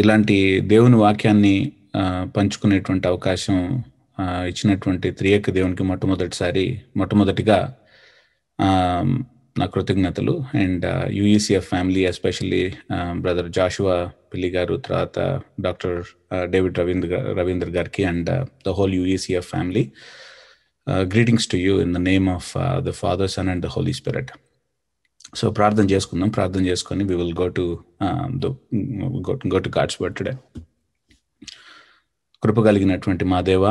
ఇలాంటి దేవుని వాక్యాన్ని పంచుకునేటువంటి అవకాశం ఇచ్చినటువంటి త్రియక దేవునికి మొట్టమొదటిసారి మొట్టమొదటిగా నా కృతజ్ఞతలు and UECF family especially brother Joshua Pilli గారు తర్వాత డాక్టర్ డేవిడ్ రవీంద్ర రవీంద్ర గారికి and the whole UECF family greetings to you in the name of the Father Son and the Holy Spirit so ప్రార్థన చేసుకుందాం ప్రార్థన చేసుకొని we will go to go to God's birthday today కృప కలిగినటువంటి మా దేవ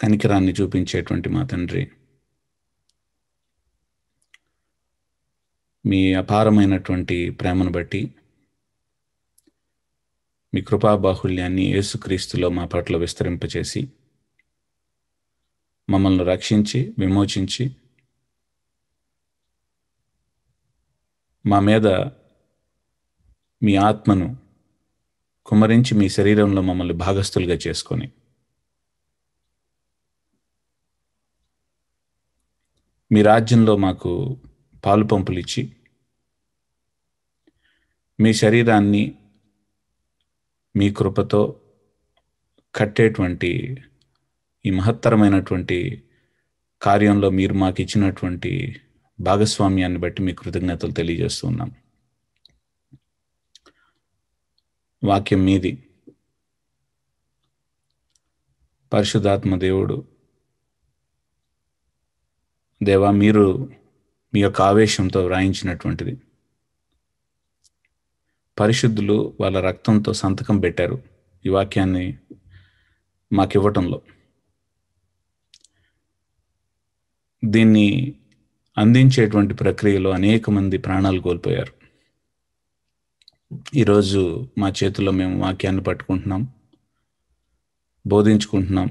కనికరాన్ని చూపించేటువంటి మా తండ్రి మీ అపారమైనటువంటి ప్రేమను బట్టి మీ కృపా బాహుల్యాన్ని యేసుక్రీస్తులో మా పట్ల విస్తరింపచేసి మమ్మల్ని రక్షించి విమోచించి మా మీద మీ ఆత్మను కుమరించి మీ శరీరంలో మమ్మల్ని భాగస్థులుగా చేసుకొని మీ రాజ్యంలో మాకు పాలు పంపులు ఇచ్చి మీ శరీరాన్ని మీ కృపతో కట్టేటువంటి ఈ మహత్తరమైనటువంటి కార్యంలో మీరు మాకు ఇచ్చినటువంటి భాగస్వామ్యాన్ని బట్టి మీ కృతజ్ఞతలు తెలియజేస్తున్నాం వాక్యం మీది పరిశుద్ధాత్మ దేవుడు దేవా మీరు మీ యొక్క ఆవేశంతో వ్రాయించినటువంటిది పరిశుద్ధులు వాళ్ళ రక్తంతో సంతకం పెట్టారు ఈ వాక్యాన్ని మాకివ్వటంలో దీన్ని అందించేటువంటి ప్రక్రియలో అనేక మంది ప్రాణాలు కోల్పోయారు ఈరోజు మా చేతిలో మేము వాక్యాన్ని పట్టుకుంటున్నాం బోధించుకుంటున్నాం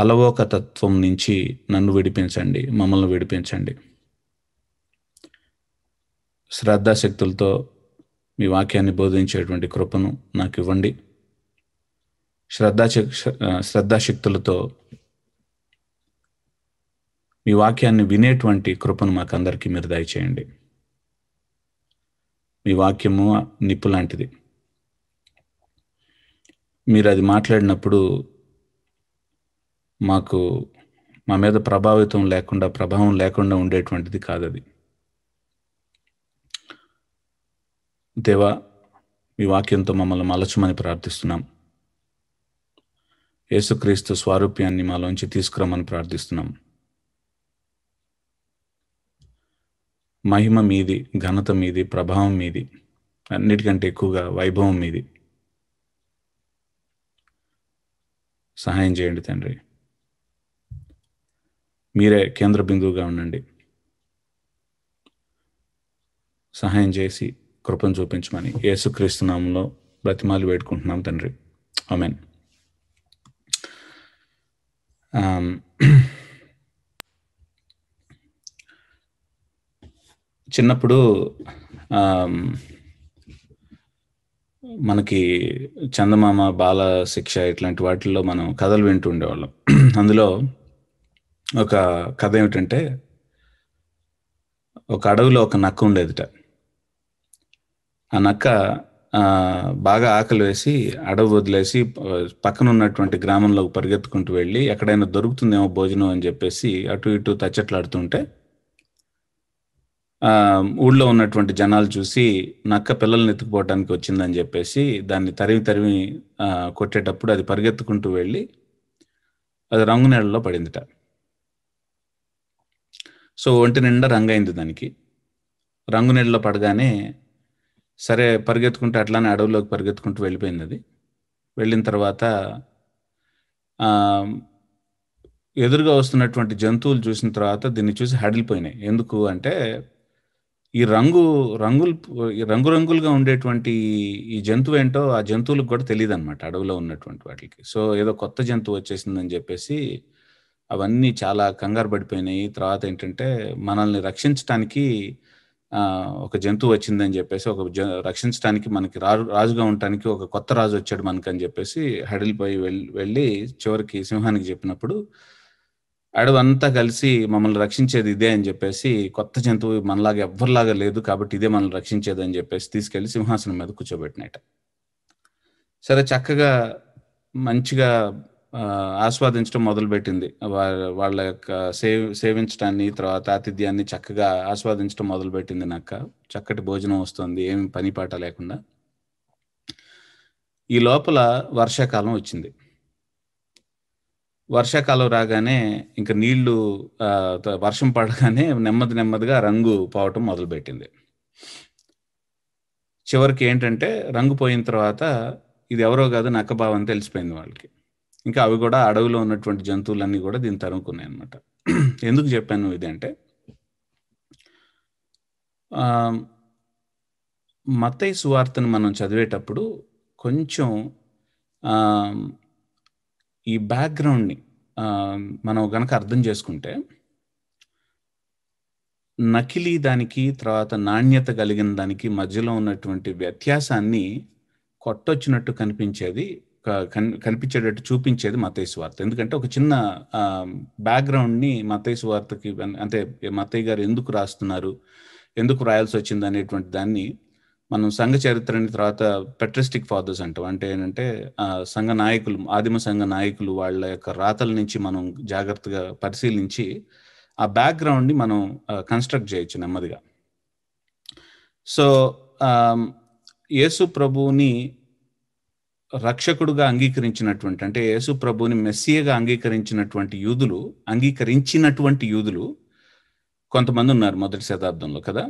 అలవోక తత్వం నుంచి నన్ను విడిపించండి మమ్మల్ని విడిపించండి శ్రద్ధాశక్తులతో మీ వాక్యాన్ని బోధించేటువంటి కృపను నాకు ఇవ్వండి శ్రద్ధా శ్రద్ధాశక్తులతో మీ వాక్యాన్ని వినేటువంటి కృపను మాకు అందరికీ మీరు దయచేయండి మీ వాక్యము నిప్పు లాంటిది మీరు అది మాట్లాడినప్పుడు మాకు మా మీద ప్రభావితం లేకుండా ప్రభావం లేకుండా ఉండేటువంటిది కాదది దేవా మీ వాక్యంతో మమ్మల్ని మలచమని ప్రార్థిస్తున్నాం యేసుక్రీస్తు స్వారూప్యాన్ని మాలోంచి తీసుకురమ్మని ప్రార్థిస్తున్నాం మహిమ మీది ఘనత మీది ప్రభావం మీది అన్నిటికంటే ఎక్కువగా వైభవం మీది సహాయం చేయండి తండ్రి మీరే కేంద్ర బిందువుగా ఉండండి సహాయం చేసి కృపను చూపించమని యేసుక్రీస్తునామంలో బ్రతిమాలు వేడుకుంటున్నాం తండ్రి ఐ మీన్ చిన్నప్పుడు మనకి చందమామ బాల శిక్ష ఇట్లాంటి వాటిల్లో మనం కథలు వింటూ ఉండేవాళ్ళం అందులో ఒక కథ ఏమిటంటే ఒక అడవిలో ఒక నక్క ఉండేదిట ఆ నక్క బాగా ఆకలి వేసి అడవి వదిలేసి పక్కన ఉన్నటువంటి గ్రామంలోకి పరిగెత్తుకుంటూ వెళ్ళి ఎక్కడైనా దొరుకుతుందేమో భోజనం అని చెప్పేసి అటు ఇటు తచ్చట్లాడుతుంటే ఊళ్ళో ఉన్నటువంటి జనాలు చూసి నక్క పిల్లల్ని ఎత్తుకుపోవటానికి వచ్చిందని చెప్పేసి దాన్ని తరివి తరివి కొట్టేటప్పుడు అది పరిగెత్తుకుంటూ వెళ్ళి అది రంగు నీళ్ళలో పడిందిట సో ఒంటి నిండా రంగైంది దానికి రంగు నీళ్ళలో పడగానే సరే పరిగెత్తుకుంటూ అట్లానే అడవిలోకి పరిగెత్తుకుంటూ వెళ్ళిపోయింది అది వెళ్ళిన తర్వాత ఎదురుగా వస్తున్నటువంటి జంతువులు చూసిన తర్వాత దీన్ని చూసి హడిలిపోయినాయి ఎందుకు అంటే ఈ రంగు రంగులు రంగురంగులుగా ఉండేటువంటి ఈ జంతువు ఏంటో ఆ జంతువులకు కూడా తెలియదు అనమాట అడవిలో ఉన్నటువంటి వాటికి సో ఏదో కొత్త జంతువు వచ్చేసిందని చెప్పేసి అవన్నీ చాలా కంగారు పడిపోయినాయి తర్వాత ఏంటంటే మనల్ని రక్షించడానికి ఒక జంతువు వచ్చిందని చెప్పేసి ఒక జ రక్షించడానికి మనకి రాజు రాజుగా ఉండటానికి ఒక కొత్త రాజు వచ్చాడు మనకని చెప్పేసి హడిలిపోయి వెళ్ళి చివరికి సింహానికి చెప్పినప్పుడు అడవి అంతా కలిసి మమ్మల్ని రక్షించేది ఇదే అని చెప్పేసి కొత్త జంతువు మనలాగా ఎవ్వరిలాగా లేదు కాబట్టి ఇదే మనల్ని రక్షించేది అని చెప్పేసి తీసుకెళ్లి సింహాసనం మీద కూర్చోబెట్టినట సరే చక్కగా మంచిగా ఆస్వాదించడం మొదలుపెట్టింది వాళ్ళ యొక్క సేవ్ సేవించడాన్ని తర్వాత ఆతిథ్యాన్ని చక్కగా ఆస్వాదించడం మొదలుపెట్టింది నక్క చక్కటి భోజనం వస్తుంది ఏమి పని పాట లేకుండా ఈ లోపల వర్షాకాలం వచ్చింది వర్షాకాలం రాగానే ఇంకా నీళ్లు వర్షం పడగానే నెమ్మది నెమ్మదిగా రంగు పోవటం మొదలుపెట్టింది చివరికి ఏంటంటే రంగు పోయిన తర్వాత ఇది ఎవరో కాదు నక్కభావం అని తెలిసిపోయింది వాళ్ళకి ఇంకా అవి కూడా అడవిలో ఉన్నటువంటి జంతువులన్నీ కూడా దీన్ని తరుముకున్నాయి అనమాట ఎందుకు చెప్పాను ఇది అంటే మత్తయ్య సువార్తను మనం చదివేటప్పుడు కొంచెం ఈ బ్యాక్గ్రౌండ్ని మనం గనక అర్థం చేసుకుంటే నకిలీ దానికి తర్వాత నాణ్యత కలిగిన దానికి మధ్యలో ఉన్నటువంటి వ్యత్యాసాన్ని కొట్టొచ్చినట్టు కనిపించేది కనిపించేటట్టు చూపించేది మతయ్య వార్త ఎందుకంటే ఒక చిన్న బ్యాక్గ్రౌండ్ని మతయ్య వార్తకి అంటే మతయ్య గారు ఎందుకు రాస్తున్నారు ఎందుకు రాయాల్సి వచ్చింది అనేటువంటి దాన్ని మనం సంఘ చరిత్రని తర్వాత పెట్రిస్టిక్ ఫాదర్స్ అంటాం అంటే ఏంటంటే సంఘ నాయకులు ఆదిమ సంఘ నాయకులు వాళ్ళ యొక్క రాతల నుంచి మనం జాగ్రత్తగా పరిశీలించి ఆ బ్యాక్గ్రౌండ్ని మనం కన్స్ట్రక్ట్ చేయొచ్చు నెమ్మదిగా సో యేసు ప్రభువుని రక్షకుడుగా అంగీకరించినటువంటి అంటే యేసు ప్రభుని మెస్సియగా అంగీకరించినటువంటి యూదులు అంగీకరించినటువంటి యూదులు కొంతమంది ఉన్నారు మొదటి శతాబ్దంలో కదా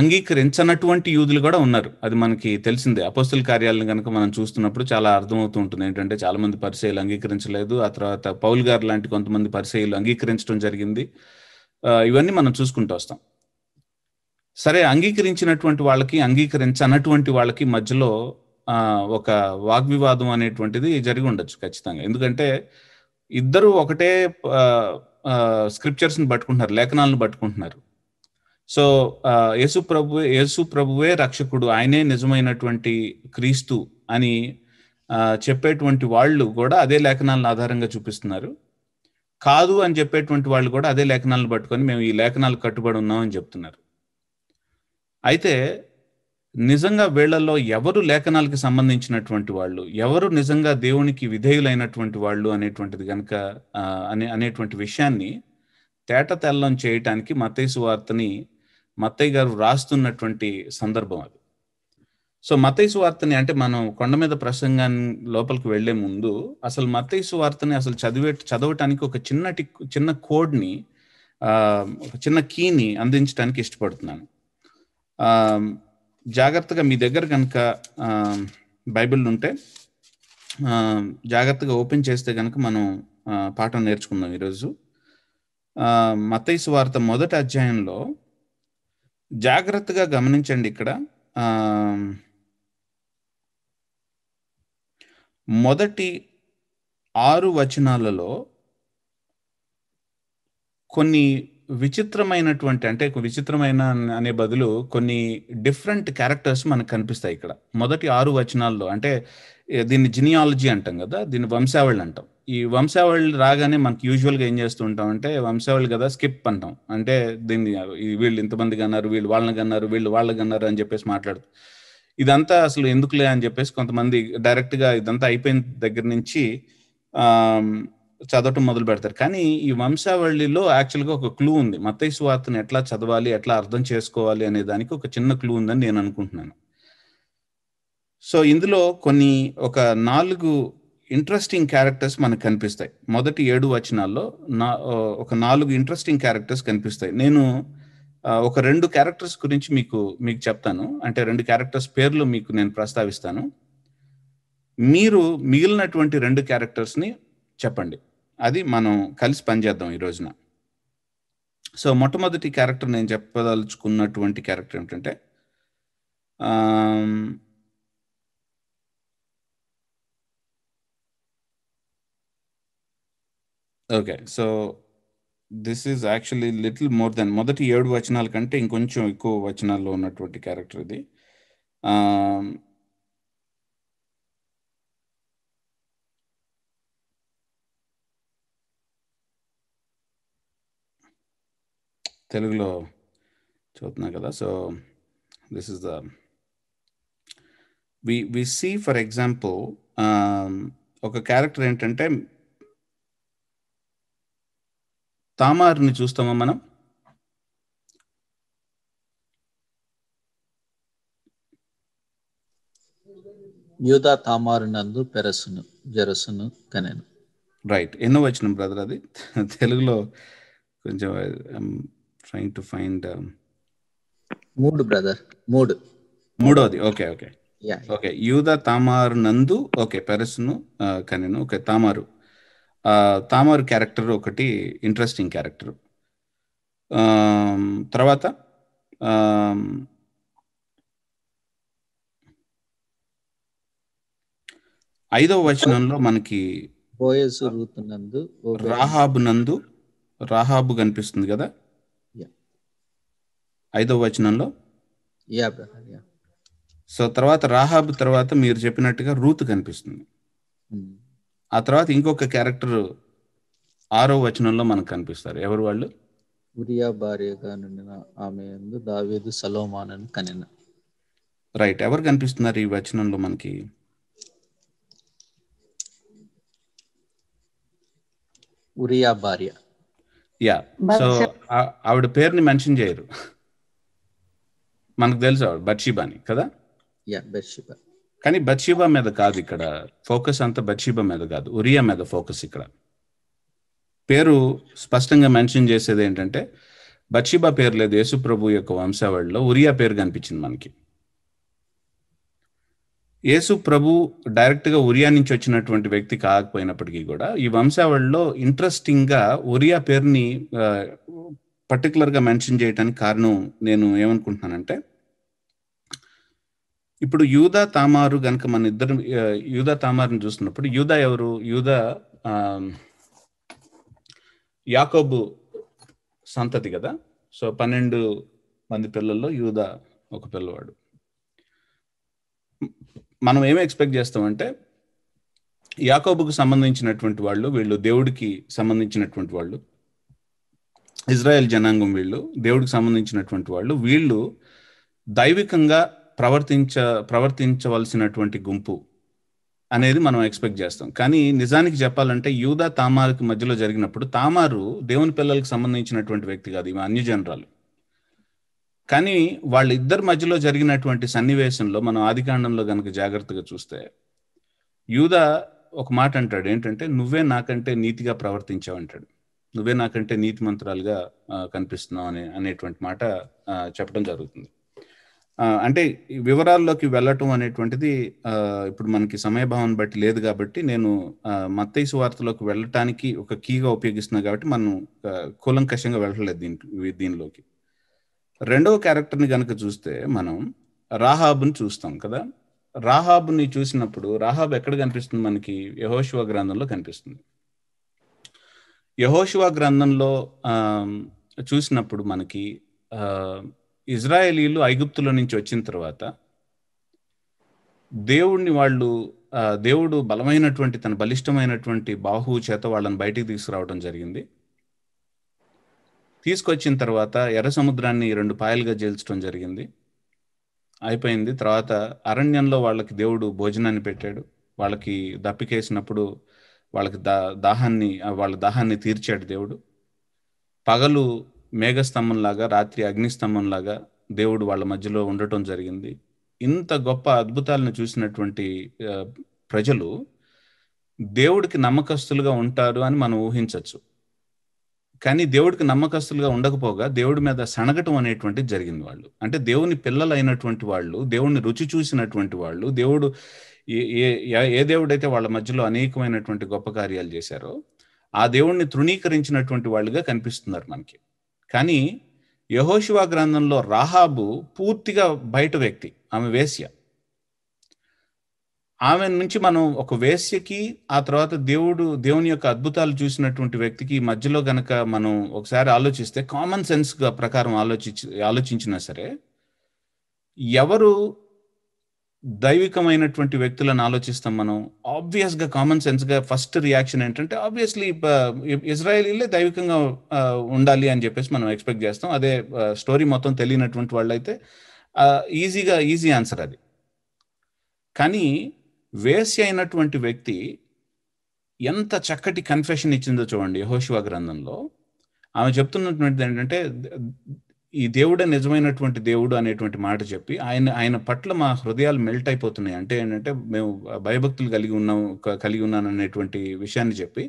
అంగీకరించనటువంటి యూదులు కూడా ఉన్నారు అది మనకి తెలిసిందే అపోస్తుల కార్యాలను కనుక మనం చూస్తున్నప్పుడు చాలా అర్థమవుతూ ఉంటుంది ఏంటంటే చాలా మంది పరిచయాలు అంగీకరించలేదు ఆ తర్వాత పౌల్ గారు లాంటి కొంతమంది పరిశీలు అంగీకరించడం జరిగింది ఇవన్నీ మనం చూసుకుంటూ వస్తాం సరే అంగీకరించినటువంటి వాళ్ళకి అంగీకరించనటువంటి వాళ్ళకి మధ్యలో ఒక వాగ్వివాదం అనేటువంటిది జరిగి ఉండొచ్చు ఖచ్చితంగా ఎందుకంటే ఇద్దరు ఒకటే స్క్రిప్చర్స్ని పట్టుకుంటున్నారు లేఖనాలను పట్టుకుంటున్నారు సో యేసు ప్రభువే యేసు ప్రభువే రక్షకుడు ఆయనే నిజమైనటువంటి క్రీస్తు అని చెప్పేటువంటి వాళ్ళు కూడా అదే లేఖనాలను ఆధారంగా చూపిస్తున్నారు కాదు అని చెప్పేటువంటి వాళ్ళు కూడా అదే లేఖనాలను పట్టుకొని మేము ఈ లేఖనాలు కట్టుబడి ఉన్నామని చెప్తున్నారు అయితే నిజంగా వీళ్ళల్లో ఎవరు లేఖనాలకి సంబంధించినటువంటి వాళ్ళు ఎవరు నిజంగా దేవునికి విధేయులైనటువంటి వాళ్ళు అనేటువంటిది కనుక అనే అనేటువంటి విషయాన్ని తేట తెల్లం చేయటానికి మతేసు వార్తని మత్తయ్య గారు రాస్తున్నటువంటి సందర్భం అది సో మతైసు వార్తని అంటే మనం కొండ మీద ప్రసంగాన్ని లోపలికి వెళ్లే ముందు అసలు మతైసు వార్తని అసలు చదివే చదవటానికి ఒక చిన్నటి చిన్న కోడ్ని ఒక చిన్న కీని అందించడానికి ఇష్టపడుతున్నాను జాగ్రత్తగా మీ దగ్గర కనుక బైబిల్ ఉంటే జాగ్రత్తగా ఓపెన్ చేస్తే కనుక మనం పాఠం నేర్చుకుందాం ఈరోజు మతైసు వార్త మొదటి అధ్యాయంలో జాగ్రత్తగా గమనించండి ఇక్కడ మొదటి ఆరు వచనాలలో కొన్ని విచిత్రమైనటువంటి అంటే విచిత్రమైన అనే బదులు కొన్ని డిఫరెంట్ క్యారెక్టర్స్ మనకు కనిపిస్తాయి ఇక్కడ మొదటి ఆరు వచనాల్లో అంటే దీన్ని జినియాలజీ అంటాం కదా దీన్ని వంశావళి అంటాం ఈ వంశావళి రాగానే మనకి యూజువల్గా ఏం చేస్తూ ఉంటాం అంటే వంశావళి కదా స్కిప్ అంటాం అంటే దీన్ని వీళ్ళు ఇంతమంది కన్నారు వీళ్ళు వాళ్ళని కన్నారు వీళ్ళు వాళ్ళని కన్నారు అని చెప్పేసి మాట్లాడుతూ ఇదంతా అసలు ఎందుకులే అని చెప్పేసి కొంతమంది డైరెక్ట్గా ఇదంతా అయిపోయిన దగ్గర నుంచి చదవటం మొదలు పెడతారు కానీ ఈ వంశావళిలో యాక్చువల్గా ఒక క్లూ ఉంది మత్తైసు వార్తను ఎట్లా చదవాలి ఎట్లా అర్థం చేసుకోవాలి అనే దానికి ఒక చిన్న క్లూ ఉందని నేను అనుకుంటున్నాను సో ఇందులో కొన్ని ఒక నాలుగు ఇంట్రెస్టింగ్ క్యారెక్టర్స్ మనకు కనిపిస్తాయి మొదటి ఏడు వచనాల్లో నా ఒక నాలుగు ఇంట్రెస్టింగ్ క్యారెక్టర్స్ కనిపిస్తాయి నేను ఒక రెండు క్యారెక్టర్స్ గురించి మీకు మీకు చెప్తాను అంటే రెండు క్యారెక్టర్స్ పేర్లు మీకు నేను ప్రస్తావిస్తాను మీరు మిగిలినటువంటి రెండు క్యారెక్టర్స్ని చెప్పండి అది మనం కలిసి పనిచేద్దాం ఈ రోజున సో మొట్టమొదటి క్యారెక్టర్ నేను చెప్పదలుచుకున్నటువంటి క్యారెక్టర్ ఏంటంటే okay so this is actually little more than మొదటి ఏడు వచనాల కంటే ఇంకొంచెం ఎక్కువ వచనాల్లో ఉన్నటువంటి క్యారెక్టర్ ఇది um, తెలుగులో చూస్తున్నా కదా so this is the we we see for example ఒక క్యారెక్టర్ ఏంటంటే తామారుని చూస్తామా మనం యూదా తామారు నందు పెరసును జరసును కనెను రైట్ ఎన్నో వచ్చిన బ్రదర్ అది తెలుగులో కొంచెం ట్రైంగ్ టు ఫైండ్ మూడు బ్రదర్ మూడు మూడోది ఓకే ఓకే ఓకే యూదా uh, తామారు నందు ఓకే పెరసును కనెను ఓకే తామారు తామర్ క్యారెక్టర్ ఒకటి ఇంట్రెస్టింగ్ క్యారెక్టర్ తర్వాత ఐదవ వచనంలో మనకి రాహాబ్ నందు రాహాబు కనిపిస్తుంది కదా ఐదవ వచనంలో సో తర్వాత రాహాబ్ తర్వాత మీరు చెప్పినట్టుగా రూత్ కనిపిస్తుంది ఆ తర్వాత ఇంకొక క్యారెక్టర్ ఆరో వచనంలో మనకు కనిపిస్తారు ఎవరు వాళ్ళు ఉరియా భార్యగా నుండిన ఆమె దావేదు అని కనిన రైట్ ఎవరు కనిపిస్తున్నారు ఈ వచనంలో మనకి ఉరియా భార్య యా సో ఆవిడ పేరుని మెన్షన్ చేయరు మనకు తెలుసు ఆవిడ కదా యా బర్షిబా కానీ బచ్చీబా మీద కాదు ఇక్కడ ఫోకస్ అంతా బచ్చీబా మీద కాదు ఉరియా మీద ఫోకస్ ఇక్కడ పేరు స్పష్టంగా మెన్షన్ చేసేది ఏంటంటే బచ్చీబా పేరు లేదు యేసుప్రభు యొక్క వంశావళిలో ఉరియా పేరు కనిపించింది మనకి యేసు ప్రభు డైరెక్ట్గా ఉరియా నుంచి వచ్చినటువంటి వ్యక్తి కాకపోయినప్పటికీ కూడా ఈ వంశావళిలో ఇంట్రెస్టింగ్గా ఉరియా పేరుని పర్టికులర్గా మెన్షన్ చేయడానికి కారణం నేను ఏమనుకుంటున్నానంటే ఇప్పుడు యూదా తామారు గనక మన ఇద్దరు యూదా తామారుని చూస్తున్నప్పుడు యూదా ఎవరు యూదా యాకోబు సంతతి కదా సో పన్నెండు మంది పిల్లల్లో యూదా ఒక పిల్లవాడు మనం ఏమి ఎక్స్పెక్ట్ చేస్తామంటే యాకోబుకు సంబంధించినటువంటి వాళ్ళు వీళ్ళు దేవుడికి సంబంధించినటువంటి వాళ్ళు ఇజ్రాయెల్ జనాంగం వీళ్ళు దేవుడికి సంబంధించినటువంటి వాళ్ళు వీళ్ళు దైవికంగా ప్రవర్తించ ప్రవర్తించవలసినటువంటి గుంపు అనేది మనం ఎక్స్పెక్ట్ చేస్తాం కానీ నిజానికి చెప్పాలంటే యూదా తామారుకి మధ్యలో జరిగినప్పుడు తామారు దేవుని పిల్లలకు సంబంధించినటువంటి వ్యక్తి కాదు అన్ని జనరాలు కానీ వాళ్ళిద్దరి మధ్యలో జరిగినటువంటి సన్నివేశంలో మనం ఆదికాండంలో కనుక జాగ్రత్తగా చూస్తే యూదా ఒక మాట అంటాడు ఏంటంటే నువ్వే నాకంటే నీతిగా ప్రవర్తించావు అంటాడు నువ్వే నాకంటే నీతి మంత్రాలుగా కనిపిస్తున్నావు అనే అనేటువంటి మాట చెప్పడం జరుగుతుంది అంటే వివరాల్లోకి వెళ్ళటం అనేటువంటిది ఇప్పుడు మనకి సమయభావం బట్టి లేదు కాబట్టి నేను మత్తైసు వార్తలోకి వెళ్ళటానికి ఒక కీగా ఉపయోగిస్తున్నా కాబట్టి మనం కూలంకషంగా వెళ్ళలేదు దీని దీనిలోకి రెండవ క్యారెక్టర్ని కనుక చూస్తే మనం రాహాబుని చూస్తాం కదా రాహాబుని చూసినప్పుడు రాహాబు ఎక్కడ కనిపిస్తుంది మనకి యహోశివ గ్రంథంలో కనిపిస్తుంది యహోశివ గ్రంథంలో చూసినప్పుడు మనకి ఇజ్రాయేలీలు ఐగుప్తుల నుంచి వచ్చిన తర్వాత దేవుడిని వాళ్ళు దేవుడు బలమైనటువంటి తన బలిష్టమైనటువంటి బాహు చేత వాళ్ళని బయటికి తీసుకురావడం జరిగింది తీసుకొచ్చిన తర్వాత ఎర్ర సముద్రాన్ని రెండు పాయలుగా జీల్చడం జరిగింది అయిపోయింది తర్వాత అరణ్యంలో వాళ్ళకి దేవుడు భోజనాన్ని పెట్టాడు వాళ్ళకి దప్పికేసినప్పుడు వాళ్ళకి దా దాహాన్ని వాళ్ళ దాహాన్ని తీర్చాడు దేవుడు పగలు మేఘస్తంభంలాగా రాత్రి అగ్నిస్తంభంలాగా దేవుడు వాళ్ళ మధ్యలో ఉండటం జరిగింది ఇంత గొప్ప అద్భుతాలను చూసినటువంటి ప్రజలు దేవుడికి నమ్మకస్తులుగా ఉంటారు అని మనం ఊహించవచ్చు కానీ దేవుడికి నమ్మకస్తులుగా ఉండకపోగా దేవుడి మీద సనగటం అనేటువంటి జరిగింది వాళ్ళు అంటే దేవుని పిల్లలు అయినటువంటి వాళ్ళు దేవుడిని రుచి చూసినటువంటి వాళ్ళు దేవుడు ఏ ఏ దేవుడైతే వాళ్ళ మధ్యలో అనేకమైనటువంటి గొప్ప కార్యాలు చేశారో ఆ దేవుణ్ణి తృణీకరించినటువంటి వాళ్ళుగా కనిపిస్తున్నారు మనకి కానీ యహోశివా గ్రంథంలో రాహాబు పూర్తిగా బయట వ్యక్తి ఆమె వేశ్య ఆమె నుంచి మనం ఒక వేశ్యకి ఆ తర్వాత దేవుడు దేవుని యొక్క అద్భుతాలు చూసినటువంటి వ్యక్తికి మధ్యలో గనక మనం ఒకసారి ఆలోచిస్తే కామన్ సెన్స్గా ప్రకారం ఆలోచించి ఆలోచించినా సరే ఎవరు దైవికమైనటువంటి వ్యక్తులను ఆలోచిస్తాం మనం ఆబ్వియస్గా కామన్ సెన్స్గా ఫస్ట్ రియాక్షన్ ఏంటంటే ఆబ్వియస్లీ ఇజ్రాయలీలే దైవికంగా ఉండాలి అని చెప్పేసి మనం ఎక్స్పెక్ట్ చేస్తాం అదే స్టోరీ మొత్తం తెలియనటువంటి వాళ్ళైతే ఈజీగా ఈజీ ఆన్సర్ అది కానీ వేసి అయినటువంటి వ్యక్తి ఎంత చక్కటి కన్ఫెషన్ ఇచ్చిందో చూడండి హోషివా గ్రంథంలో ఆమె చెప్తున్నటువంటిది ఏంటంటే ఈ దేవుడే నిజమైనటువంటి దేవుడు అనేటువంటి మాట చెప్పి ఆయన ఆయన పట్ల మా హృదయాలు మెల్ట్ అయిపోతున్నాయి అంటే ఏంటంటే మేము భయభక్తులు కలిగి ఉన్నాం కలిగి ఉన్నాను అనేటువంటి విషయాన్ని చెప్పి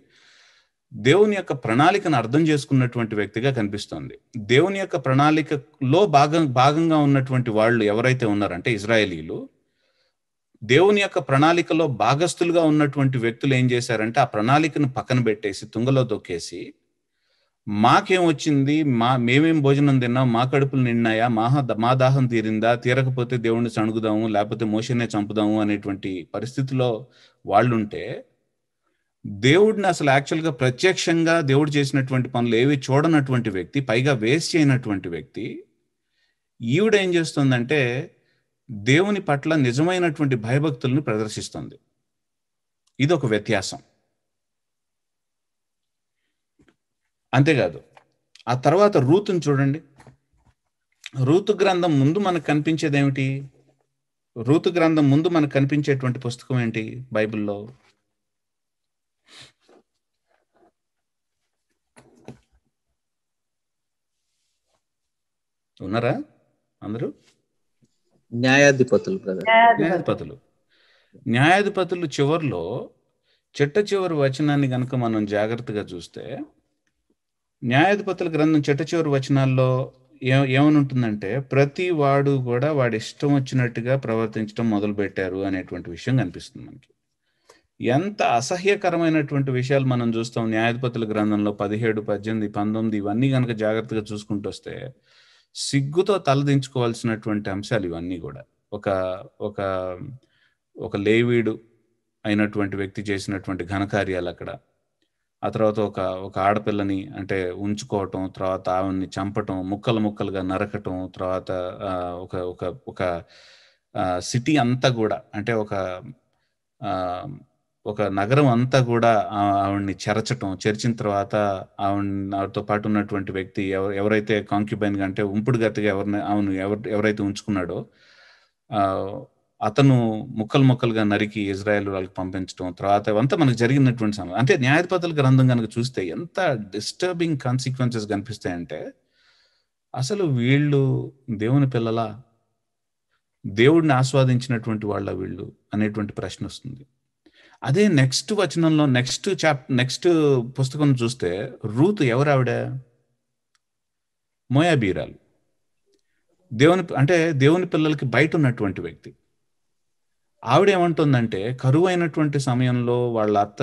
దేవుని యొక్క ప్రణాళికను అర్థం చేసుకున్నటువంటి వ్యక్తిగా కనిపిస్తోంది దేవుని యొక్క ప్రణాళికలో భాగం భాగంగా ఉన్నటువంటి వాళ్ళు ఎవరైతే ఉన్నారంటే ఇజ్రాయేలీలు దేవుని యొక్క ప్రణాళికలో భాగస్థులుగా ఉన్నటువంటి వ్యక్తులు ఏం చేశారంటే ఆ ప్రణాళికను పక్కన పెట్టేసి తుంగలో దొక్కేసి మాకేం వచ్చింది మా మేమేం భోజనం తిన్నాం మా కడుపులు నిన్నాయా మా మా దాహం తీరిందా తీరకపోతే దేవుణ్ణి చణుకుదాము లేకపోతే మోషనే చంపుదాము అనేటువంటి పరిస్థితిలో వాళ్ళుంటే దేవుడిని అసలు యాక్చువల్గా ప్రత్యక్షంగా దేవుడు చేసినటువంటి పనులు ఏవి చూడనటువంటి వ్యక్తి పైగా వేస్ట్ అయినటువంటి వ్యక్తి ఈవిడ ఏం చేస్తుందంటే దేవుని పట్ల నిజమైనటువంటి భయభక్తులను ప్రదర్శిస్తుంది ఇది ఒక వ్యత్యాసం అంతేకాదు ఆ తర్వాత రూతుని చూడండి రూతు గ్రంథం ముందు మనకు కనిపించేది ఏమిటి రూతు గ్రంథం ముందు మనకు కనిపించేటువంటి పుస్తకం ఏంటి బైబిల్లో ఉన్నారా అందరూ న్యాయాధిపతులు న్యాయాధిపతులు న్యాయాధిపతులు చివరిలో చిట్ట చివరి వచనాన్ని కనుక మనం జాగ్రత్తగా చూస్తే న్యాయాధిపతుల గ్రంథం చెట్టు చివరి వచనాల్లో ఏ ఏమనుంటుందంటే ప్రతి వాడు కూడా వాడి ఇష్టం వచ్చినట్టుగా ప్రవర్తించడం మొదలుపెట్టారు అనేటువంటి విషయం కనిపిస్తుంది మనకి ఎంత అసహ్యకరమైనటువంటి విషయాలు మనం చూస్తాం న్యాయాధిపతుల గ్రంథంలో పదిహేడు పద్దెనిమిది పంతొమ్మిది ఇవన్నీ కనుక జాగ్రత్తగా చూసుకుంటూ వస్తే సిగ్గుతో తలదించుకోవాల్సినటువంటి అంశాలు ఇవన్నీ కూడా ఒక ఒక ఒక లేవీడు అయినటువంటి వ్యక్తి చేసినటువంటి ఘనకార్యాలు అక్కడ ఆ తర్వాత ఒక ఒక ఆడపిల్లని అంటే ఉంచుకోవటం తర్వాత ఆవిడ్ని చంపటం ముక్కలు ముక్కలుగా నరకటం తర్వాత ఒక ఒక ఒక సిటీ అంతా కూడా అంటే ఒక ఒక నగరం అంతా కూడా ఆవిడ్ని చెరచటం చెరిచిన తర్వాత ఆవిడ ఆవిడతో పాటు ఉన్నటువంటి వ్యక్తి ఎవరు ఎవరైతే కాంక్యుబైన్గా అంటే ఉంపుడుగతిగా ఎవరిని ఆమెను ఎవరు ఎవరైతే ఉంచుకున్నాడో అతను ముక్కలు ముక్కలుగా నరికి ఇజ్రాయెల్ వాళ్ళకి పంపించడం తర్వాత అంతా మనకు జరిగినటువంటి సమయం అంటే న్యాయపతుల గ్రంథం కనుక చూస్తే ఎంత డిస్టర్బింగ్ కాన్సిక్వెన్సెస్ కనిపిస్తాయంటే అసలు వీళ్ళు దేవుని పిల్లలా దేవుడిని ఆస్వాదించినటువంటి వాళ్ళ వీళ్ళు అనేటువంటి ప్రశ్న వస్తుంది అదే నెక్స్ట్ వచనంలో నెక్స్ట్ చాప్ నెక్స్ట్ పుస్తకం చూస్తే రూత్ ఎవరావిడ మోయాబీరాలు దేవుని అంటే దేవుని పిల్లలకి బయట ఉన్నటువంటి వ్యక్తి ఆవిడ ఏమంటుందంటే కరువు అయినటువంటి సమయంలో వాళ్ళ అత్త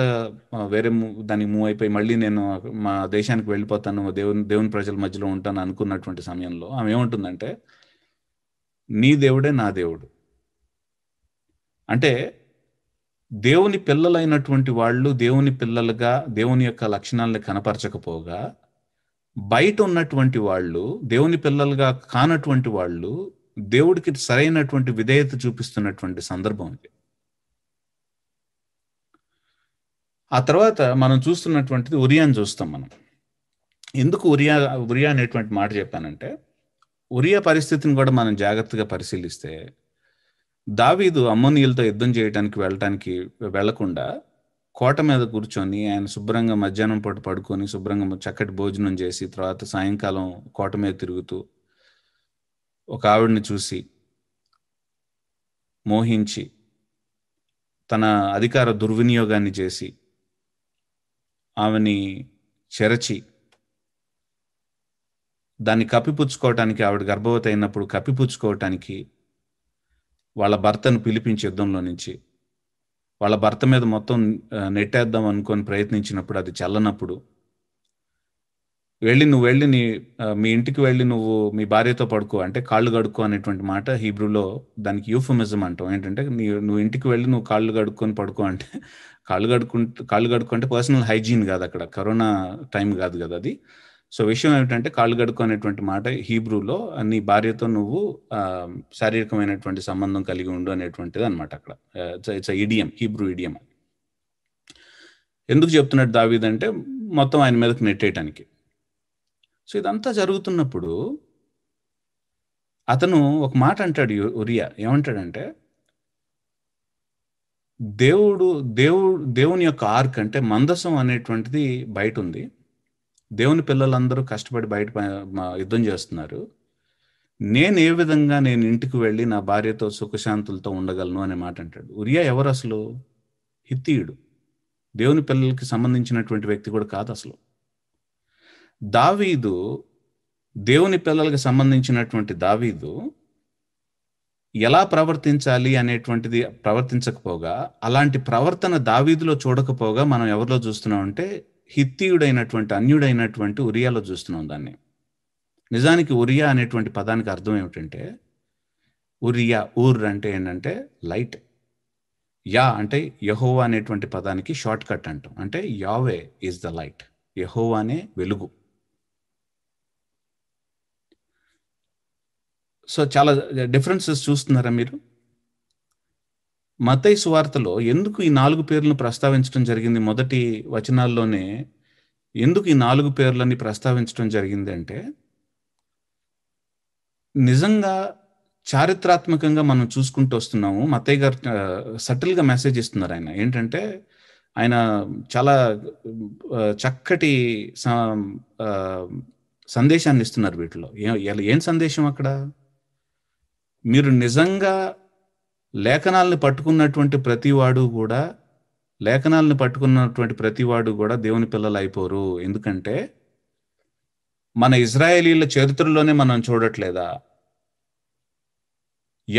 వేరే దానికి మూవ్ అయిపోయి మళ్ళీ నేను మా దేశానికి వెళ్ళిపోతాను దేవుని దేవుని ప్రజల మధ్యలో ఉంటాను అనుకున్నటువంటి సమయంలో ఆమె ఏమంటుందంటే నీ దేవుడే నా దేవుడు అంటే దేవుని పిల్లలైనటువంటి వాళ్ళు దేవుని పిల్లలుగా దేవుని యొక్క లక్షణాలను కనపరచకపోగా బయట ఉన్నటువంటి వాళ్ళు దేవుని పిల్లలుగా కానటువంటి వాళ్ళు దేవుడికి సరైనటువంటి విధేయత చూపిస్తున్నటువంటి సందర్భం ఇది ఆ తర్వాత మనం చూస్తున్నటువంటిది ఉరియాని చూస్తాం మనం ఎందుకు ఉరియా ఉరియా అనేటువంటి మాట చెప్పానంటే ఉరియా పరిస్థితిని కూడా మనం జాగ్రత్తగా పరిశీలిస్తే దావీదు అమ్మోనియలతో యుద్ధం చేయడానికి వెళ్ళటానికి వెళ్లకుండా కోట మీద కూర్చొని ఆయన శుభ్రంగా మధ్యాహ్నం పూట పడుకొని శుభ్రంగా చక్కటి భోజనం చేసి తర్వాత సాయంకాలం కోట మీద తిరుగుతూ ఒక ఆవిడని చూసి మోహించి తన అధికార దుర్వినియోగాన్ని చేసి ఆమెని చెరచి దాన్ని కప్పిపుచ్చుకోవటానికి ఆవిడ గర్భవతి అయినప్పుడు కప్పిపుచ్చుకోవటానికి వాళ్ళ భర్తను పిలిపించి యుద్ధంలో నుంచి వాళ్ళ భర్త మీద మొత్తం నెట్టేద్దాం అనుకొని ప్రయత్నించినప్పుడు అది చల్లనప్పుడు వెళ్ళి నువ్వు వెళ్ళి నీ మీ ఇంటికి వెళ్ళి నువ్వు మీ భార్యతో పడుకో అంటే కాళ్ళు గడుక్కో అనేటువంటి మాట హీబ్రూలో దానికి యూఫమిజం అంటాం ఏంటంటే నీ నువ్వు ఇంటికి వెళ్ళి నువ్వు కాళ్ళు గడుక్కొని పడుకో అంటే కాళ్ళు గడుక్కుంటే కాళ్ళు గడుక్కుంటే పర్సనల్ హైజీన్ కాదు అక్కడ కరోనా టైం కాదు కదా అది సో విషయం ఏమిటంటే కాళ్ళు గడుకు అనేటువంటి మాట హీబ్రూలో నీ భార్యతో నువ్వు శారీరకమైనటువంటి సంబంధం కలిగి ఉండు అనేటువంటిది అనమాట అక్కడ ఇట్స్ ఇడియం హీబ్రూ ఇడియం ఎందుకు చెప్తున్నాడు దావీదంటే మొత్తం ఆయన మీదకి నెట్టేయటానికి సో ఇదంతా జరుగుతున్నప్పుడు అతను ఒక మాట అంటాడు ఉరియా ఏమంటాడంటే దేవుడు దేవుడు దేవుని యొక్క ఆర్క్ అంటే మందసం అనేటువంటిది బయట ఉంది దేవుని పిల్లలందరూ కష్టపడి బయట యుద్ధం చేస్తున్నారు నేను ఏ విధంగా నేను ఇంటికి వెళ్ళి నా భార్యతో సుఖశాంతులతో ఉండగలను అనే మాట అంటాడు ఉరియా ఎవరు అసలు హిత్తియుడు దేవుని పిల్లలకి సంబంధించినటువంటి వ్యక్తి కూడా కాదు అసలు దావీదు దేవుని పిల్లలకు సంబంధించినటువంటి దావీదు ఎలా ప్రవర్తించాలి అనేటువంటిది ప్రవర్తించకపోగా అలాంటి ప్రవర్తన దావీదులో చూడకపోగా మనం ఎవరిలో చూస్తున్నామంటే హిత్తీయుడైనటువంటి అన్యుడైనటువంటి ఉరియాలో చూస్తున్నాం దాన్ని నిజానికి ఉరియా అనేటువంటి పదానికి అర్థం ఏమిటంటే ఉరియా ఊర్ అంటే ఏంటంటే లైట్ యా అంటే యహోవా అనేటువంటి పదానికి షార్ట్ కట్ అంటాం అంటే యావే ఈజ్ ద లైట్ యహోవానే వెలుగు సో చాలా డిఫరెన్సెస్ చూస్తున్నారా మీరు మతయ్య సువార్తలో ఎందుకు ఈ నాలుగు పేర్లను ప్రస్తావించడం జరిగింది మొదటి వచనాల్లోనే ఎందుకు ఈ నాలుగు పేర్లని ప్రస్తావించడం జరిగింది అంటే నిజంగా చారిత్రాత్మకంగా మనం చూసుకుంటూ వస్తున్నాము మతయ్య గారు సటిల్గా మెసేజ్ ఇస్తున్నారు ఆయన ఏంటంటే ఆయన చాలా చక్కటి సందేశాన్ని ఇస్తున్నారు వీటిలో ఏం సందేశం అక్కడ మీరు నిజంగా లేఖనాలను పట్టుకున్నటువంటి ప్రతి వాడు కూడా లేఖనాలను పట్టుకున్నటువంటి ప్రతి వాడు కూడా దేవుని పిల్లలు అయిపోరు ఎందుకంటే మన ఇజ్రాయేలీల చరిత్రలోనే మనం చూడట్లేదా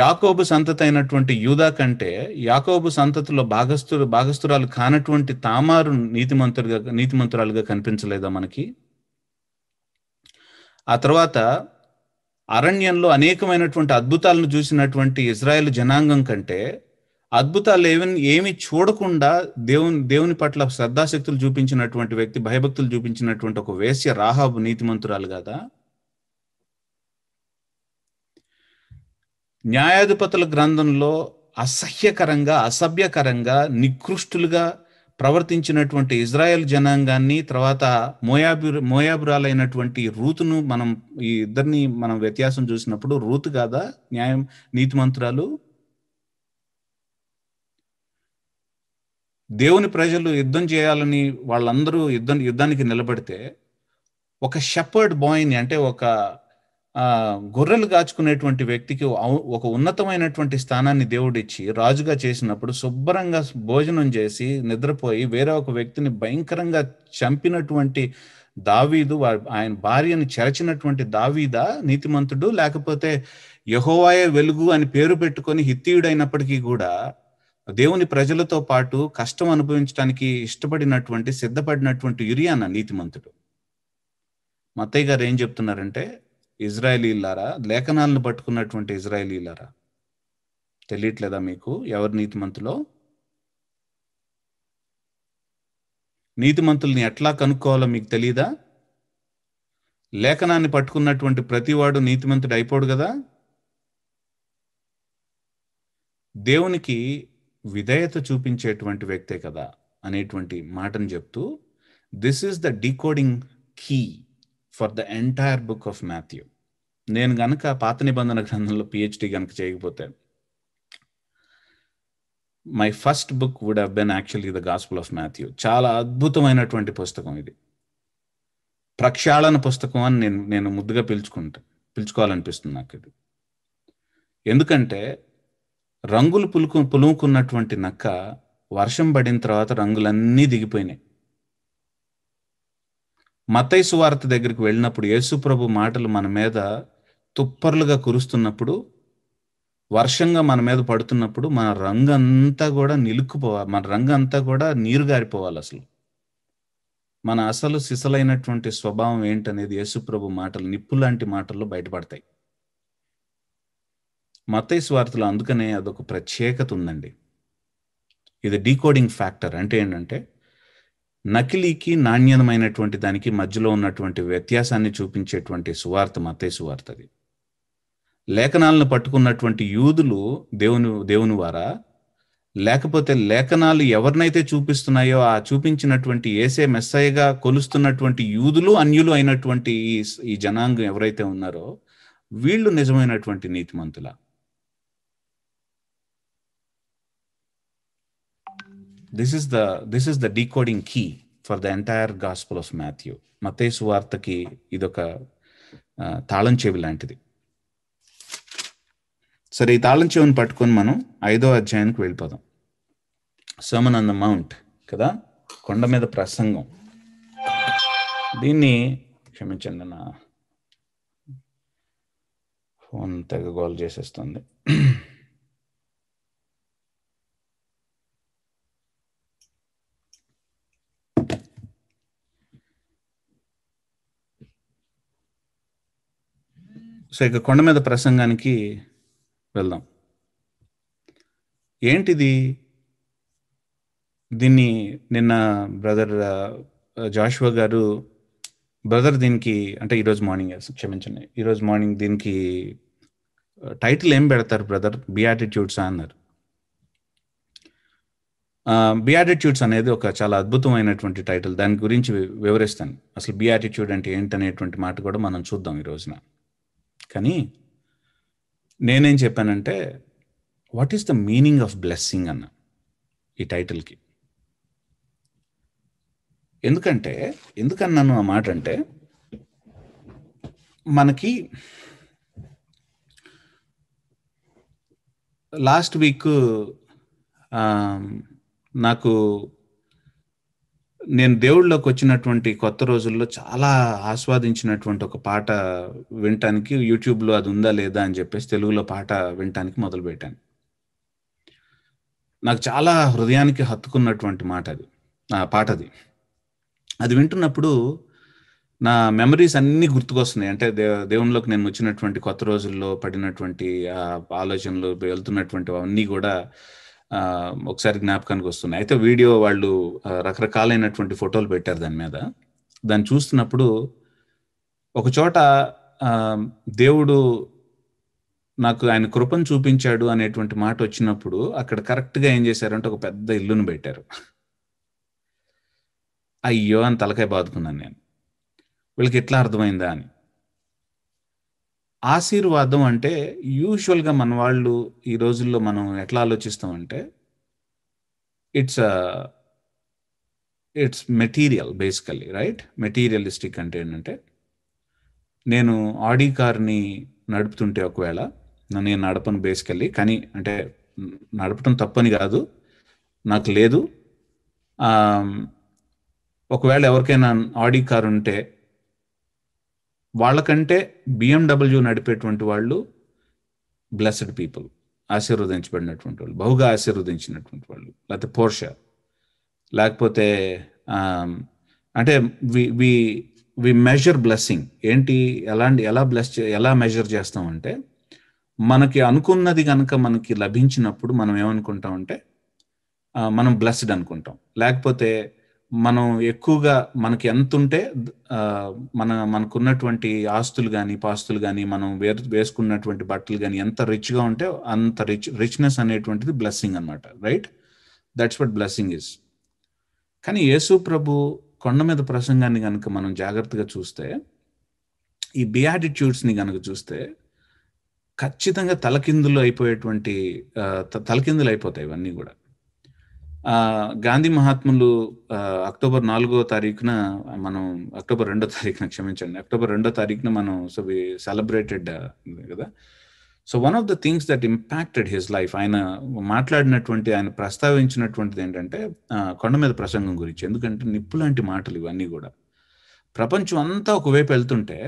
యాకోబు సంతతి అయినటువంటి యూదా కంటే యాకోబు సంతతిలో భాగస్థు భాగస్థురాలు కానటువంటి తామారు నీతిమంతులుగా నీతిమంతురాలుగా కనిపించలేదా మనకి ఆ తర్వాత అరణ్యంలో అనేకమైనటువంటి అద్భుతాలను చూసినటువంటి ఇజ్రాయెల్ జనాంగం కంటే అద్భుతాలు ఏమి ఏమి చూడకుండా దేవుని దేవుని పట్ల శ్రద్ధాశక్తులు చూపించినటువంటి వ్యక్తి భయభక్తులు చూపించినటువంటి ఒక వేశ్య రాహాబు నీతిమంతురాలు కదా న్యాయాధిపతుల గ్రంథంలో అసహ్యకరంగా అసభ్యకరంగా నికృష్టులుగా ప్రవర్తించినటువంటి ఇజ్రాయెల్ జనాంగాన్ని తర్వాత మోయాబు మోయాబురాలైనటువంటి రూతును మనం ఈ ఇద్దరిని మనం వ్యత్యాసం చూసినప్పుడు రూతు కాదా న్యాయం నీతి మంత్రాలు దేవుని ప్రజలు యుద్ధం చేయాలని వాళ్ళందరూ యుద్ధం యుద్ధానికి నిలబడితే ఒక షెపర్డ్ బాయ్ని అంటే ఒక గొర్రెలు కాచుకునేటువంటి వ్యక్తికి ఒక ఉన్నతమైనటువంటి స్థానాన్ని దేవుడిచ్చి రాజుగా చేసినప్పుడు శుభ్రంగా భోజనం చేసి నిద్రపోయి వేరే ఒక వ్యక్తిని భయంకరంగా చంపినటువంటి దావీదు ఆయన భార్యను చెరచినటువంటి దావీదా నీతిమంతుడు లేకపోతే యహోవాయ వెలుగు అని పేరు పెట్టుకొని హిత్తీయుడైనప్పటికీ కూడా దేవుని ప్రజలతో పాటు కష్టం అనుభవించడానికి ఇష్టపడినటువంటి సిద్ధపడినటువంటి యురియాన నీతిమంతుడు మత్తయ్య గారు ఏం చెప్తున్నారంటే ఇజ్రాయలీలారా లేఖనాలను పట్టుకున్నటువంటి ఇజ్రాయలీలారా తెలియట్లేదా మీకు ఎవరు నీతిమంతులో నీతిమంతుల్ని ఎట్లా కనుక్కోవాలో మీకు తెలియదా లేఖనాన్ని పట్టుకున్నటువంటి ప్రతివాడు నీతిమంతుడు అయిపోడు కదా దేవునికి విధేయత చూపించేటువంటి వ్యక్తే కదా అనేటువంటి మాటను చెప్తూ this is the decoding key for the entire book of Matthew నేను గనక పాత నిబంధన గ్రంథంలో పిహెచ్డి గనక చేయకపోతే my first book would have been actually the gospel of Matthew చాలా అద్భుతమైనటువంటి పుస్తకం ఇది ప్రక్షాళన పుస్తకం అని నేను నేను ముద్దుగా పిలుచుకుంటా పిలుచుకోవాలనిపిస్తుంది నాకు ఇది ఎందుకంటే రంగులు పులుకు పులుముకున్నటువంటి నక్క వర్షం పడిన తర్వాత రంగులన్నీ దిగిపోయినాయి మతైసు వార్త దగ్గరికి వెళ్ళినప్పుడు యేసుప్రభు మాటలు మన మీద తుప్పర్లుగా కురుస్తున్నప్పుడు వర్షంగా మన మీద పడుతున్నప్పుడు మన రంగు అంతా కూడా నిలుక్కుపోవాలి మన రంగు అంతా కూడా నీరు గారిపోవాలి అసలు మన అసలు సిసలైనటువంటి స్వభావం ఏంటనేది యేసుప్రభు మాటలు నిప్పు లాంటి మాటల్లో బయటపడతాయి మతై వార్తలు అందుకనే అదొక ప్రత్యేకత ఉందండి ఇది డీకోడింగ్ ఫ్యాక్టర్ అంటే ఏంటంటే నకిలీకి నాణ్యతమైనటువంటి దానికి మధ్యలో ఉన్నటువంటి వ్యత్యాసాన్ని చూపించేటువంటి సువార్త మతే సువార్తది లేఖనాలను పట్టుకున్నటువంటి యూదులు దేవుని దేవుని వారా లేకపోతే లేఖనాలు ఎవరినైతే చూపిస్తున్నాయో ఆ చూపించినటువంటి ఏసే మెస్సయ్యగా కొలుస్తున్నటువంటి యూదులు అన్యులు అయినటువంటి ఈ జనాంగం ఎవరైతే ఉన్నారో వీళ్ళు నిజమైనటువంటి నీతిమంతుల this is the this is the decoding key for the entire gospel of Matthew మతేసు వార్తకి ఇదొక తాళం చెవి లాంటిది సరే ఈ తాళం చెవిని పట్టుకొని మనం ఐదో అధ్యాయానికి వెళ్ళిపోదాం సోమన్ అన్ ద మౌంట్ కదా కొండ మీద ప్రసంగం దీన్ని క్షమించండి నా ఫోన్ తెగ గోల్ చేసేస్తుంది సో ఇక కొండ మీద ప్రసంగానికి వెళ్దాం ఏంటిది దీన్ని నిన్న బ్రదర్ జాషువా గారు బ్రదర్ దీనికి అంటే ఈరోజు మార్నింగ్ క్షమించండి ఈరోజు మార్నింగ్ దీనికి టైటిల్ ఏం పెడతారు బ్రదర్ బియాటిట్యూడ్స్ అన్నారు బియాటిట్యూడ్స్ అనేది ఒక చాలా అద్భుతమైనటువంటి టైటిల్ దాని గురించి వివరిస్తాను అసలు బియాటిట్యూడ్ అంటే ఏంటనేటువంటి మాట కూడా మనం చూద్దాం ఈ రోజున కానీ నేనేం చెప్పానంటే what is the meaning of blessing అన్న ఈ టైటిల్కి ఎందుకంటే ఎందుకన్నాను ఆ మాట అంటే మనకి లాస్ట్ వీక్ నాకు నేను దేవుళ్ళకి వచ్చినటువంటి కొత్త రోజుల్లో చాలా ఆస్వాదించినటువంటి ఒక పాట వినటానికి యూట్యూబ్లో అది ఉందా లేదా అని చెప్పేసి తెలుగులో పాట వినటానికి మొదలుపెట్టాను నాకు చాలా హృదయానికి హత్తుకున్నటువంటి మాట అది ఆ పాట అది అది వింటున్నప్పుడు నా మెమరీస్ అన్నీ గుర్తుకొస్తున్నాయి అంటే దే దేవునిలోకి నేను వచ్చినటువంటి కొత్త రోజుల్లో పడినటువంటి ఆలోచనలు వెళ్తున్నటువంటి అవన్నీ కూడా ఒకసారి జ్ఞాపకానికి వస్తున్నాయి అయితే వీడియో వాళ్ళు రకరకాలైనటువంటి ఫోటోలు పెట్టారు దాని మీద దాన్ని చూస్తున్నప్పుడు ఒక చోట దేవుడు నాకు ఆయన కృపను చూపించాడు అనేటువంటి మాట వచ్చినప్పుడు అక్కడ కరెక్ట్గా ఏం చేశారంటే ఒక పెద్ద ఇల్లును పెట్టారు అయ్యో అని తలకాయ బాదుకున్నాను నేను వీళ్ళకి ఎట్లా అర్థమైందా అని ఆశీర్వాదం అంటే యూజువల్గా మన వాళ్ళు ఈ రోజుల్లో మనం ఎట్లా ఆలోచిస్తామంటే it's it's material basically right materialistic అంటే ఏంటంటే నేను ఆడి కార్ని నడుపుతుంటే ఒకవేళ నేను నడపను బేసికల్లీ కానీ అంటే నడపటం తప్పని కాదు నాకు లేదు ఒకవేళ ఎవరికైనా ఆడి కార్ ఉంటే వాళ్ళకంటే బిఎండబ్ల్యూ నడిపేటువంటి వాళ్ళు బ్లెస్డ్ పీపుల్ ఆశీర్వదించబడినటువంటి వాళ్ళు బహుగా ఆశీర్వదించినటువంటి వాళ్ళు లేకపోతే పోర్ష లేకపోతే అంటే వి వి వి మెజర్ బ్లెస్సింగ్ ఏంటి ఎలాంటి ఎలా బ్లెస్ ఎలా మెజర్ చేస్తామంటే మనకి అనుకున్నది కనుక మనకి లభించినప్పుడు మనం ఏమనుకుంటామంటే మనం బ్లెస్డ్ అనుకుంటాం లేకపోతే మనం ఎక్కువగా మనకి ఎంత ఉంటే మన మనకున్నటువంటి ఆస్తులు కానీ పాస్తులు కానీ మనం వే వేసుకున్నటువంటి బట్టలు కానీ ఎంత రిచ్గా ఉంటే అంత రిచ్ రిచ్నెస్ అనేటువంటిది బ్లెస్సింగ్ అనమాట right that's what blessing is కానీ యేసు ప్రభు కొండ మీద ప్రసంగాన్ని కనుక మనం జాగ్రత్తగా చూస్తే ఈ బియాటిట్యూడ్స్ని కనుక చూస్తే ఖచ్చితంగా తలకిందులు అయిపోయేటువంటి తలకిందులు అయిపోతాయి ఇవన్నీ కూడా గాంధీ మహాత్ములు అక్టోబర్ నాలుగో తారీఖున మనం అక్టోబర్ రెండో తారీఖున క్షమించండి అక్టోబర్ రెండో తారీఖున మనం సో వి సెలబ్రేటెడ్ కదా so one of the things that impacted his life ఆయన మాట్లాడినటువంటి ఆయన ప్రస్తావించినటువంటిది ఏంటంటే కొండ మీద ప్రసంగం గురించి ఎందుకంటే నిప్పు లాంటి మాటలు ఇవన్నీ కూడా ప్రపంచం అంతా ఒకవైపు వెళ్తుంటే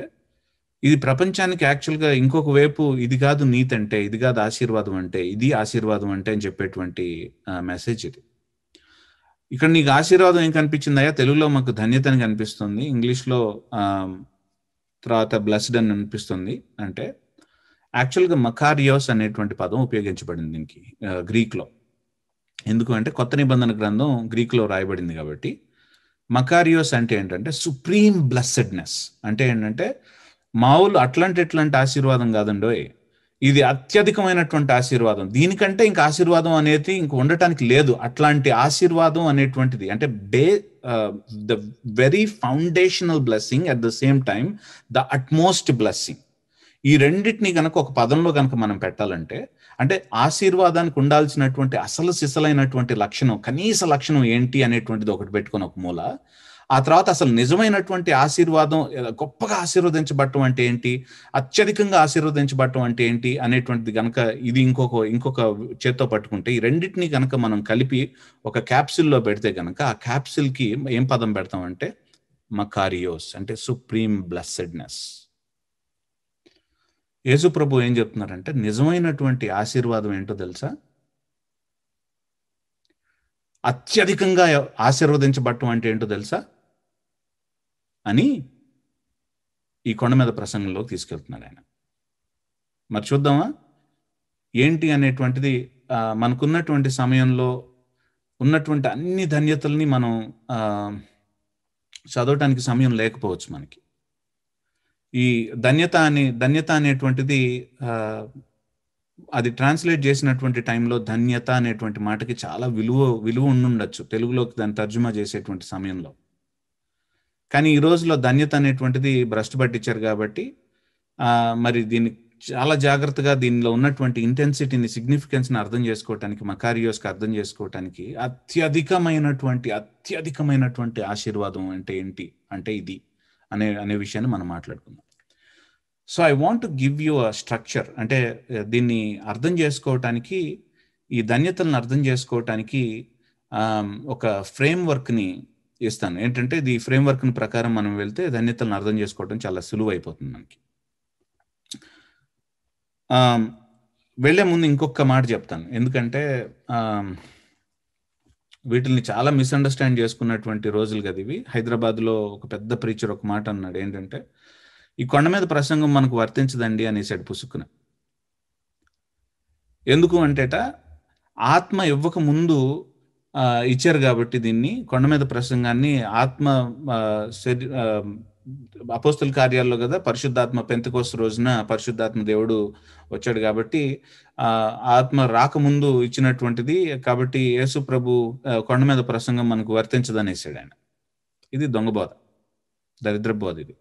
ఇది ప్రపంచానికి యాక్చువల్గా ఇంకొక వైపు ఇది కాదు నీతంటే ఇది కాదు ఆశీర్వాదం అంటే ఇది ఆశీర్వాదం అంటే అని చెప్పేటువంటి మెసేజ్ ఇది ఇక్కడ నీకు ఆశీర్వాదం ఏం అయ్యా తెలుగులో మాకు ధన్యతని కనిపిస్తుంది ఇంగ్లీష్లో తర్వాత బ్లస్డ్ అని అనిపిస్తుంది అంటే యాక్చువల్గా మకారియోస్ అనేటువంటి పదం ఉపయోగించబడింది దీనికి గ్రీక్లో ఎందుకు అంటే కొత్త నిబంధన గ్రంథం గ్రీక్లో రాయబడింది కాబట్టి మకారియోస్ అంటే ఏంటంటే సుప్రీం బ్లస్సెడ్నెస్ అంటే ఏంటంటే మామూలు అట్లాంటి ఇట్లాంటి ఆశీర్వాదం కాదండోయ్ ఇది అత్యధికమైనటువంటి ఆశీర్వాదం దీనికంటే ఇంకా ఆశీర్వాదం అనేది ఇంక ఉండటానికి లేదు అట్లాంటి ఆశీర్వాదం అనేటువంటిది అంటే be the very foundational blessing at the same time the utmost blessing ఈ రెండింటిని కనుక ఒక పదంలో కనుక మనం పెట్టాలంటే అంటే ఆశీర్వాదానికి ఉండాల్సినటువంటి అసలు సిసలైనటువంటి లక్షణం కనీస లక్షణం ఏంటి అనేటువంటిది ఒకటి పెట్టుకుని ఒక మూల ఆ తర్వాత అసలు నిజమైనటువంటి ఆశీర్వాదం గొప్పగా ఆశీర్వదించబడటం అంటే ఏంటి అత్యధికంగా ఆశీర్వదించబడటం అంటే ఏంటి అనేటువంటిది కనుక ఇది ఇంకొక ఇంకొక చేత్తో పట్టుకుంటే ఈ రెండింటిని కనుక మనం కలిపి ఒక క్యాప్సిల్లో పెడితే కనుక ఆ క్యాప్సిల్కి ఏం పదం పెడతామంటే మకారియోస్ అంటే సుప్రీం బ్లెస్సెడ్నెస్ యేసు ప్రభు ఏం చెప్తున్నారంటే నిజమైనటువంటి ఆశీర్వాదం ఏంటో తెలుసా అత్యధికంగా ఆశీర్వదించబట్టం అంటే ఏంటో తెలుసా అని ఈ కొండ మీద ప్రసంగంలోకి తీసుకెళ్తున్నాడు ఆయన మరి చూద్దామా ఏంటి అనేటువంటిది మనకున్నటువంటి సమయంలో ఉన్నటువంటి అన్ని ధన్యతల్ని మనం చదవటానికి సమయం లేకపోవచ్చు మనకి ఈ ధన్యత అనే ధన్యత అనేటువంటిది అది ట్రాన్స్లేట్ చేసినటువంటి టైంలో ధన్యత అనేటువంటి మాటకి చాలా విలువ విలువ ఉండుండొచ్చు తెలుగులోకి దాన్ని తర్జుమా చేసేటువంటి సమయంలో కానీ ఈ రోజులో ధన్యత అనేటువంటిది భ్రష్టు పట్టించారు కాబట్టి మరి దీన్ని చాలా జాగ్రత్తగా దీనిలో ఉన్నటువంటి ఇంటెన్సిటీని సిగ్నిఫికెన్స్ని అర్థం చేసుకోవటానికి మకారియోస్కి అర్థం చేసుకోవటానికి అత్యధికమైనటువంటి అత్యధికమైనటువంటి ఆశీర్వాదం అంటే ఏంటి అంటే ఇది అనే అనే విషయాన్ని మనం మాట్లాడుకుందాం so I want give you a structure అంటే దీన్ని అర్థం చేసుకోవటానికి ఈ ధన్యతలను అర్థం చేసుకోవటానికి ఒక ఫ్రేమ్ వర్క్ని ఇస్తాను ఏంటంటే ఇది వర్క్ ప్రకారం మనం వెళ్తే ధన్యతలను అర్థం చేసుకోవడం చాలా సులువు అయిపోతుంది మనకి వెళ్ళే ముందు ఇంకొక మాట చెప్తాను ఎందుకంటే వీటిని చాలా మిస్అండర్స్టాండ్ చేసుకున్నటువంటి రోజులు కదా ఇవి హైదరాబాద్లో ఒక పెద్ద ప్రీచర్ ఒక మాట అన్నాడు ఏంటంటే ఈ కొండ మీద ప్రసంగం మనకు వర్తించదండి అనేసాడు పుసుకున ఎందుకు అంటేట ఆత్మ ఇవ్వక ముందు ఇచ్చారు కాబట్టి దీన్ని కొండ మీద ప్రసంగాన్ని ఆత్మ అపోస్తుల కార్యాల్లో కదా పరిశుద్ధాత్మ పెంతకోస్త రోజున పరిశుద్ధాత్మ దేవుడు వచ్చాడు కాబట్టి ఆత్మ రాకముందు ఇచ్చినటువంటిది కాబట్టి యేసు ప్రభు కొండ మీద ప్రసంగం మనకు వర్తించదనేసాడు ఆయన ఇది దొంగబోధ దరిద్ర బోధ ఇది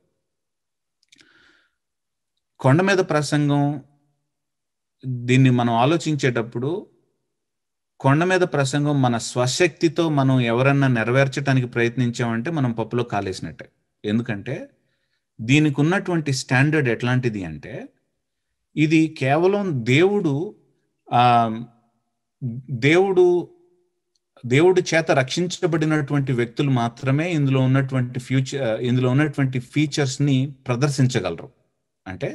కొండ మీద ప్రసంగం దీన్ని మనం ఆలోచించేటప్పుడు కొండ మీద ప్రసంగం మన స్వశక్తితో మనం ఎవరన్నా నెరవేర్చడానికి ప్రయత్నించామంటే మనం పప్పులో కాలేసినట్టే ఎందుకంటే దీనికి ఉన్నటువంటి స్టాండర్డ్ ఎట్లాంటిది అంటే ఇది కేవలం దేవుడు దేవుడు దేవుడి చేత రక్షించబడినటువంటి వ్యక్తులు మాత్రమే ఇందులో ఉన్నటువంటి ఫ్యూచర్ ఇందులో ఉన్నటువంటి ఫీచర్స్ని ప్రదర్శించగలరు అంటే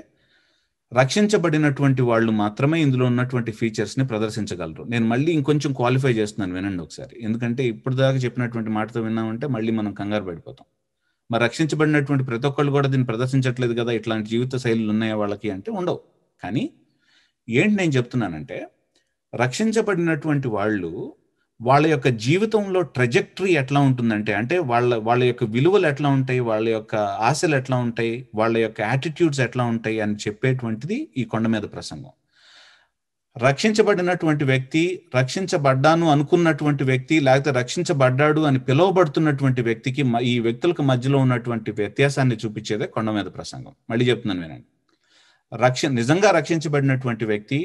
రక్షించబడినటువంటి వాళ్ళు మాత్రమే ఇందులో ఉన్నటువంటి ఫీచర్స్ని ప్రదర్శించగలరు నేను మళ్ళీ ఇంకొంచెం క్వాలిఫై చేస్తున్నాను వినండి ఒకసారి ఎందుకంటే ఇప్పుడు దాకా చెప్పినటువంటి మాటతో విన్నామంటే మళ్ళీ మనం కంగారు పడిపోతాం మరి రక్షించబడినటువంటి ప్రతి ఒక్కళ్ళు కూడా దీన్ని ప్రదర్శించట్లేదు కదా ఇట్లాంటి జీవిత శైలులు ఉన్నాయా వాళ్ళకి అంటే ఉండవు కానీ ఏంటి నేను చెప్తున్నానంటే రక్షించబడినటువంటి వాళ్ళు వాళ్ళ యొక్క జీవితంలో ట్రెజెక్టరీ ఎట్లా ఉంటుందంటే అంటే వాళ్ళ వాళ్ళ యొక్క విలువలు ఎట్లా ఉంటాయి వాళ్ళ యొక్క ఆశలు ఎట్లా ఉంటాయి వాళ్ళ యొక్క యాటిట్యూడ్స్ ఎట్లా ఉంటాయి అని చెప్పేటువంటిది ఈ కొండ మీద ప్రసంగం రక్షించబడినటువంటి వ్యక్తి రక్షించబడ్డాను అనుకున్నటువంటి వ్యక్తి లేకపోతే రక్షించబడ్డాడు అని పిలువబడుతున్నటువంటి వ్యక్తికి ఈ వ్యక్తులకు మధ్యలో ఉన్నటువంటి వ్యత్యాసాన్ని చూపించేదే కొండ మీద ప్రసంగం మళ్ళీ చెప్తున్నాను వినండి రక్ష నిజంగా రక్షించబడినటువంటి వ్యక్తి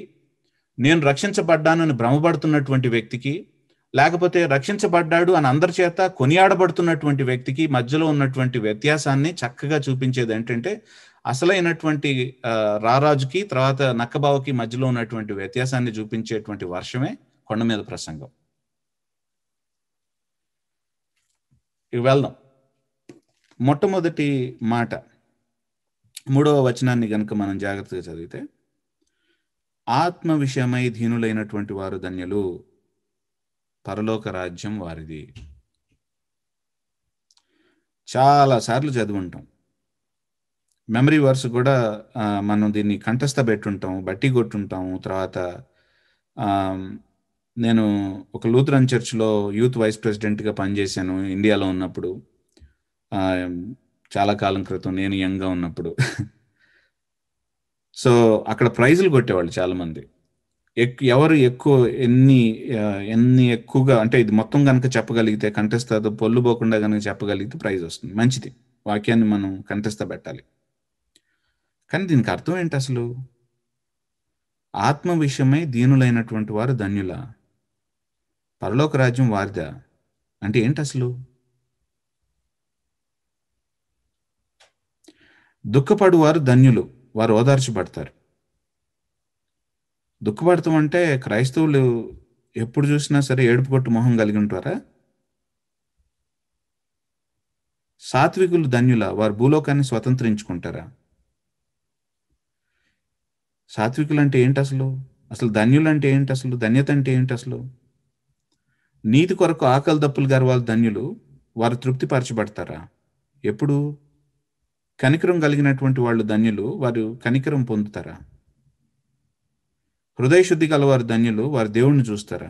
నేను రక్షించబడ్డానని భ్రమపడుతున్నటువంటి వ్యక్తికి లేకపోతే రక్షించబడ్డాడు అని అందరి చేత కొనియాడబడుతున్నటువంటి వ్యక్తికి మధ్యలో ఉన్నటువంటి వ్యత్యాసాన్ని చక్కగా చూపించేది ఏంటంటే అసలైనటువంటి రారాజుకి తర్వాత నక్కబావకి మధ్యలో ఉన్నటువంటి వ్యత్యాసాన్ని చూపించేటువంటి వర్షమే కొండ మీద ప్రసంగం ఇక వెళ్దాం మొట్టమొదటి మాట మూడవ వచనాన్ని గనక మనం జాగ్రత్తగా చదివితే ఆత్మ విషయమై ధీనులైనటువంటి వారు ధన్యులు పరలోక రాజ్యం వారిది చాలాసార్లు చదువుంటాం మెమరీ వర్స్ కూడా మనం దీన్ని కంఠస్థ పెట్టుంటాం బట్టి కొట్టుంటాం తర్వాత నేను ఒక లూథరన్ చర్చ్లో యూత్ వైస్ ప్రెసిడెంట్గా పనిచేశాను ఇండియాలో ఉన్నప్పుడు చాలా కాలం క్రితం నేను యంగ్గా ఉన్నప్పుడు సో అక్కడ ప్రైజులు కొట్టేవాళ్ళు చాలామంది ఎవరు ఎక్కువ ఎన్ని ఎన్ని ఎక్కువగా అంటే ఇది మొత్తం కనుక చెప్పగలిగితే కంటెస్త పొల్లు పోకుండా కనుక చెప్పగలిగితే ప్రైజ్ వస్తుంది మంచిది వాక్యాన్ని మనం కంటెస్త పెట్టాలి కానీ దీనికి అర్థం ఏంటి అసలు ఆత్మ విషయమై దీనులైనటువంటి వారు ధన్యుల పరలోక రాజ్యం వారిదా అంటే ఏంటి అసలు దుఃఖపడు వారు ధన్యులు వారు ఓదార్చబడతారు దుఃఖపడతాం అంటే క్రైస్తవులు ఎప్పుడు చూసినా సరే ఏడుపు కొట్టు మొహం కలిగి ఉంటారా సాత్వికులు ధన్యుల వారు భూలోకాన్ని స్వతంత్రించుకుంటారా సాత్వికులు అంటే ఏంటి అసలు అసలు ధన్యులు అంటే ఏంటి అసలు ధన్యత అంటే ఏంటి అసలు నీతి కొరకు ఆకలి దప్పులు గారు వాళ్ళు ధన్యులు వారు తృప్తిపరచబడతారా ఎప్పుడు కనికరం కలిగినటువంటి వాళ్ళు ధన్యులు వారు కనికరం పొందుతారా హృదయశుద్ధి గలవారు ధన్యులు వారి దేవుణ్ణి చూస్తారా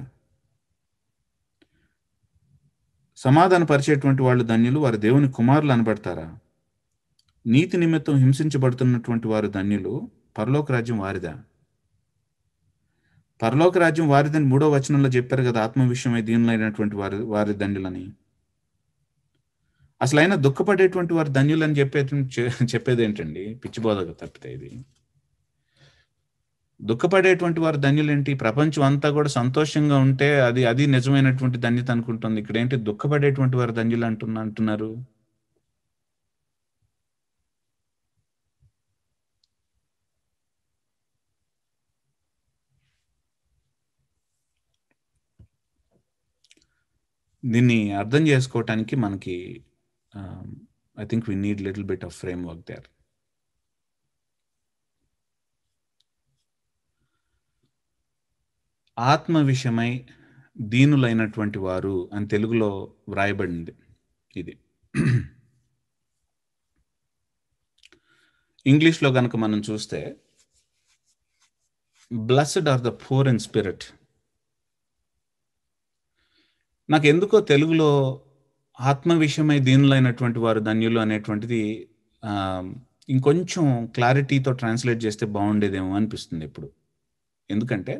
సమాధాన పరిచేటువంటి వాళ్ళు ధన్యులు వారి దేవుని కుమారులు అనబడతారా నీతి నిమిత్తం హింసించబడుతున్నటువంటి వారు ధన్యులు పరలోక రాజ్యం వారిదా పరలోక రాజ్యం వారిదని మూడో వచనంలో చెప్పారు కదా ఆత్మ విషయమై దీనులైనటువంటి వారి వారి ధన్యులని అసలు అయినా దుఃఖపడేటువంటి వారి ధన్యులని చెప్పే చెప్పేది ఏంటండి పిచ్చిబోధకు తప్పితే ఇది దుఃఖపడేటువంటి వారు ధన్యులేంటి ప్రపంచం అంతా కూడా సంతోషంగా ఉంటే అది అది నిజమైనటువంటి ధన్యత అనుకుంటుంది ఇక్కడ ఏంటి దుఃఖపడేటువంటి వారు ధన్యులు అంటున్నా అంటున్నారు దీన్ని అర్థం చేసుకోవటానికి మనకి I think we need little bit of framework there ఆత్మ విషయమై దీనులైనటువంటి వారు అని తెలుగులో వ్రాయబడింది ఇది ఇంగ్లీష్లో కనుక మనం చూస్తే blessed are the poor in spirit నాకు ఎందుకో తెలుగులో ఆత్మ విషయమై దీనులైనటువంటి వారు ధన్యులు అనేటువంటిది ఇంకొంచెం క్లారిటీతో ట్రాన్స్లేట్ చేస్తే బాగుండేదేమో అనిపిస్తుంది ఇప్పుడు ఎందుకంటే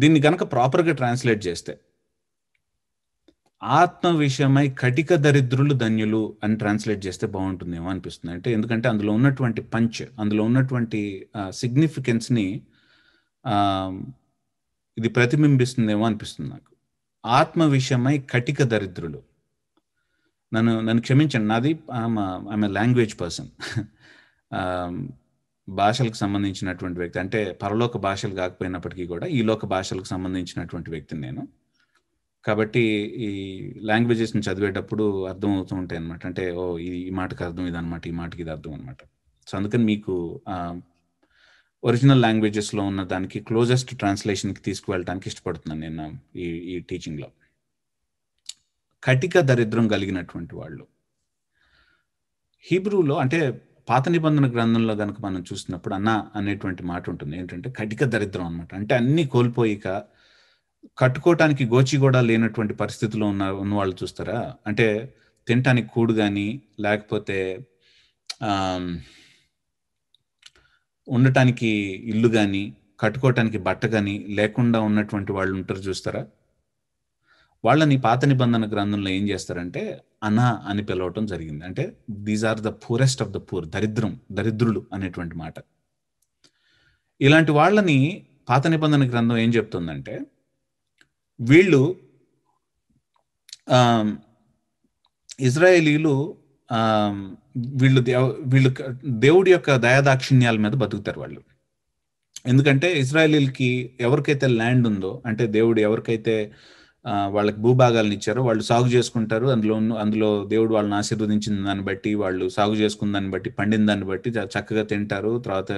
దీన్ని గనక ప్రాపర్గా ట్రాన్స్లేట్ చేస్తే ఆత్మ విషయమై కటిక దరిద్రులు ధన్యులు అని ట్రాన్స్లేట్ చేస్తే బాగుంటుందేమో అనిపిస్తుంది అంటే ఎందుకంటే అందులో ఉన్నటువంటి పంచ్ అందులో ఉన్నటువంటి సిగ్నిఫికెన్స్ని ఇది ప్రతిబింబిస్తుందేమో అనిపిస్తుంది నాకు ఆత్మ విషయమై కటిక దరిద్రులు నన్ను నన్ను క్షమించండి నాది ఐఎమ్ లాంగ్వేజ్ పర్సన్ భాషలకు సంబంధించినటువంటి వ్యక్తి అంటే పరలోక భాషలు కాకపోయినప్పటికీ కూడా ఈ లోక భాషలకు సంబంధించినటువంటి వ్యక్తిని నేను కాబట్టి ఈ లాంగ్వేజెస్ని చదివేటప్పుడు అర్థం అవుతూ ఉంటాయి అనమాట అంటే ఓ ఈ మాటకి అర్థం ఇది అనమాట ఈ మాటకి ఇది అర్థం అనమాట సో అందుకని మీకు ఒరిజినల్ లాంగ్వేజెస్లో ఉన్న దానికి క్లోజెస్ట్ ట్రాన్స్లేషన్కి తీసుకువెళ్ళడానికి ఇష్టపడుతున్నాను నేను ఈ ఈ టీచింగ్లో కటిక దరిద్రం కలిగినటువంటి వాళ్ళు హీబ్రూలో అంటే పాత నిబంధన గ్రంథంలో కనుక మనం చూసినప్పుడు అన్న అనేటువంటి మాట ఉంటుంది ఏంటంటే కటిక దరిద్రం అనమాట అంటే అన్నీ కోల్పోయిక కట్టుకోవటానికి గోచి కూడా లేనటువంటి పరిస్థితిలో ఉన్న ఉన్న వాళ్ళు చూస్తారా అంటే తినటానికి కూడు కానీ లేకపోతే ఉండటానికి ఇల్లు కానీ కట్టుకోవటానికి బట్ట కానీ లేకుండా ఉన్నటువంటి వాళ్ళు ఉంటారు చూస్తారా వాళ్ళని పాత నిబంధన గ్రంథంలో ఏం చేస్తారంటే అనా అని పిలవటం జరిగింది అంటే these are the purest of the poor దరిద్రం దరిద్రులు అనేటువంటి మాట ఇలాంటి వాళ్ళని పాత నిబంధన గ్రంథం ఏం చెప్తుందంటే వీళ్ళు ఇజ్రాయేలీలు వీళ్ళు దేవ వీళ్ళు దేవుడి యొక్క దయాదాక్షిణ్యాల మీద బతుకుతారు వాళ్ళు ఎందుకంటే ఇజ్రాయేలీలకి ఎవరికైతే ల్యాండ్ ఉందో అంటే దేవుడు ఎవరికైతే వాళ్ళకి భూభాగాలను ఇచ్చారు వాళ్ళు సాగు చేసుకుంటారు అందులో అందులో దేవుడు వాళ్ళని ఆశీర్వదించిన దాన్ని బట్టి వాళ్ళు సాగు చేసుకున్న దాన్ని బట్టి పండిన దాన్ని బట్టి చక్కగా తింటారు తర్వాత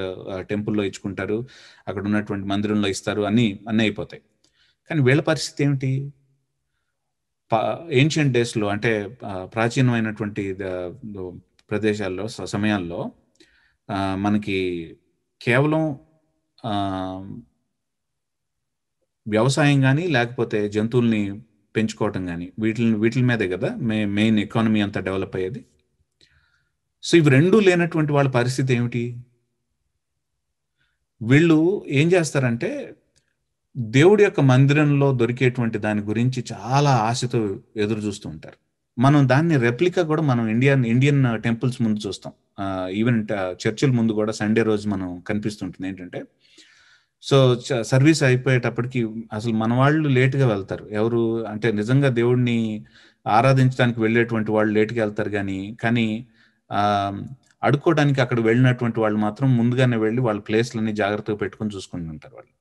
టెంపుల్లో ఇచ్చుకుంటారు అక్కడ ఉన్నటువంటి మందిరంలో ఇస్తారు అని అన్నీ అయిపోతాయి కానీ వీళ్ళ పరిస్థితి ఏమిటి ఏన్షియంట్ డేస్లో అంటే ప్రాచీనమైనటువంటి ప్రదేశాల్లో సమయాల్లో మనకి కేవలం వ్యవసాయం కానీ లేకపోతే జంతువుల్ని పెంచుకోవటం కానీ వీటి వీటి మీదే కదా మే మెయిన్ ఎకానమీ అంతా డెవలప్ అయ్యేది సో ఇవి రెండూ లేనటువంటి వాళ్ళ పరిస్థితి ఏమిటి వీళ్ళు ఏం చేస్తారంటే దేవుడి యొక్క మందిరంలో దొరికేటువంటి దాని గురించి చాలా ఆశతో ఎదురు చూస్తూ ఉంటారు మనం దాన్ని రెప్లికా కూడా మనం ఇండియన్ ఇండియన్ టెంపుల్స్ ముందు చూస్తాం ఈవెన్ చర్చిల ముందు కూడా సండే రోజు మనం కనిపిస్తుంటుంది ఏంటంటే సో సర్వీస్ అయిపోయేటప్పటికి అసలు మన వాళ్ళు లేటుగా వెళ్తారు ఎవరు అంటే నిజంగా దేవుడిని ఆరాధించడానికి వెళ్ళేటువంటి వాళ్ళు లేట్గా వెళ్తారు కానీ కానీ అడుక్కోవడానికి అక్కడ వెళ్ళినటువంటి వాళ్ళు మాత్రం ముందుగానే వెళ్ళి వాళ్ళ ప్లేస్లన్నీ జాగ్రత్తగా పెట్టుకొని ఉంటారు వాళ్ళు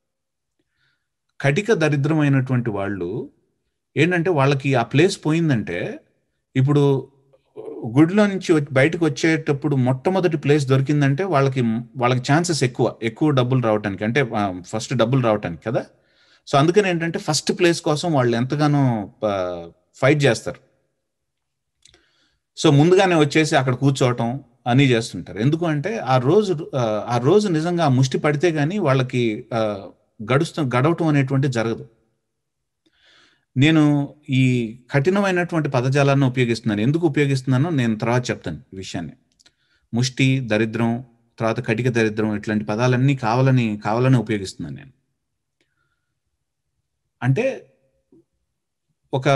కటిక దరిద్రమైనటువంటి వాళ్ళు ఏంటంటే వాళ్ళకి ఆ ప్లేస్ పోయిందంటే ఇప్పుడు గుడిలో నుంచి బయటకు వచ్చేటప్పుడు మొట్టమొదటి ప్లేస్ దొరికిందంటే వాళ్ళకి వాళ్ళకి ఛాన్సెస్ ఎక్కువ ఎక్కువ డబ్బులు రావటానికి అంటే ఫస్ట్ డబ్బులు రావటానికి కదా సో అందుకని ఏంటంటే ఫస్ట్ ప్లేస్ కోసం వాళ్ళు ఎంతగానో ఫైట్ చేస్తారు సో ముందుగానే వచ్చేసి అక్కడ కూర్చోవటం అని చేస్తుంటారు ఎందుకు అంటే ఆ రోజు ఆ రోజు నిజంగా ముష్టి పడితే కానీ వాళ్ళకి గడుస్తూ గడవటం అనేటువంటి జరగదు నేను ఈ కఠినమైనటువంటి పదజాలాన్ని ఉపయోగిస్తున్నాను ఎందుకు ఉపయోగిస్తున్నానో నేను తర్వాత చెప్తాను ఈ విషయాన్ని ముష్టి దరిద్రం తర్వాత కటిక దరిద్రం ఇట్లాంటి పదాలన్నీ కావాలని కావాలని ఉపయోగిస్తున్నాను నేను అంటే ఒక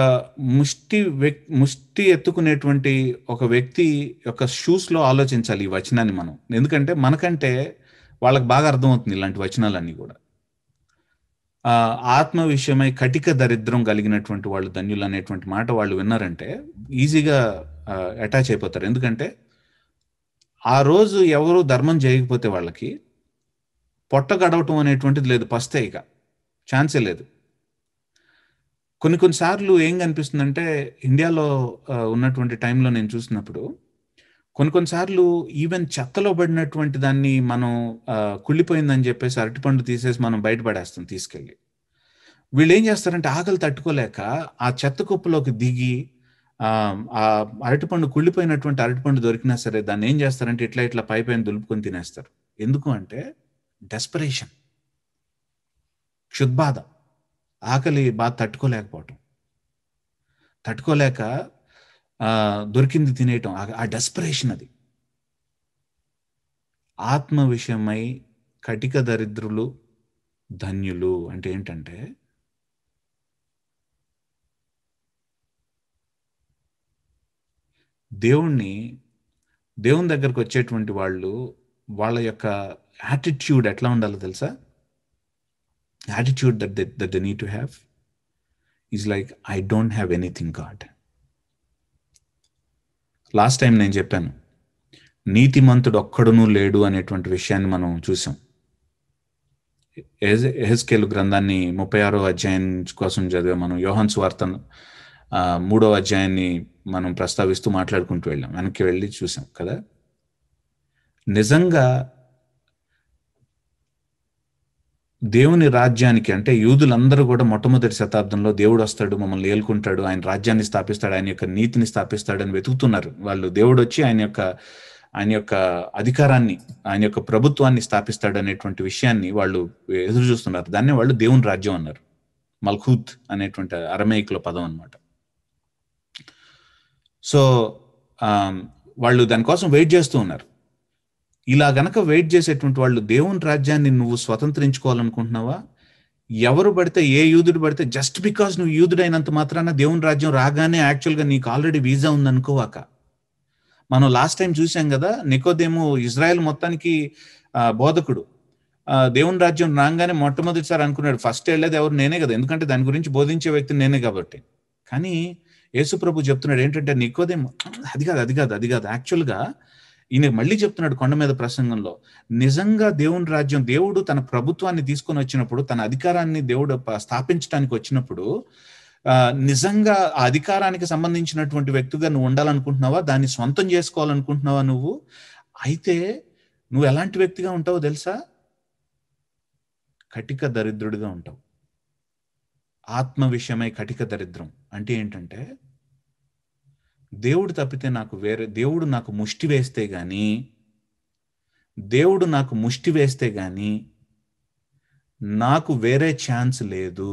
ముష్టి వ్యక్ ముష్టి ఎత్తుకునేటువంటి ఒక వ్యక్తి యొక్క షూస్లో ఆలోచించాలి ఈ వచనాన్ని మనం ఎందుకంటే మనకంటే వాళ్ళకి బాగా అర్థమవుతుంది ఇలాంటి వచనాలన్నీ కూడా ఆత్మ విషయమై కటిక దరిద్రం కలిగినటువంటి వాళ్ళు ధన్యులు అనేటువంటి మాట వాళ్ళు విన్నారంటే ఈజీగా అటాచ్ అయిపోతారు ఎందుకంటే ఆ రోజు ఎవరు ధర్మం చేయకపోతే వాళ్ళకి పొట్ట గడవటం అనేటువంటిది లేదు పస్తే ఇక ఛాన్సే లేదు కొన్ని కొన్నిసార్లు ఏం కనిపిస్తుందంటే ఇండియాలో ఉన్నటువంటి టైంలో నేను చూసినప్పుడు కొన్ని కొన్నిసార్లు ఈవెన్ చెత్తలో పడినటువంటి దాన్ని మనం కుళ్ళిపోయిందని చెప్పేసి అరటిపండు తీసేసి మనం బయటపడేస్తాం తీసుకెళ్ళి వీళ్ళు ఏం చేస్తారంటే ఆకలి తట్టుకోలేక ఆ చెత్త కుప్పలోకి దిగి ఆ అరటిపండు కుళ్ళిపోయినటువంటి అరటిపండు దొరికినా సరే దాన్ని ఏం చేస్తారంటే ఇట్లా ఇట్లా పై పైన దులుపుకొని తినేస్తారు ఎందుకు అంటే డెస్పరేషన్ క్షుద్బాధ ఆకలి బాధ తట్టుకోలేకపోవటం తట్టుకోలేక దొరికింది తినేయటం ఆ డెస్పరేషన్ అది ఆత్మ విషయమై కటిక దరిద్రులు ధన్యులు అంటే ఏంటంటే దేవుణ్ణి దేవుని దగ్గరకు వచ్చేటువంటి వాళ్ళు వాళ్ళ యొక్క యాటిట్యూడ్ ఎట్లా ఉండాలో తెలుసా attitude that that the need to have is like I don't have anything God last time నేను చెప్పాను నీతిమంతుడు ఒక్కడునూ లేడు అనేటువంటి విషయాన్ని మనం చూసాం ఎహెస్కేలు గ్రంథాన్ని ముప్పై ఆరో అధ్యాయం కోసం చదివా మనం యోహన్స్ వార్త మూడో అధ్యాయాన్ని మనం ప్రస్తావిస్తూ మాట్లాడుకుంటూ వెళ్ళాం వెనక్కి వెళ్ళి చూసాం కదా నిజంగా దేవుని రాజ్యానికి అంటే యూదులందరూ కూడా మొట్టమొదటి శతాబ్దంలో దేవుడు వస్తాడు మమ్మల్ని ఏలుకుంటాడు ఆయన రాజ్యాన్ని స్థాపిస్తాడు ఆయన యొక్క నీతిని స్థాపిస్తాడని వెతుకుతున్నారు వాళ్ళు దేవుడు వచ్చి ఆయన యొక్క ఆయన యొక్క అధికారాన్ని ఆయన యొక్క ప్రభుత్వాన్ని స్థాపిస్తాడు అనేటువంటి విషయాన్ని వాళ్ళు ఎదురు చూస్తున్నారు దాన్నే వాళ్ళు దేవుని రాజ్యం అన్నారు మల్ఖూత్ అనేటువంటి అరమేయిక్లో పదం అనమాట సో వాళ్ళు దానికోసం వెయిట్ చేస్తూ ఉన్నారు ఇలా గనక వెయిట్ చేసేటువంటి వాళ్ళు దేవుని రాజ్యాన్ని నువ్వు స్వతంత్రించుకోవాలనుకుంటున్నావా ఎవరు పడితే ఏ యూదుడు పడితే జస్ట్ బికాస్ నువ్వు అయినంత మాత్రాన దేవుని రాజ్యం రాగానే యాక్చువల్గా నీకు ఆల్రెడీ వీసా ఉందనుకోవాక మనం లాస్ట్ టైం చూసాం కదా నికోదేమో ఇజ్రాయెల్ మొత్తానికి బోధకుడు దేవుని రాజ్యం రాగానే మొట్టమొదటిసారి అనుకున్నాడు ఫస్ట్ వెళ్ళేది ఎవరు నేనే కదా ఎందుకంటే దాని గురించి బోధించే వ్యక్తి నేనే కాబట్టి కానీ యేసుప్రభు చెప్తున్నాడు ఏంటంటే నికోదేమో అది కాదు అది కాదు అది కాదు యాక్చువల్గా ఈయన మళ్ళీ చెప్తున్నాడు కొండ మీద ప్రసంగంలో నిజంగా దేవుని రాజ్యం దేవుడు తన ప్రభుత్వాన్ని తీసుకొని వచ్చినప్పుడు తన అధికారాన్ని దేవుడు స్థాపించడానికి వచ్చినప్పుడు నిజంగా ఆ అధికారానికి సంబంధించినటువంటి వ్యక్తిగా నువ్వు ఉండాలనుకుంటున్నావా దాన్ని సొంతం చేసుకోవాలనుకుంటున్నావా నువ్వు అయితే నువ్వు ఎలాంటి వ్యక్తిగా ఉంటావో తెలుసా కటిక దరిద్రుడిగా ఉంటావు ఆత్మ విషయమై కటిక దరిద్రం అంటే ఏంటంటే దేవుడు తప్పితే నాకు వేరే దేవుడు నాకు ముష్టి వేస్తే కానీ దేవుడు నాకు ముష్టి వేస్తే కానీ నాకు వేరే ఛాన్స్ లేదు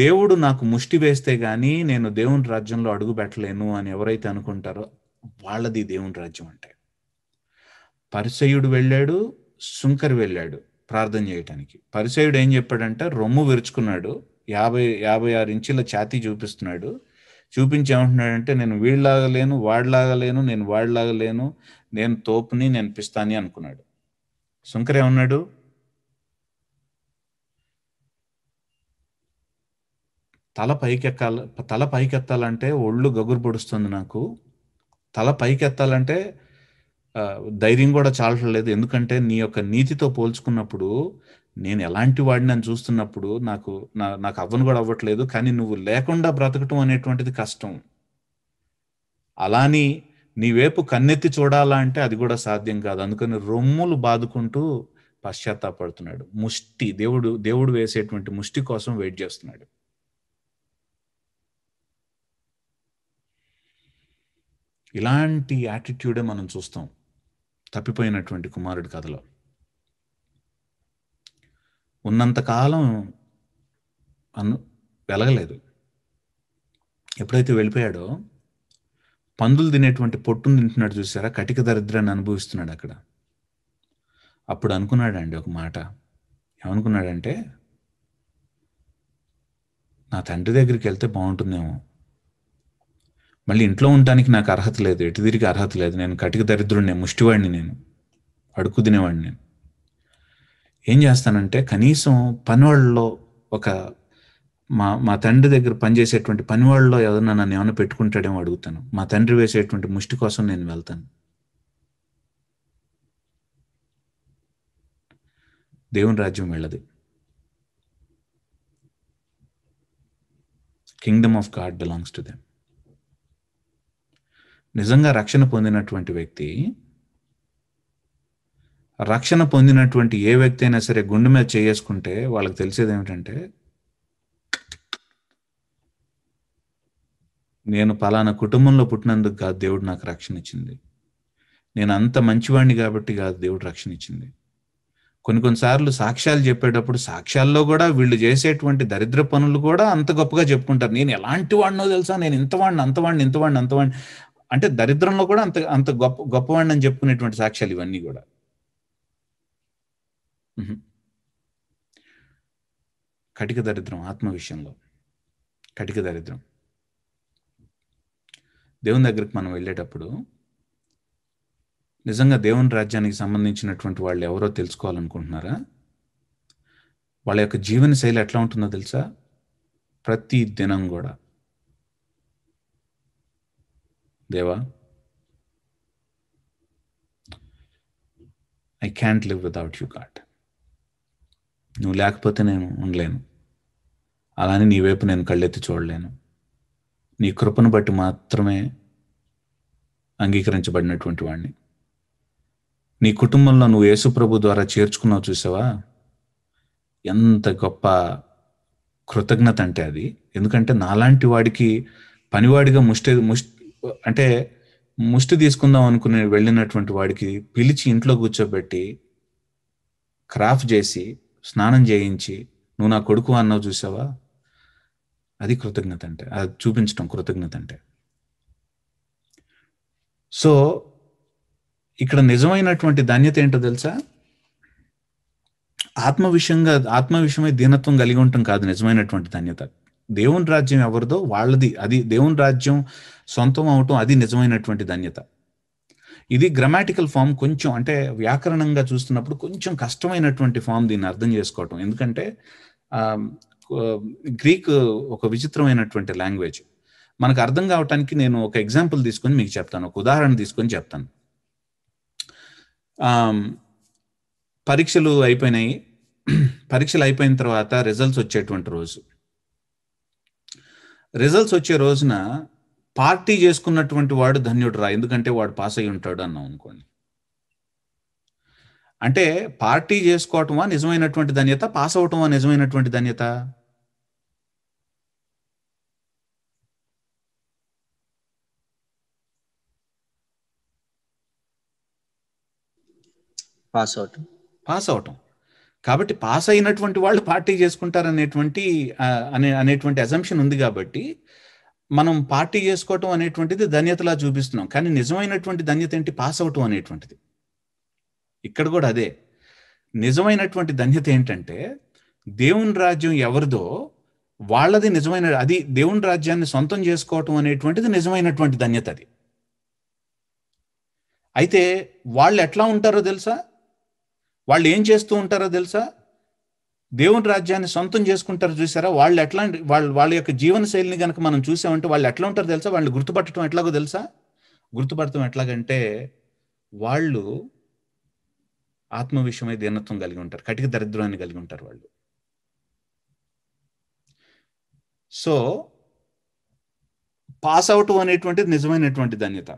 దేవుడు నాకు ముష్టి వేస్తే కానీ నేను దేవుని రాజ్యంలో అడుగు పెట్టలేను అని ఎవరైతే అనుకుంటారో వాళ్ళది దేవుని రాజ్యం అంటే పరిసయుడు వెళ్ళాడు సుంకర్ వెళ్ళాడు ప్రార్థన చేయటానికి పరిసయుడు ఏం చెప్పాడంటే రొమ్ము విరుచుకున్నాడు యాభై యాభై ఆరు ఇంచుల ఛాతీ చూపిస్తున్నాడు చూపించి ఏమంటున్నాడంటే నేను వీళ్ళలాగా లేను వాడిలాగా లేను నేను వాడిలాగా లేను నేను తోపుని నేను పిస్తాని అనుకున్నాడు శంకర్ ఏమన్నాడు తల పైకెక్కాల తల పైకెత్తాలంటే ఒళ్ళు గగురు పొడుస్తుంది నాకు తల పైకెత్తాలంటే ధైర్యం కూడా చాలట్లేదు ఎందుకంటే నీ యొక్క నీతితో పోల్చుకున్నప్పుడు నేను ఎలాంటి వాడిని అని చూస్తున్నప్పుడు నాకు నా నాకు అవ్వను కూడా అవ్వట్లేదు కానీ నువ్వు లేకుండా బ్రతకటం అనేటువంటిది కష్టం అలాని నీ కన్నెత్తి చూడాలా అంటే అది కూడా సాధ్యం కాదు అందుకని రొమ్ములు బాదుకుంటూ పశ్చాత్తాపడుతున్నాడు ముష్టి దేవుడు దేవుడు వేసేటువంటి ముష్టి కోసం వెయిట్ చేస్తున్నాడు ఇలాంటి యాటిట్యూడే మనం చూస్తాం తప్పిపోయినటువంటి కుమారుడి కథలో ఉన్నంతకాలం అను వెలగలేదు ఎప్పుడైతే వెళ్ళిపోయాడో పందులు తినేటువంటి పొట్టును తింటున్నాడు చూసారా కటిక దరిద్రాన్ని అనుభవిస్తున్నాడు అక్కడ అప్పుడు అనుకున్నాడండి ఒక మాట ఏమనుకున్నాడంటే నా తండ్రి దగ్గరికి వెళ్తే బాగుంటుందేమో మళ్ళీ ఇంట్లో ఉండటానికి నాకు అర్హత లేదు ఎటు తిరిగి అర్హత లేదు నేను కటిక దరిద్రుడిని ముష్టివాడిని నేను అడుక్కు తినేవాడిని నేను ఏం చేస్తానంటే కనీసం పనివాళ్ళలో ఒక మా మా తండ్రి దగ్గర పనిచేసేటువంటి పనివాళ్ళలో ఎవరన్నా నన్ను ఏమైనా పెట్టుకుంటాడేమో అడుగుతాను మా తండ్రి వేసేటువంటి ముష్టి కోసం నేను వెళ్తాను దేవుని రాజ్యం వెళ్ళదు kingdom of God belongs to them నిజంగా రక్షణ పొందినటువంటి వ్యక్తి రక్షణ పొందినటువంటి ఏ వ్యక్తి అయినా సరే గుండె మీద చేసుకుంటే వాళ్ళకి తెలిసేది ఏమిటంటే నేను పలానా కుటుంబంలో పుట్టినందుకు కాదు దేవుడు నాకు రక్షణ ఇచ్చింది నేను అంత మంచివాడిని కాబట్టి కాదు దేవుడు రక్షణ ఇచ్చింది కొన్ని కొన్నిసార్లు సాక్ష్యాలు చెప్పేటప్పుడు సాక్ష్యాల్లో కూడా వీళ్ళు చేసేటువంటి దరిద్ర పనులు కూడా అంత గొప్పగా చెప్పుకుంటారు నేను ఎలాంటి వాడినో తెలుసా నేను ఇంతవాడిని అంతవాడిని ఇంతవాడిని అంతవాడిని అంటే దరిద్రంలో కూడా అంత అంత గొప్ప గొప్పవాడిని అని చెప్పుకునేటువంటి సాక్ష్యాలు ఇవన్నీ కూడా కటిక దరిద్రం ఆత్మ విషయంలో కటిక దరిద్రం దేవుని దగ్గరికి మనం వెళ్ళేటప్పుడు నిజంగా దేవుని రాజ్యానికి సంబంధించినటువంటి వాళ్ళు ఎవరో తెలుసుకోవాలనుకుంటున్నారా వాళ్ళ యొక్క జీవన శైలి ఎట్లా ఉంటుందో తెలుసా ప్రతి దినం కూడా దేవా I can't live without you God నువ్వు లేకపోతే నేను ఉండలేను అలానే నీ వైపు నేను కళ్ళెత్తి చూడలేను నీ కృపను బట్టి మాత్రమే అంగీకరించబడినటువంటి వాడిని నీ కుటుంబంలో నువ్వు యేసుప్రభు ద్వారా చేర్చుకున్నావు చూసావా ఎంత గొప్ప కృతజ్ఞత అంటే అది ఎందుకంటే నాలాంటి వాడికి పనివాడిగా ముష్టి ముష్టి అంటే ముష్టి తీసుకుందాం అనుకుని వెళ్ళినటువంటి వాడికి పిలిచి ఇంట్లో కూర్చోబెట్టి క్రాఫ్ట్ చేసి స్నానం చేయించి నువ్వు నా కొడుకు అన్నావు చూసావా అది కృతజ్ఞత అంటే అది చూపించడం కృతజ్ఞత అంటే సో ఇక్కడ నిజమైనటువంటి ధాన్యత ఏంటో తెలుసా ఆత్మ విషయంగా ఆత్మ విషయమై దీనత్వం కలిగి ఉండటం కాదు నిజమైనటువంటి ధాన్యత దేవుని రాజ్యం ఎవరిదో వాళ్ళది అది దేవుని రాజ్యం సొంతం అవటం అది నిజమైనటువంటి ధాన్యత ఇది గ్రామాటికల్ ఫామ్ కొంచెం అంటే వ్యాకరణంగా చూస్తున్నప్పుడు కొంచెం కష్టమైనటువంటి ఫామ్ దీన్ని అర్థం చేసుకోవటం ఎందుకంటే గ్రీక్ ఒక విచిత్రమైనటువంటి లాంగ్వేజ్ మనకు అర్థం కావటానికి నేను ఒక ఎగ్జాంపుల్ తీసుకొని మీకు చెప్తాను ఒక ఉదాహరణ తీసుకొని చెప్తాను పరీక్షలు అయిపోయినాయి పరీక్షలు అయిపోయిన తర్వాత రిజల్ట్స్ వచ్చేటువంటి రోజు రిజల్ట్స్ వచ్చే రోజున పార్టీ చేసుకున్నటువంటి వాడు ధన్యుడు రా ఎందుకంటే వాడు పాస్ అయి ఉంటాడు అన్నాం అనుకోండి అంటే పార్టీ చేసుకోవటమా నిజమైనటువంటి ధన్యత పాస్ అవటమా నిజమైనటువంటి ధన్యత పాస్ అవటం పాస్ అవటం కాబట్టి పాస్ అయినటువంటి వాళ్ళు పార్టీ అనేటువంటి అనే అనేటువంటి అజంప్షన్ ఉంది కాబట్టి మనం పార్టీ చేసుకోవటం అనేటువంటిది ధన్యతలా చూపిస్తున్నాం కానీ నిజమైనటువంటి ధన్యత ఏంటి పాస్ అవటం అనేటువంటిది ఇక్కడ కూడా అదే నిజమైనటువంటి ధన్యత ఏంటంటే దేవుని రాజ్యం ఎవరిదో వాళ్ళది నిజమైన అది దేవుని రాజ్యాన్ని సొంతం చేసుకోవటం అనేటువంటిది నిజమైనటువంటి ధన్యత అది అయితే వాళ్ళు ఎట్లా ఉంటారో తెలుసా వాళ్ళు ఏం చేస్తూ ఉంటారో తెలుసా దేవుని రాజ్యాన్ని సొంతం చేసుకుంటారు చూసారా వాళ్ళు ఎట్లా వాళ్ళు వాళ్ళ యొక్క జీవన శైలిని కనుక మనం చూసామంటే వాళ్ళు ఎట్లా ఉంటారు తెలుసా వాళ్ళు గుర్తుపట్టడం ఎట్లాగో తెలుసా గుర్తుపడటం ఎట్లాగంటే వాళ్ళు ఆత్మవిషయమై దీనత్వం కలిగి ఉంటారు కటిక దరిద్రాన్ని కలిగి ఉంటారు వాళ్ళు సో పాస్ అవటం అనేటువంటిది నిజమైనటువంటి ధన్యత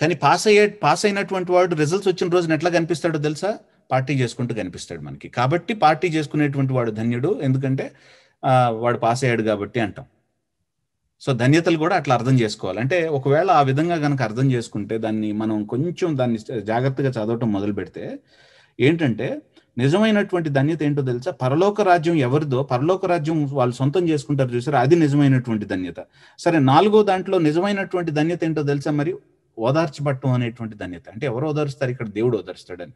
కానీ పాస్ అయ్యే పాస్ అయినటువంటి వాడు రిజల్ట్స్ వచ్చిన రోజున ఎట్లా కనిపిస్తాడో తెలుసా పార్టీ చేసుకుంటూ కనిపిస్తాడు మనకి కాబట్టి పార్టీ చేసుకునేటువంటి వాడు ధన్యుడు ఎందుకంటే వాడు పాస్ అయ్యాడు కాబట్టి అంటాం సో ధన్యతలు కూడా అట్లా అర్థం చేసుకోవాలి అంటే ఒకవేళ ఆ విధంగా కనుక అర్థం చేసుకుంటే దాన్ని మనం కొంచెం దాన్ని జాగ్రత్తగా చదవటం మొదలు పెడితే ఏంటంటే నిజమైనటువంటి ధన్యత ఏంటో తెలుసా పరలోక రాజ్యం ఎవరిదో పరలోక రాజ్యం వాళ్ళు సొంతం చేసుకుంటారు చూసారు అది నిజమైనటువంటి ధన్యత సరే నాలుగో దాంట్లో నిజమైనటువంటి ధన్యత ఏంటో తెలుసా మరి ఓదార్చబట్టం అనేటువంటి ధన్యత అంటే ఎవరు ఓదారుస్తారు ఇక్కడ దేవుడు ఓదార్స్తాడని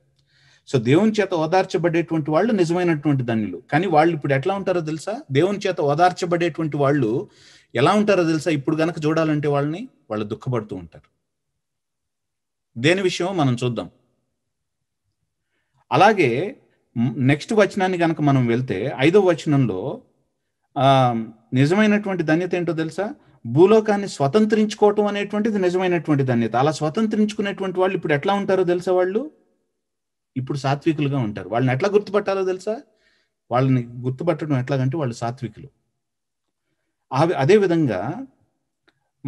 సో దేవుని చేత ఓదార్చబడేటువంటి వాళ్ళు నిజమైనటువంటి ధన్యులు కానీ వాళ్ళు ఇప్పుడు ఎట్లా ఉంటారో తెలుసా దేవుని చేత ఓదార్చబడేటువంటి వాళ్ళు ఎలా ఉంటారో తెలుసా ఇప్పుడు కనుక చూడాలంటే వాళ్ళని వాళ్ళు దుఃఖపడుతూ ఉంటారు దేని విషయం మనం చూద్దాం అలాగే నెక్స్ట్ వచనాన్ని కనుక మనం వెళ్తే ఐదో వచనంలో నిజమైనటువంటి ధన్యత ఏంటో తెలుసా భూలోకాన్ని స్వతంత్రించుకోవటం అనేటువంటిది నిజమైనటువంటి ధన్యత అలా స్వతంత్రించుకునేటువంటి వాళ్ళు ఇప్పుడు ఎట్లా ఉంటారో తెలుసా వాళ్ళు ఇప్పుడు సాత్వికులుగా ఉంటారు వాళ్ళని ఎట్లా గుర్తుపట్టాలో తెలుసా వాళ్ళని గుర్తుపట్టడం ఎట్లాగంటే వాళ్ళు సాత్వికులు అవి అదేవిధంగా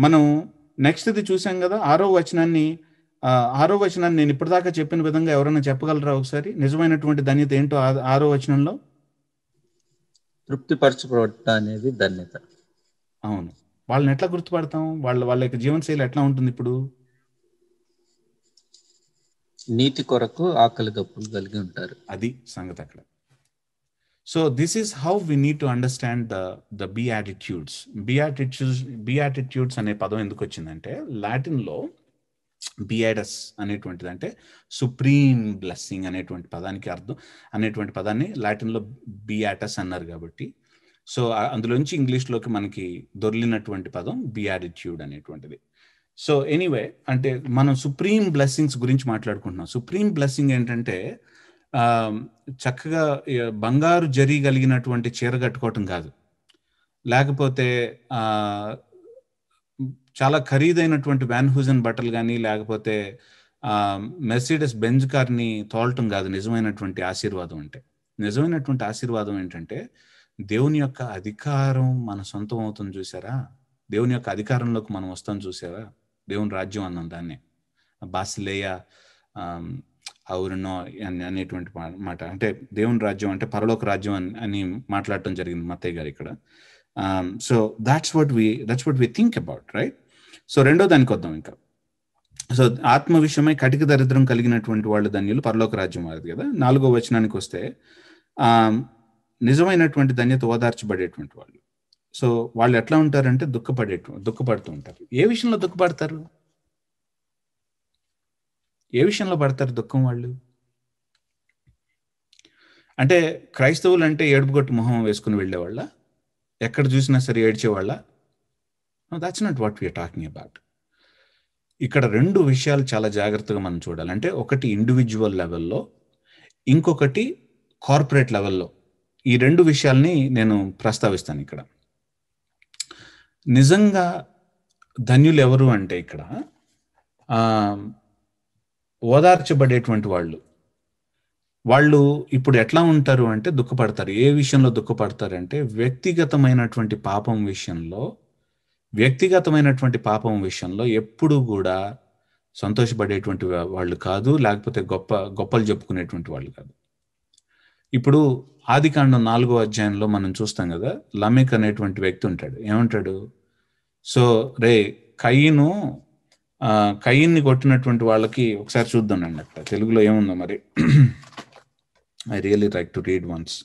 మనం నెక్స్ట్ది చూసాం కదా ఆరో వచనాన్ని ఆరో వచనాన్ని నేను ఇప్పటిదాకా చెప్పిన విధంగా ఎవరైనా చెప్పగలరా ఒకసారి నిజమైనటువంటి ధన్యత ఏంటో ఆరో వచనంలో తృప్తిపరచుకోవటం అనేది ధన్యత అవును వాళ్ళని ఎట్లా గుర్తుపడతాం వాళ్ళ వాళ్ళ యొక్క జీవనశైలి ఎట్లా ఉంటుంది ఇప్పుడు నీతి కొరకు ఆకలి గప్పులు కలిగి ఉంటారు అది సంగతి అక్కడ so this is how we need to understand the the beatitudes beatitudes beatitudes అనే పదం ఎందుకు వచ్చిందంటే లాటిన్లో బిఐడస్ అనేటువంటిది అంటే సుప్రీం బ్లెస్సింగ్ అనేటువంటి పదానికి అర్థం అనేటువంటి పదాన్ని లాటిన్లో బిఆటస్ అన్నారు కాబట్టి సో అందులోంచి ఇంగ్లీష్లోకి మనకి దొరికినటువంటి పదం బిఆటిట్యూడ్ అనేటువంటిది సో ఎనీవే అంటే మనం సుప్రీం బ్లెస్సింగ్స్ గురించి మాట్లాడుకుంటున్నాం సుప్రీం బ్లెస్సింగ్ ఏంటంటే చక్కగా బంగారు జరీ కలిగినటువంటి చీర కట్టుకోవటం కాదు లేకపోతే చాలా ఖరీదైనటువంటి వ్యాన్హూజన్ బట్టలు కానీ లేకపోతే మెర్సిడెస్ బెంజ్ కార్ని తోలటం కాదు నిజమైనటువంటి ఆశీర్వాదం అంటే నిజమైనటువంటి ఆశీర్వాదం ఏంటంటే దేవుని యొక్క అధికారం మన సొంతం అవుతుంది చూసారా దేవుని యొక్క అధికారంలోకి మనం వస్తాం చూసారా దేవుని రాజ్యం అన్నాం దాన్ని బాసిలేయ అవురునో అని అనేటువంటి మాట అంటే దేవుని రాజ్యం అంటే పరలోక రాజ్యం అని అని మాట్లాడటం జరిగింది మత్తయ్య గారు ఇక్కడ so that's what we that's what we think about right so రెండో దానికి వద్దాం ఇంకా సో ఆత్మ విషయమై కటిక దరిద్రం కలిగినటువంటి వాళ్ళు ధన్యులు పరలోక రాజ్యం వారిది కదా నాలుగో వచనానికి వస్తే నిజమైనటువంటి ధన్యత ఓదార్చబడేటువంటి వాళ్ళు సో వాళ్ళు ఎట్లా ఉంటారంటే దుఃఖపడే దుఃఖపడుతూ ఉంటారు ఏ విషయంలో దుఃఖపడతారు ఏ విషయంలో పడతారు దుఃఖం వాళ్ళు అంటే క్రైస్తవులు అంటే ఏడుపుగొట్టు మొహం వేసుకుని వెళ్ళేవాళ్ళ ఎక్కడ చూసినా సరే ఏడ్చేవాళ్ళ that's not what we're talking about ఇక్కడ రెండు విషయాలు చాలా జాగ్రత్తగా మనం చూడాలి అంటే ఒకటి ఇండివిజువల్ లెవెల్లో ఇంకొకటి కార్పొరేట్ లెవెల్లో ఈ రెండు విషయాల్ని నేను ప్రస్తావిస్తాను ఇక్కడ నిజంగా ధన్యులు ఎవరు అంటే ఇక్కడ ఓదార్చబడేటువంటి వాళ్ళు వాళ్ళు ఇప్పుడు ఎట్లా ఉంటారు అంటే దుఃఖపడతారు ఏ విషయంలో దుఃఖపడతారంటే వ్యక్తిగతమైనటువంటి పాపం విషయంలో వ్యక్తిగతమైనటువంటి పాపం విషయంలో ఎప్పుడూ కూడా సంతోషపడేటువంటి వాళ్ళు కాదు లేకపోతే గొప్ప గొప్పలు చెప్పుకునేటువంటి వాళ్ళు కాదు ఇప్పుడు ఆదికాండం నాలుగో అధ్యాయంలో మనం చూస్తాం కదా లమేక్ అనేటువంటి వ్యక్తి ఉంటాడు ఏమంటాడు సో రే కయ్యను కయ్యన్ని కొట్టినటువంటి వాళ్ళకి ఒకసారి అండి అక్కడ తెలుగులో ఏముందో మరి I really like to read once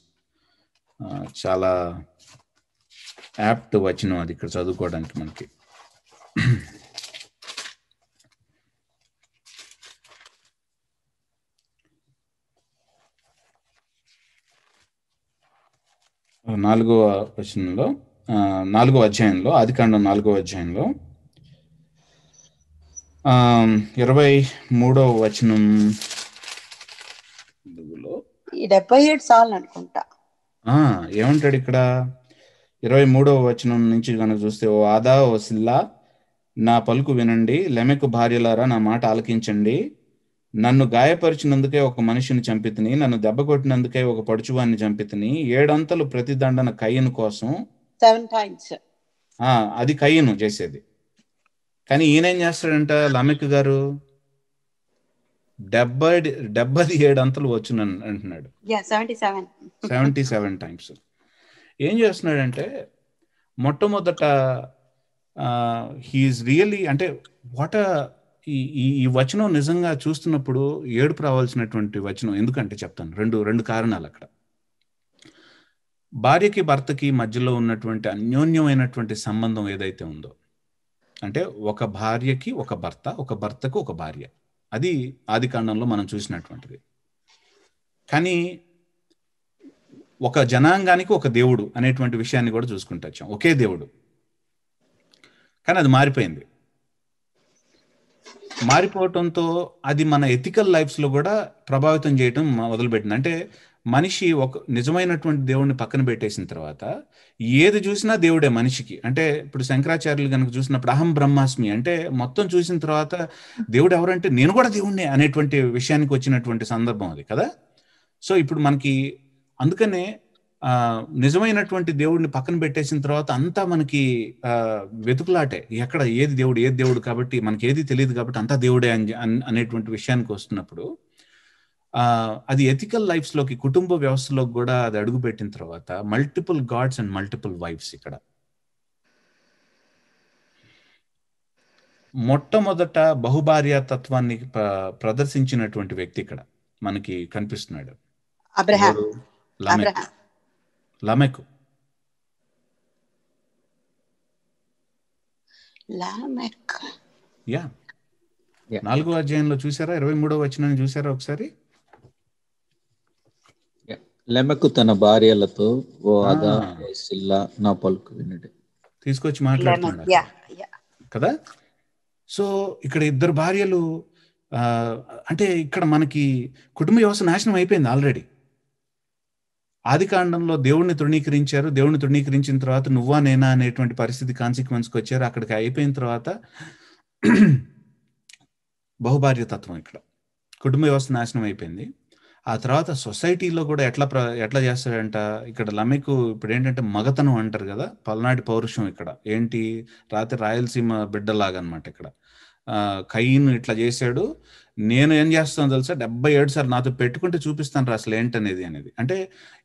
చాలా యాప్ట్ వచ్చిన అది ఇక్కడ చదువుకోవడానికి మనకి నాలుగవ వచనంలో నాలుగో అధ్యాయంలో ఆదికాండం నాలుగో అధ్యాయంలో ఇరవై మూడో వచనం డెబ్బై ఏడు సార్లు అనుకుంటా ఏమంటాడు ఇక్కడ ఇరవై మూడవ వచనం నుంచి కనుక చూస్తే ఓ ఆదా ఓ సిల్లా నా పలుకు వినండి లెమెకు భార్యలారా నా మాట ఆలకించండి నన్ను గాయపరిచినందుకే ఒక మనిషిని చంపితిని నన్ను దెబ్బ కొట్టినందుకే ఒక పడుచువాన్ని చంపితిని ఏడంతలు ప్రతిదండన కయ్యను కోసం సెవెన్ టైమ్స్ అది కయ్యను చేసేది కానీ ఈయన ఏం చేస్తాడంట లమిక్ గారు డెబ్బై డెబ్బై ఏడు అంతలు వచ్చిన అంటున్నాడు సెవెంటీ సెవెన్ టైమ్స్ ఏం చేస్తున్నాడంటే మొట్టమొదట హీఈస్ రియలీ అంటే వాట్ ఈ ఈ వచనం నిజంగా చూస్తున్నప్పుడు ఏడుపు రావాల్సినటువంటి వచనం ఎందుకంటే చెప్తాను రెండు రెండు కారణాలు అక్కడ భార్యకి భర్తకి మధ్యలో ఉన్నటువంటి అన్యోన్యమైనటువంటి సంబంధం ఏదైతే ఉందో అంటే ఒక భార్యకి ఒక భర్త ఒక భర్తకు ఒక భార్య అది ఆది కాండంలో మనం చూసినటువంటిది కానీ ఒక జనాంగానికి ఒక దేవుడు అనేటువంటి విషయాన్ని కూడా చూసుకుంటూ వచ్చాం ఒకే దేవుడు కానీ అది మారిపోయింది మారిపోవటంతో అది మన ఎథికల్ లైఫ్స్లో కూడా ప్రభావితం చేయటం మొదలుపెట్టింది అంటే మనిషి ఒక నిజమైనటువంటి దేవుడిని పక్కన పెట్టేసిన తర్వాత ఏది చూసినా దేవుడే మనిషికి అంటే ఇప్పుడు శంకరాచార్యులు కనుక చూసినప్పుడు అహం బ్రహ్మాస్మి అంటే మొత్తం చూసిన తర్వాత దేవుడు ఎవరంటే నేను కూడా దేవుణ్ణి అనేటువంటి విషయానికి వచ్చినటువంటి సందర్భం అది కదా సో ఇప్పుడు మనకి అందుకనే నిజమైనటువంటి దేవుడిని పక్కన పెట్టేసిన తర్వాత అంతా మనకి వెతుకులాటే ఎక్కడ ఏది దేవుడు ఏది దేవుడు కాబట్టి మనకి ఏది తెలియదు కాబట్టి అంతా దేవుడే అని అనేటువంటి విషయానికి వస్తున్నప్పుడు అది ఎథికల్ లోకి కుటుంబ వ్యవస్థలో కూడా అది అడుగుపెట్టిన తర్వాత multiple gods and multiple wives ఇక్కడ మొట్టమొదట బహుభార్య తత్వాన్ని ప్రదర్శించినటువంటి వ్యక్తి ఇక్కడ మనకి కనిపిస్తున్నాడు లమెకు యా నాలుగో అధ్యాయంలో చూసారా ఇరవై మూడో వచ్చిన చూసారా ఒకసారి లెమకు తన భార్యలతో ఓ అదా సిల్లా నా పలుకు వినడు తీసుకొచ్చి మాట్లాడుతున్నాడు కదా సో ఇక్కడ ఇద్దరు భార్యలు అంటే ఇక్కడ మనకి కుటుంబ వ్యవస్థ నాశనం అయిపోయింది ఆల్రెడీ ఆది కాండంలో దేవుడిని తృణీకరించారు దేవుడిని తృణీకరించిన తర్వాత నువ్వా నేనా అనేటువంటి పరిస్థితి కాన్సిక్వెన్స్కి వచ్చారు అక్కడికి అయిపోయిన తర్వాత బహుభార్యతత్వం ఇక్కడ కుటుంబ వ్యవస్థ నాశనం అయిపోయింది ఆ తర్వాత సొసైటీలో కూడా ఎట్లా ప్ర ఎట్లా చేస్తాడంట ఇక్కడ లమెకు ఇప్పుడు ఏంటంటే మగతనం అంటారు కదా పల్నాటి పౌరుషం ఇక్కడ ఏంటి రాత్రి రాయలసీమ బిడ్డలాగా అనమాట ఇక్కడ కయ్యను ఇట్లా చేశాడు నేను ఏం చేస్తాను తెలుసా డెబ్బై ఏడు సార్ నాతో పెట్టుకుంటే చూపిస్తాను రా అసలు ఏంటనేది అనేది అంటే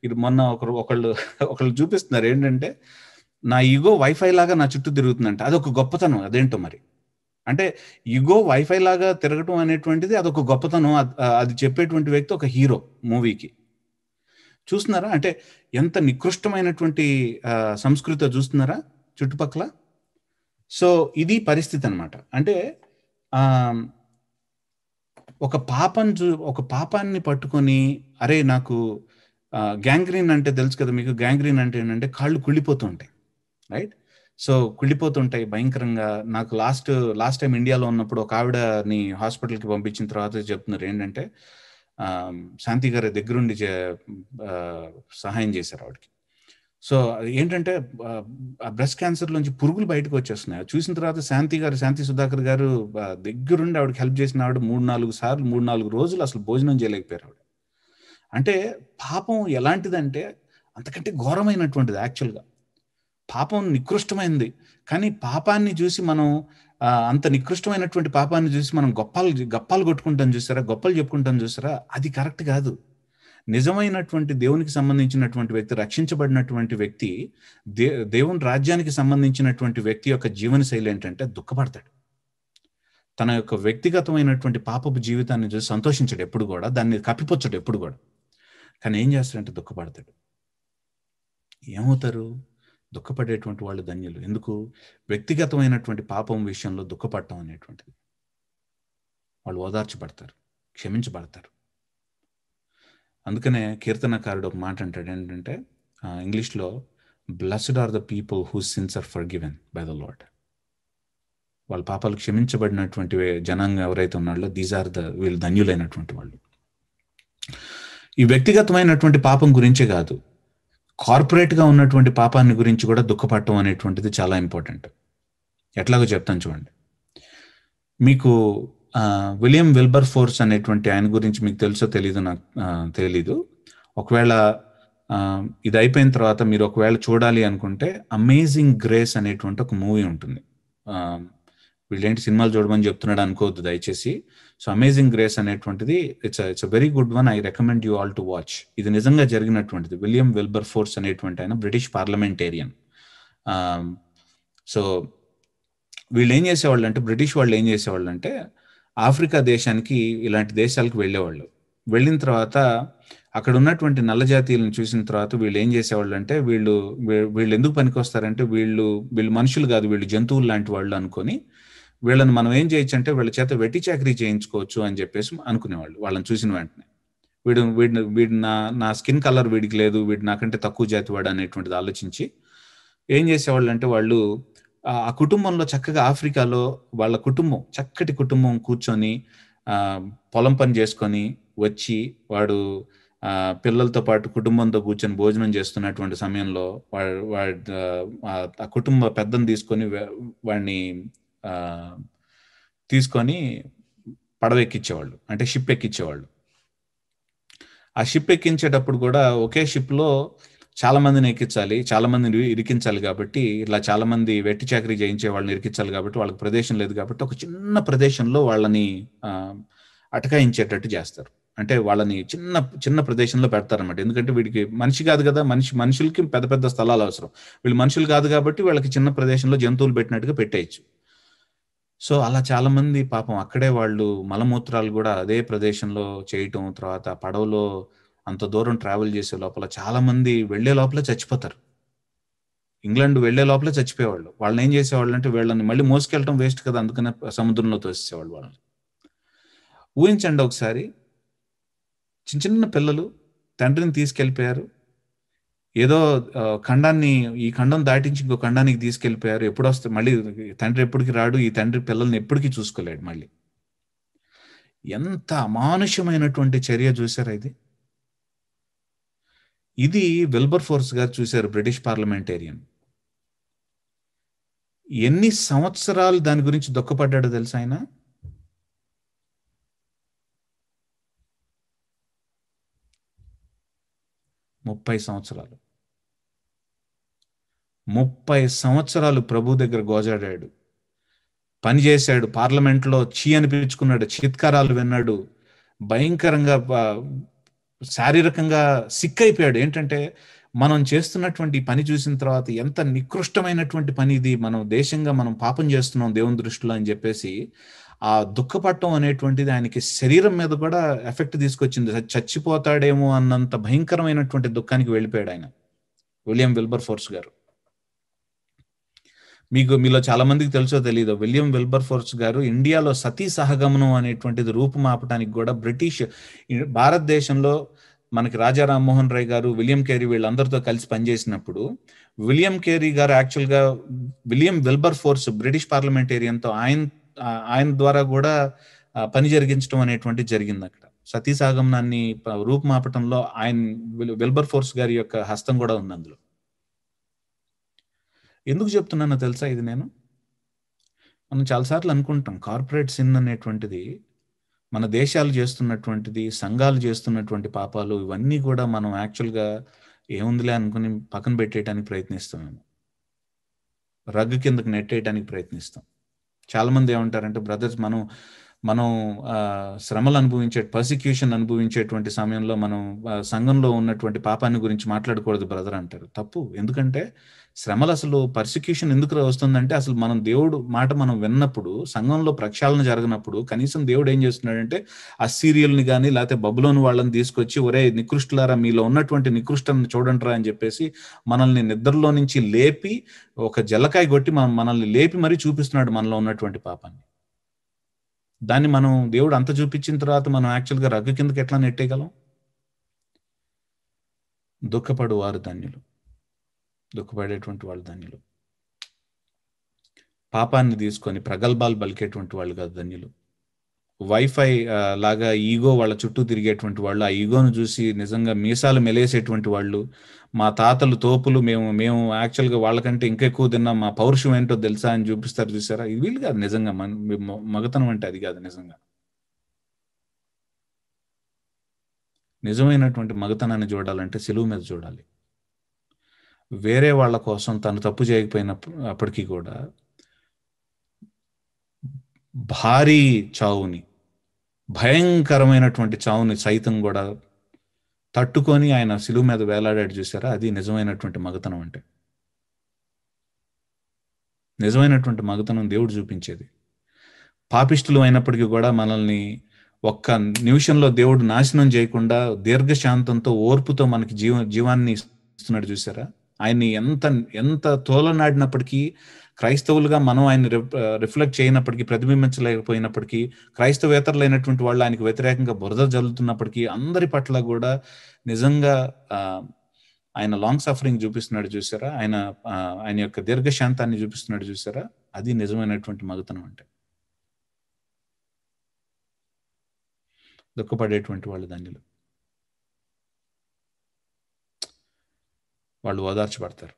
ఇది మొన్న ఒకరు ఒకళ్ళు ఒకళ్ళు చూపిస్తున్నారు ఏంటంటే నా ఈగో వైఫై లాగా నా చుట్టూ తిరుగుతుందంట అది ఒక గొప్పతనం అదేంటో మరి అంటే ఇగో వైఫై లాగా తిరగటం అనేటువంటిది అదొక గొప్పతనం అది చెప్పేటువంటి వ్యక్తి ఒక హీరో మూవీకి చూస్తున్నారా అంటే ఎంత నికృష్టమైనటువంటి సంస్కృతి చూస్తున్నారా చుట్టుపక్కల సో ఇది పరిస్థితి అనమాట అంటే ఒక పాపం చూ ఒక పాపాన్ని పట్టుకొని అరే నాకు గ్యాంగ్రీన్ అంటే తెలుసు కదా మీకు గ్యాంగ్రీన్ అంటే ఏంటంటే కాళ్ళు కుళ్ళిపోతూ ఉంటాయి రైట్ సో కుళ్ళిపోతుంటాయి భయంకరంగా నాకు లాస్ట్ లాస్ట్ టైం ఇండియాలో ఉన్నప్పుడు ఒక ఆవిడని హాస్పిటల్కి పంపించిన తర్వాత చెప్తున్నారు ఏంటంటే శాంతి గారి దగ్గరుండి సహాయం చేశారు ఆవిడకి సో ఏంటంటే ఆ బ్రెస్ట్ క్యాన్సర్ నుంచి పురుగులు బయటకు వచ్చేస్తున్నాయి చూసిన తర్వాత శాంతి గారు శాంతి సుధాకర్ గారు దగ్గరుండి ఆవిడకి హెల్ప్ చేసిన ఆవిడ మూడు నాలుగు సార్లు మూడు నాలుగు రోజులు అసలు భోజనం చేయలేకపోయారు ఆవిడ అంటే పాపం ఎలాంటిదంటే అంతకంటే ఘోరమైనటువంటిది యాక్చువల్గా పాపం నికృష్టమైంది కానీ పాపాన్ని చూసి మనం అంత నికృష్టమైనటువంటి పాపాన్ని చూసి మనం గొప్పలు గప్పాలు కొట్టుకుంటాం చూసారా గొప్పలు చెప్పుకుంటాం చూసారా అది కరెక్ట్ కాదు నిజమైనటువంటి దేవునికి సంబంధించినటువంటి వ్యక్తి రక్షించబడినటువంటి వ్యక్తి దే దేవుని రాజ్యానికి సంబంధించినటువంటి వ్యక్తి యొక్క జీవన శైలి ఏంటంటే దుఃఖపడతాడు తన యొక్క వ్యక్తిగతమైనటువంటి పాపపు జీవితాన్ని చూసి సంతోషించడు ఎప్పుడు కూడా దాన్ని కప్పిపుచ్చడు ఎప్పుడు కూడా కానీ ఏం చేస్తాడంటే దుఃఖపడతాడు ఏమవుతారు దుఃఖపడేటువంటి వాళ్ళు ధన్యులు ఎందుకు వ్యక్తిగతమైనటువంటి పాపం విషయంలో దుఃఖపడటం అనేటువంటిది వాళ్ళు ఓదార్చబడతారు క్షమించబడతారు అందుకనే కీర్తనకారుడు ఒక మాట అంటాడు ఏంటంటే ఇంగ్లీష్లో blessed are the people who sins are forgiven by the Lord వాళ్ళ పాపాలు క్షమించబడినటువంటి జనాంగం ఎవరైతే ఉన్నారో దీస్ ఆర్ ద వీళ్ళు ధన్యులైనటువంటి వాళ్ళు ఈ వ్యక్తిగతమైనటువంటి పాపం గురించే కాదు కార్పొరేట్గా ఉన్నటువంటి పాపాన్ని గురించి కూడా దుఃఖపడటం అనేటువంటిది చాలా ఇంపార్టెంట్ ఎట్లాగో చెప్తాను చూడండి మీకు విలియం విల్బర్ ఫోర్స్ అనేటువంటి ఆయన గురించి మీకు తెలుసో తెలీదు నాకు తెలీదు ఒకవేళ ఇది అయిపోయిన తర్వాత మీరు ఒకవేళ చూడాలి అనుకుంటే అమేజింగ్ గ్రేస్ అనేటువంటి ఒక మూవీ ఉంటుంది వీళ్ళేంటి సినిమాలు చూడమని చెప్తున్నాడు అనుకోవద్దు దయచేసి సో అమేజింగ్ గ్రేస్ అనేటువంటిది it's it's very good one I recommend you all to watch ఇది నిజంగా జరిగినటువంటిది విలియం వెల్బర్ ఫోర్స్ అనేటువంటి ఆయన బ్రిటిష్ పార్లమెంటేరియన్ సో వీళ్ళు ఏం చేసేవాళ్ళు అంటే బ్రిటిష్ వాళ్ళు ఏం చేసేవాళ్ళు అంటే ఆఫ్రికా దేశానికి ఇలాంటి దేశాలకు వెళ్ళేవాళ్ళు వెళ్ళిన తర్వాత అక్కడ ఉన్నటువంటి నల్ల జాతీయులను చూసిన తర్వాత వీళ్ళు ఏం చేసేవాళ్ళు అంటే వీళ్ళు వీళ్ళు ఎందుకు పనికి వస్తారంటే వీళ్ళు వీళ్ళు మనుషులు కాదు వీళ్ళు జంతువులు లాంటి వాళ్ళు అనుకొని వీళ్ళని మనం ఏం చేయొచ్చు అంటే వీళ్ళ చేత వెట్టి చాకరీ చేయించుకోవచ్చు అని చెప్పేసి అనుకునేవాళ్ళు వాళ్ళని చూసిన వెంటనే వీడు వీడి వీడి నా నా స్కిన్ కలర్ వీడికి లేదు వీడు నాకంటే తక్కువ జాతి వాడు అనేటువంటిది ఆలోచించి ఏం చేసేవాళ్ళు అంటే వాళ్ళు ఆ కుటుంబంలో చక్కగా ఆఫ్రికాలో వాళ్ళ కుటుంబం చక్కటి కుటుంబం కూర్చొని పొలం పని చేసుకొని వచ్చి వాడు పిల్లలతో పాటు కుటుంబంతో కూర్చొని భోజనం చేస్తున్నటువంటి సమయంలో వాడు వాడు ఆ కుటుంబ పెద్దని తీసుకొని వాడిని తీసుకొని పడవ ఎక్కించేవాళ్ళు అంటే షిప్ ఎక్కించేవాళ్ళు ఆ షిప్ ఎక్కించేటప్పుడు కూడా ఒకే షిప్లో చాలా మందిని ఎక్కించాలి చాలా మందిని ఇరికించాలి కాబట్టి ఇట్లా చాలా మంది వెట్టి చాకరీ చేయించే వాళ్ళని ఇరికించాలి కాబట్టి వాళ్ళకి ప్రదేశం లేదు కాబట్టి ఒక చిన్న ప్రదేశంలో వాళ్ళని అటకాయించేటట్టు చేస్తారు అంటే వాళ్ళని చిన్న చిన్న ప్రదేశంలో పెడతారనమాట ఎందుకంటే వీడికి మనిషి కాదు కదా మనిషి మనుషులకి పెద్ద పెద్ద స్థలాలు అవసరం వీళ్ళు మనుషులు కాదు కాబట్టి వాళ్ళకి చిన్న ప్రదేశంలో జంతువులు పెట్టినట్టుగా పెట్టేయచ్చు సో అలా చాలా మంది పాపం అక్కడే వాళ్ళు మలమూత్రాలు కూడా అదే ప్రదేశంలో చేయటం తర్వాత పడవలో అంత దూరం ట్రావెల్ చేసే లోపల చాలా మంది వెళ్లే లోపల చచ్చిపోతారు ఇంగ్లాండ్ వెళ్లే లోపల చచ్చిపోయేవాళ్ళు వాళ్ళని ఏం చేసేవాళ్ళు అంటే వీళ్ళని మళ్ళీ మోసుకెళ్ళటం వేస్ట్ కదా అందుకనే సముద్రంలో తోసేసేవాళ్ళు వాళ్ళని ఊహించండి ఒకసారి చిన్న చిన్న పిల్లలు తండ్రిని తీసుకెళ్ళిపోయారు ఏదో ఖండాన్ని ఈ ఖండం దాటించి ఇంకో ఖండానికి తీసుకెళ్లిపోయారు ఎప్పుడు వస్తే మళ్ళీ తండ్రి ఎప్పటికి రాడు ఈ తండ్రి పిల్లల్ని ఎప్పటికీ చూసుకోలేడు మళ్ళీ ఎంత అమానుషమైనటువంటి చర్య చూశారు ఇది ఇది విల్బర్ ఫోర్స్ గారు చూశారు బ్రిటిష్ పార్లమెంటేరియన్ ఎన్ని సంవత్సరాలు దాని గురించి దుఃఖపడ్డాడో తెలుసా ఆయన ముప్పై సంవత్సరాలు ముప్పై సంవత్సరాలు ప్రభు దగ్గర గోజాడాడు పనిచేశాడు పార్లమెంట్లో చీ అనిపించుకున్నాడు చిత్కారాలు విన్నాడు భయంకరంగా శారీరకంగా సిక్ అయిపోయాడు ఏంటంటే మనం చేస్తున్నటువంటి పని చూసిన తర్వాత ఎంత నికృష్టమైనటువంటి పని ఇది మనం దేశంగా మనం పాపం చేస్తున్నాం దేవుని దృష్టిలో అని చెప్పేసి ఆ దుఃఖపట్టం అనేటువంటిది ఆయనకి శరీరం మీద కూడా ఎఫెక్ట్ తీసుకొచ్చింది చచ్చిపోతాడేమో అన్నంత భయంకరమైనటువంటి దుఃఖానికి వెళ్ళిపోయాడు ఆయన విలియం విల్బర్ ఫోర్స్ గారు మీకు మీలో చాలా మందికి తెలుసో తెలియదు విలియం విల్బర్ ఫోర్స్ గారు ఇండియాలో సతీ సహగమనం అనేటువంటిది రూపుమాపటానికి కూడా బ్రిటిష్ భారతదేశంలో మనకి రాజా రామ్మోహన్ రాయ్ గారు విలియం కేరీ వీళ్ళందరితో కలిసి పనిచేసినప్పుడు విలియం కేరీ గారు యాక్చువల్గా విలియం విల్బర్ ఫోర్స్ బ్రిటిష్ పార్లమెంటేరియన్తో ఆయన ఆయన ద్వారా కూడా పని జరిగించడం అనేటువంటి జరిగింది అక్కడ సతీసాగమనాన్ని రూపుమాపటంలో ఆయన విల్బర్ ఫోర్స్ గారి యొక్క హస్తం కూడా ఉంది అందులో ఎందుకు చెప్తున్నానో తెలుసా ఇది నేను మనం చాలాసార్లు అనుకుంటాం కార్పొరేట్ సిన్ అనేటువంటిది మన దేశాలు చేస్తున్నటువంటిది సంఘాలు చేస్తున్నటువంటి పాపాలు ఇవన్నీ కూడా మనం యాక్చువల్గా ఏముందిలే అనుకుని పక్కన పెట్టేయడానికి ప్రయత్నిస్తాం మేము రగ్గు కిందకు నెట్టేయడానికి ప్రయత్నిస్తాం చాలామంది ఏమంటారంటే బ్రదర్స్ మనం మనం శ్రమలు అనుభవించే పర్సిక్యూషన్ అనుభవించేటువంటి సమయంలో మనం సంఘంలో ఉన్నటువంటి పాపాన్ని గురించి మాట్లాడకూడదు బ్రదర్ అంటారు తప్పు ఎందుకంటే శ్రమలు అసలు పర్సిక్యూషన్ ఎందుకు వస్తుందంటే అసలు మనం దేవుడు మాట మనం విన్నప్పుడు సంఘంలో ప్రక్షాళన జరిగినప్పుడు కనీసం దేవుడు ఏం చేస్తున్నాడంటే ఆ సీరియల్ని కానీ లేకపోతే బబులోని వాళ్ళని తీసుకొచ్చి ఒరే నికృష్టులారా మీలో ఉన్నటువంటి నికృష్టాన్ని చూడండిరా అని చెప్పేసి మనల్ని నిద్రలో నుంచి లేపి ఒక జలకాయ కొట్టి మనం మనల్ని లేపి మరీ చూపిస్తున్నాడు మనలో ఉన్నటువంటి పాపాన్ని దాన్ని మనం దేవుడు అంత చూపించిన తర్వాత మనం యాక్చువల్గా రగ్గు కిందకి ఎట్లా నెట్టేయగలం దుఃఖపడు వారు ధన్యులు దుఃఖపడేటువంటి వాళ్ళు ధన్యులు పాపాన్ని తీసుకొని ప్రగల్భాలు పలికేటువంటి వాళ్ళు కాదు ధన్యులు వైఫై లాగా ఈగో వాళ్ళ చుట్టూ తిరిగేటువంటి వాళ్ళు ఆ ఈగోను చూసి నిజంగా మీసాలు మెలేసేటువంటి వాళ్ళు మా తాతలు తోపులు మేము మేము యాక్చువల్గా వాళ్ళకంటే ఇంకా ఎక్కువ తిన్నాం మా పౌరుషం ఏంటో తెలుసా అని చూపిస్తారు చూసారా ఇది వీలు కాదు నిజంగా మగతనం అంటే అది కాదు నిజంగా నిజమైనటువంటి మగతనాన్ని చూడాలంటే సెలువు మీద చూడాలి వేరే వాళ్ళ కోసం తను తప్పు చేయకపోయిన అప్పటికీ కూడా భారీ చావుని భయంకరమైనటువంటి చావుని సైతం కూడా తట్టుకొని ఆయన సిలువు మీద వేలాడాడు చూసారా అది నిజమైనటువంటి మగతనం అంటే నిజమైనటువంటి మగతనం దేవుడు చూపించేది పాపిష్టులు అయినప్పటికీ కూడా మనల్ని ఒక్క నిమిషంలో దేవుడు నాశనం చేయకుండా దీర్ఘశాంతంతో ఓర్పుతో మనకి జీవ జీవాన్ని ఇస్తున్నాడు చూసారా ఆయన్ని ఎంత ఎంత తోలనాడినప్పటికీ క్రైస్తవులుగా మనం ఆయన రిఫ్లెక్ట్ చేయనప్పటికీ ప్రతిబింబించలేకపోయినప్పటికీ అయినటువంటి వాళ్ళు ఆయనకు వ్యతిరేకంగా బురద జల్లుతున్నప్పటికీ అందరి పట్ల కూడా నిజంగా ఆయన లాంగ్ సఫరింగ్ చూపిస్తున్నాడు చూసారా ఆయన ఆయన యొక్క దీర్ఘశాంతాన్ని చూపిస్తున్నాడు చూసారా అది నిజమైనటువంటి మగతనం అంటే దుఃఖపడేటువంటి వాళ్ళు ధన్యులు వాళ్ళు ఓదార్చబడతారు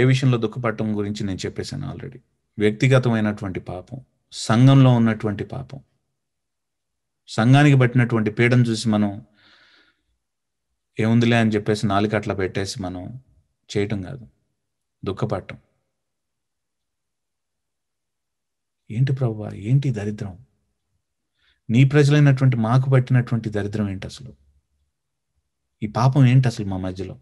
ఏ విషయంలో దుఃఖపడటం గురించి నేను చెప్పేశాను ఆల్రెడీ వ్యక్తిగతమైనటువంటి పాపం సంఘంలో ఉన్నటువంటి పాపం సంఘానికి పట్టినటువంటి పీడను చూసి మనం ఏముందిలే అని చెప్పేసి నాలుకట్లా పెట్టేసి మనం చేయటం కాదు దుఃఖపడటం ఏంటి ప్రభు ఏంటి దరిద్రం నీ ప్రజలైనటువంటి మాకు పట్టినటువంటి దరిద్రం ఏంటి అసలు ఈ పాపం ఏంటి అసలు మా మధ్యలో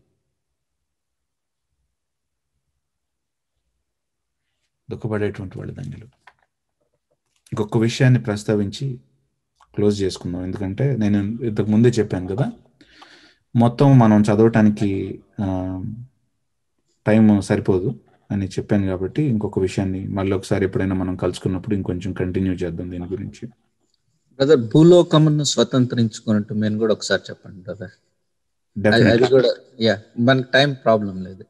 దుఃఖపడేటువంటి వాళ్ళు ధన్యులు ఇంకొక విషయాన్ని ప్రస్తావించి క్లోజ్ చేసుకుందాం ఎందుకంటే నేను ఇంతకు ముందే చెప్పాను కదా మొత్తం మనం చదవటానికి టైం సరిపోదు అని చెప్పాను కాబట్టి ఇంకొక విషయాన్ని మళ్ళీ ఒకసారి ఎప్పుడైనా మనం కలుసుకున్నప్పుడు ఇంకొంచెం కంటిన్యూ చేద్దాం దీని గురించి బ్రదర్ భూలోకమును స్వతంత్రించుకున్నట్టు మేము కూడా ఒకసారి చెప్పండి బ్రదర్ అది కూడా యా మనకి టైం ప్రాబ్లం లేదు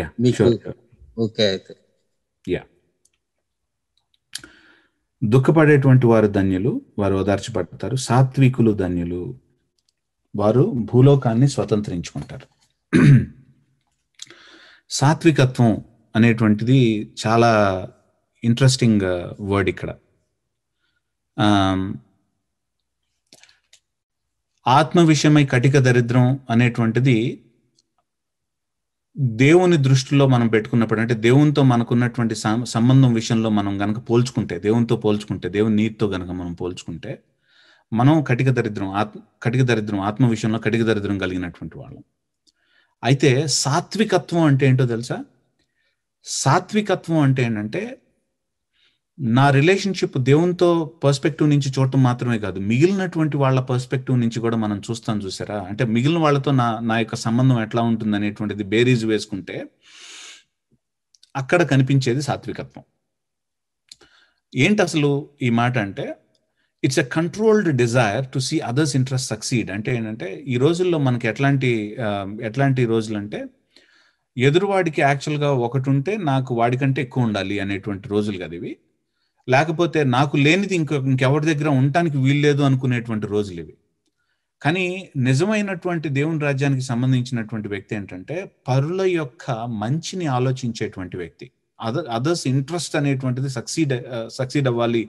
యా మీకు ఓకే అయితే యా దుఃఖపడేటువంటి వారు ధన్యులు వారు ఓదార్చబడతారు సాత్వికులు ధన్యులు వారు భూలోకాన్ని స్వతంత్రించుకుంటారు సాత్వికత్వం అనేటువంటిది చాలా ఇంట్రెస్టింగ్ వర్డ్ uh, ఇక్కడ ఆత్మ విషయమై కటిక దరిద్రం అనేటువంటిది దేవుని దృష్టిలో మనం పెట్టుకున్నప్పుడు అంటే దేవునితో మనకున్నటువంటి సంబంధం విషయంలో మనం గనక పోల్చుకుంటే దేవునితో పోల్చుకుంటే దేవుని నీతితో గనక మనం పోల్చుకుంటే మనం కటిక దరిద్రం ఆత్మ కటిక దరిద్రం ఆత్మ విషయంలో కటిక దరిద్రం కలిగినటువంటి వాళ్ళం అయితే సాత్వికత్వం అంటే ఏంటో తెలుసా సాత్వికత్వం అంటే ఏంటంటే నా రిలేషన్షిప్ దేవునితో పర్స్పెక్టివ్ నుంచి చూడటం మాత్రమే కాదు మిగిలినటువంటి వాళ్ళ పర్స్పెక్టివ్ నుంచి కూడా మనం చూస్తాం చూసారా అంటే మిగిలిన వాళ్ళతో నా నా యొక్క సంబంధం ఎట్లా ఉంటుంది అనేటువంటిది బేరీజ్ వేసుకుంటే అక్కడ కనిపించేది సాత్వికత్వం ఏంటి అసలు ఈ మాట అంటే it's a controlled desire to see others interest succeed అంటే ఏంటంటే ఈ రోజుల్లో మనకి ఎట్లాంటి ఎట్లాంటి రోజులు అంటే ఎదురువాడికి యాక్చువల్గా ఒకటి ఉంటే నాకు వాడికంటే ఎక్కువ ఉండాలి అనేటువంటి రోజులు కదా ఇవి లేకపోతే నాకు లేనిది ఇంక ఇంకెవరి దగ్గర ఉండటానికి వీల్లేదు అనుకునేటువంటి రోజులు ఇవి కానీ నిజమైనటువంటి దేవుని రాజ్యానికి సంబంధించినటువంటి వ్యక్తి ఏంటంటే పరుల యొక్క మంచిని ఆలోచించేటువంటి వ్యక్తి అదర్ అదర్స్ ఇంట్రెస్ట్ అనేటువంటిది సక్సీడ్ సక్సీడ్ అవ్వాలి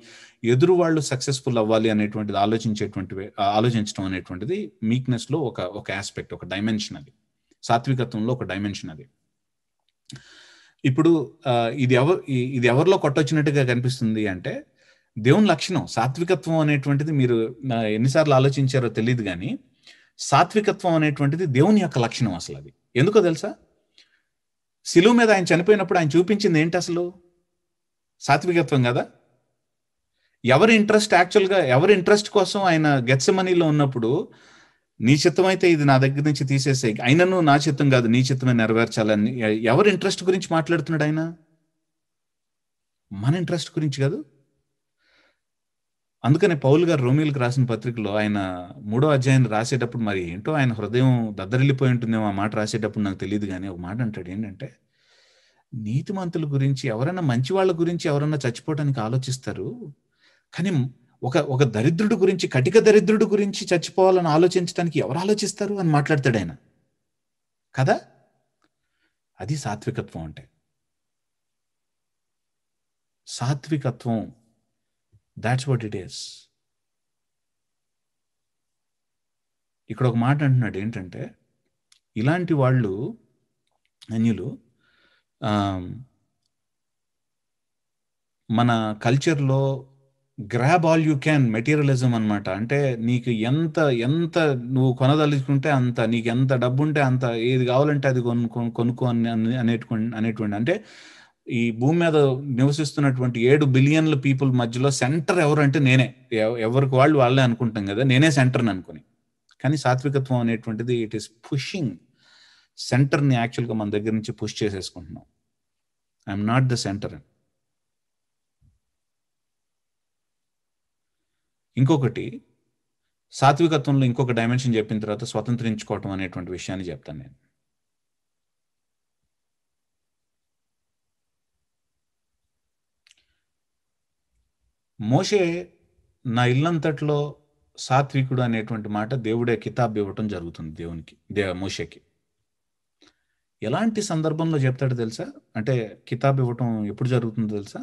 ఎదురు వాళ్ళు సక్సెస్ఫుల్ అవ్వాలి అనేటువంటిది ఆలోచించేటువంటి ఆలోచించడం అనేటువంటిది మీక్నెస్లో ఒక ఒక ఆస్పెక్ట్ ఒక డైమెన్షన్ అది సాత్వికత్వంలో ఒక డైమెన్షన్ అది ఇప్పుడు ఇది ఎవరు ఇది ఎవరిలో కొట్టొచ్చినట్టుగా కనిపిస్తుంది అంటే దేవుని లక్షణం సాత్వికత్వం అనేటువంటిది మీరు ఎన్నిసార్లు ఆలోచించారో తెలియదు కానీ సాత్వికత్వం అనేటువంటిది దేవుని యొక్క లక్షణం అసలు అది ఎందుకో తెలుసా శిలువు మీద ఆయన చనిపోయినప్పుడు ఆయన చూపించింది ఏంటి అసలు సాత్వికత్వం కదా ఎవరి ఇంట్రెస్ట్ యాక్చువల్గా ఎవరి ఇంట్రెస్ట్ కోసం ఆయన గెత్సమనీలో ఉన్నప్పుడు నీ చిత్తం అయితే ఇది నా దగ్గర నుంచి తీసేసే అయినను నా చిత్తం కాదు నీ చిత్తమే నెరవేర్చాలని ఎవరి ఇంట్రెస్ట్ గురించి మాట్లాడుతున్నాడు ఆయన మన ఇంట్రెస్ట్ గురించి కాదు అందుకనే పౌల్ గారు రోమిల్కి రాసిన పత్రికలో ఆయన మూడో అధ్యాయం రాసేటప్పుడు మరి ఏంటో ఆయన హృదయం దద్దరిల్లిపోయి ఉంటుందేమో ఆ మాట రాసేటప్పుడు నాకు తెలియదు కానీ ఒక మాట అంటాడు ఏంటంటే నీతిమంతుల గురించి ఎవరైనా మంచి వాళ్ళ గురించి ఎవరైనా చచ్చిపోవడానికి ఆలోచిస్తారు కానీ ఒక ఒక దరిద్రుడు గురించి కటిక దరిద్రుడు గురించి చచ్చిపోవాలని ఆలోచించడానికి ఎవరు ఆలోచిస్తారు అని మాట్లాడతాడు ఆయన కదా అది సాత్వికత్వం అంటే సాత్వికత్వం దాట్స్ వాట్ ఇట్ ఈస్ ఇక్కడ ఒక మాట అంటున్నాడు ఏంటంటే ఇలాంటి వాళ్ళు అన్యులు మన కల్చర్లో grab all you can materialism అనమాట అంటే నీకు ఎంత ఎంత నువ్వు కొనదలుచుకుంటే అంత నీకు ఎంత డబ్బు ఉంటే అంత ఏది కావాలంటే అది కొను కొనుక్కో అనేటువంటి అనేటువంటి అంటే ఈ భూమి మీద నివసిస్తున్నటువంటి ఏడు బిలియన్ల పీపుల్ మధ్యలో సెంటర్ ఎవరంటే నేనే ఎవరికి వాళ్ళు వాళ్ళే అనుకుంటాం కదా నేనే సెంటర్ని అనుకుని కానీ సాత్వికత్వం అనేటువంటిది ఇట్ ఈస్ పుషింగ్ సెంటర్ని యాక్చువల్గా మన దగ్గర నుంచి పుష్ చేసేసుకుంటున్నాం ఐఎమ్ నాట్ ద సెంటర్ అని ఇంకొకటి సాత్వికత్వంలో ఇంకొక డైమెన్షన్ చెప్పిన తర్వాత స్వతంత్రించుకోవటం అనేటువంటి విషయాన్ని చెప్తాను నేను మోషే నా ఇల్లంతట్లో సాత్వికుడు అనేటువంటి మాట దేవుడే కితాబ్ ఇవ్వటం జరుగుతుంది దేవునికి దే మోషేకి ఎలాంటి సందర్భంలో చెప్తాడు తెలుసా అంటే కితాబ్ ఇవ్వటం ఎప్పుడు జరుగుతుందో తెలుసా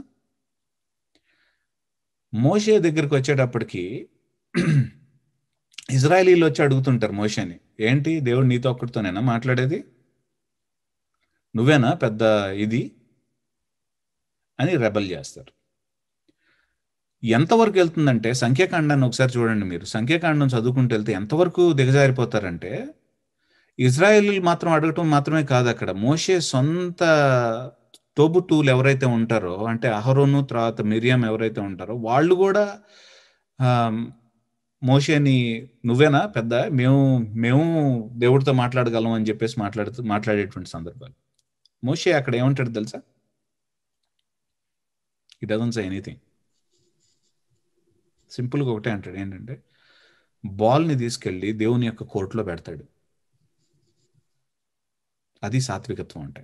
మోషే దగ్గరికి వచ్చేటప్పటికి ఇజ్రాయలీలు వచ్చి అడుగుతుంటారు మోషేని ఏంటి దేవుడు నీతో ఒక్కడితోనేనా మాట్లాడేది నువ్వేనా పెద్ద ఇది అని రెబల్ చేస్తారు ఎంతవరకు వెళ్తుందంటే సంఖ్యాకాండాన్ని ఒకసారి చూడండి మీరు సంఖ్యాకాండం చదువుకుంటూ వెళ్తే ఎంతవరకు దిగజారిపోతారంటే ఇజ్రాయేలీలు మాత్రం అడగటం మాత్రమే కాదు అక్కడ మోషే సొంత తోబుతూలు ఎవరైతే ఉంటారో అంటే అహరోను తర్వాత మిరియం ఎవరైతే ఉంటారో వాళ్ళు కూడా మోషేని నువ్వేనా పెద్ద మేము మేము దేవుడితో మాట్లాడగలం అని చెప్పేసి మాట్లాడుతూ మాట్లాడేటువంటి సందర్భాలు మోషే అక్కడ ఏమంటాడు తెలుసా ఇట్ డజన్స్ ఎనీథింగ్ సింపుల్గా ఒకటే అంటాడు ఏంటంటే బాల్ని తీసుకెళ్ళి దేవుని యొక్క కోర్టులో పెడతాడు అది సాత్వికత్వం అంటే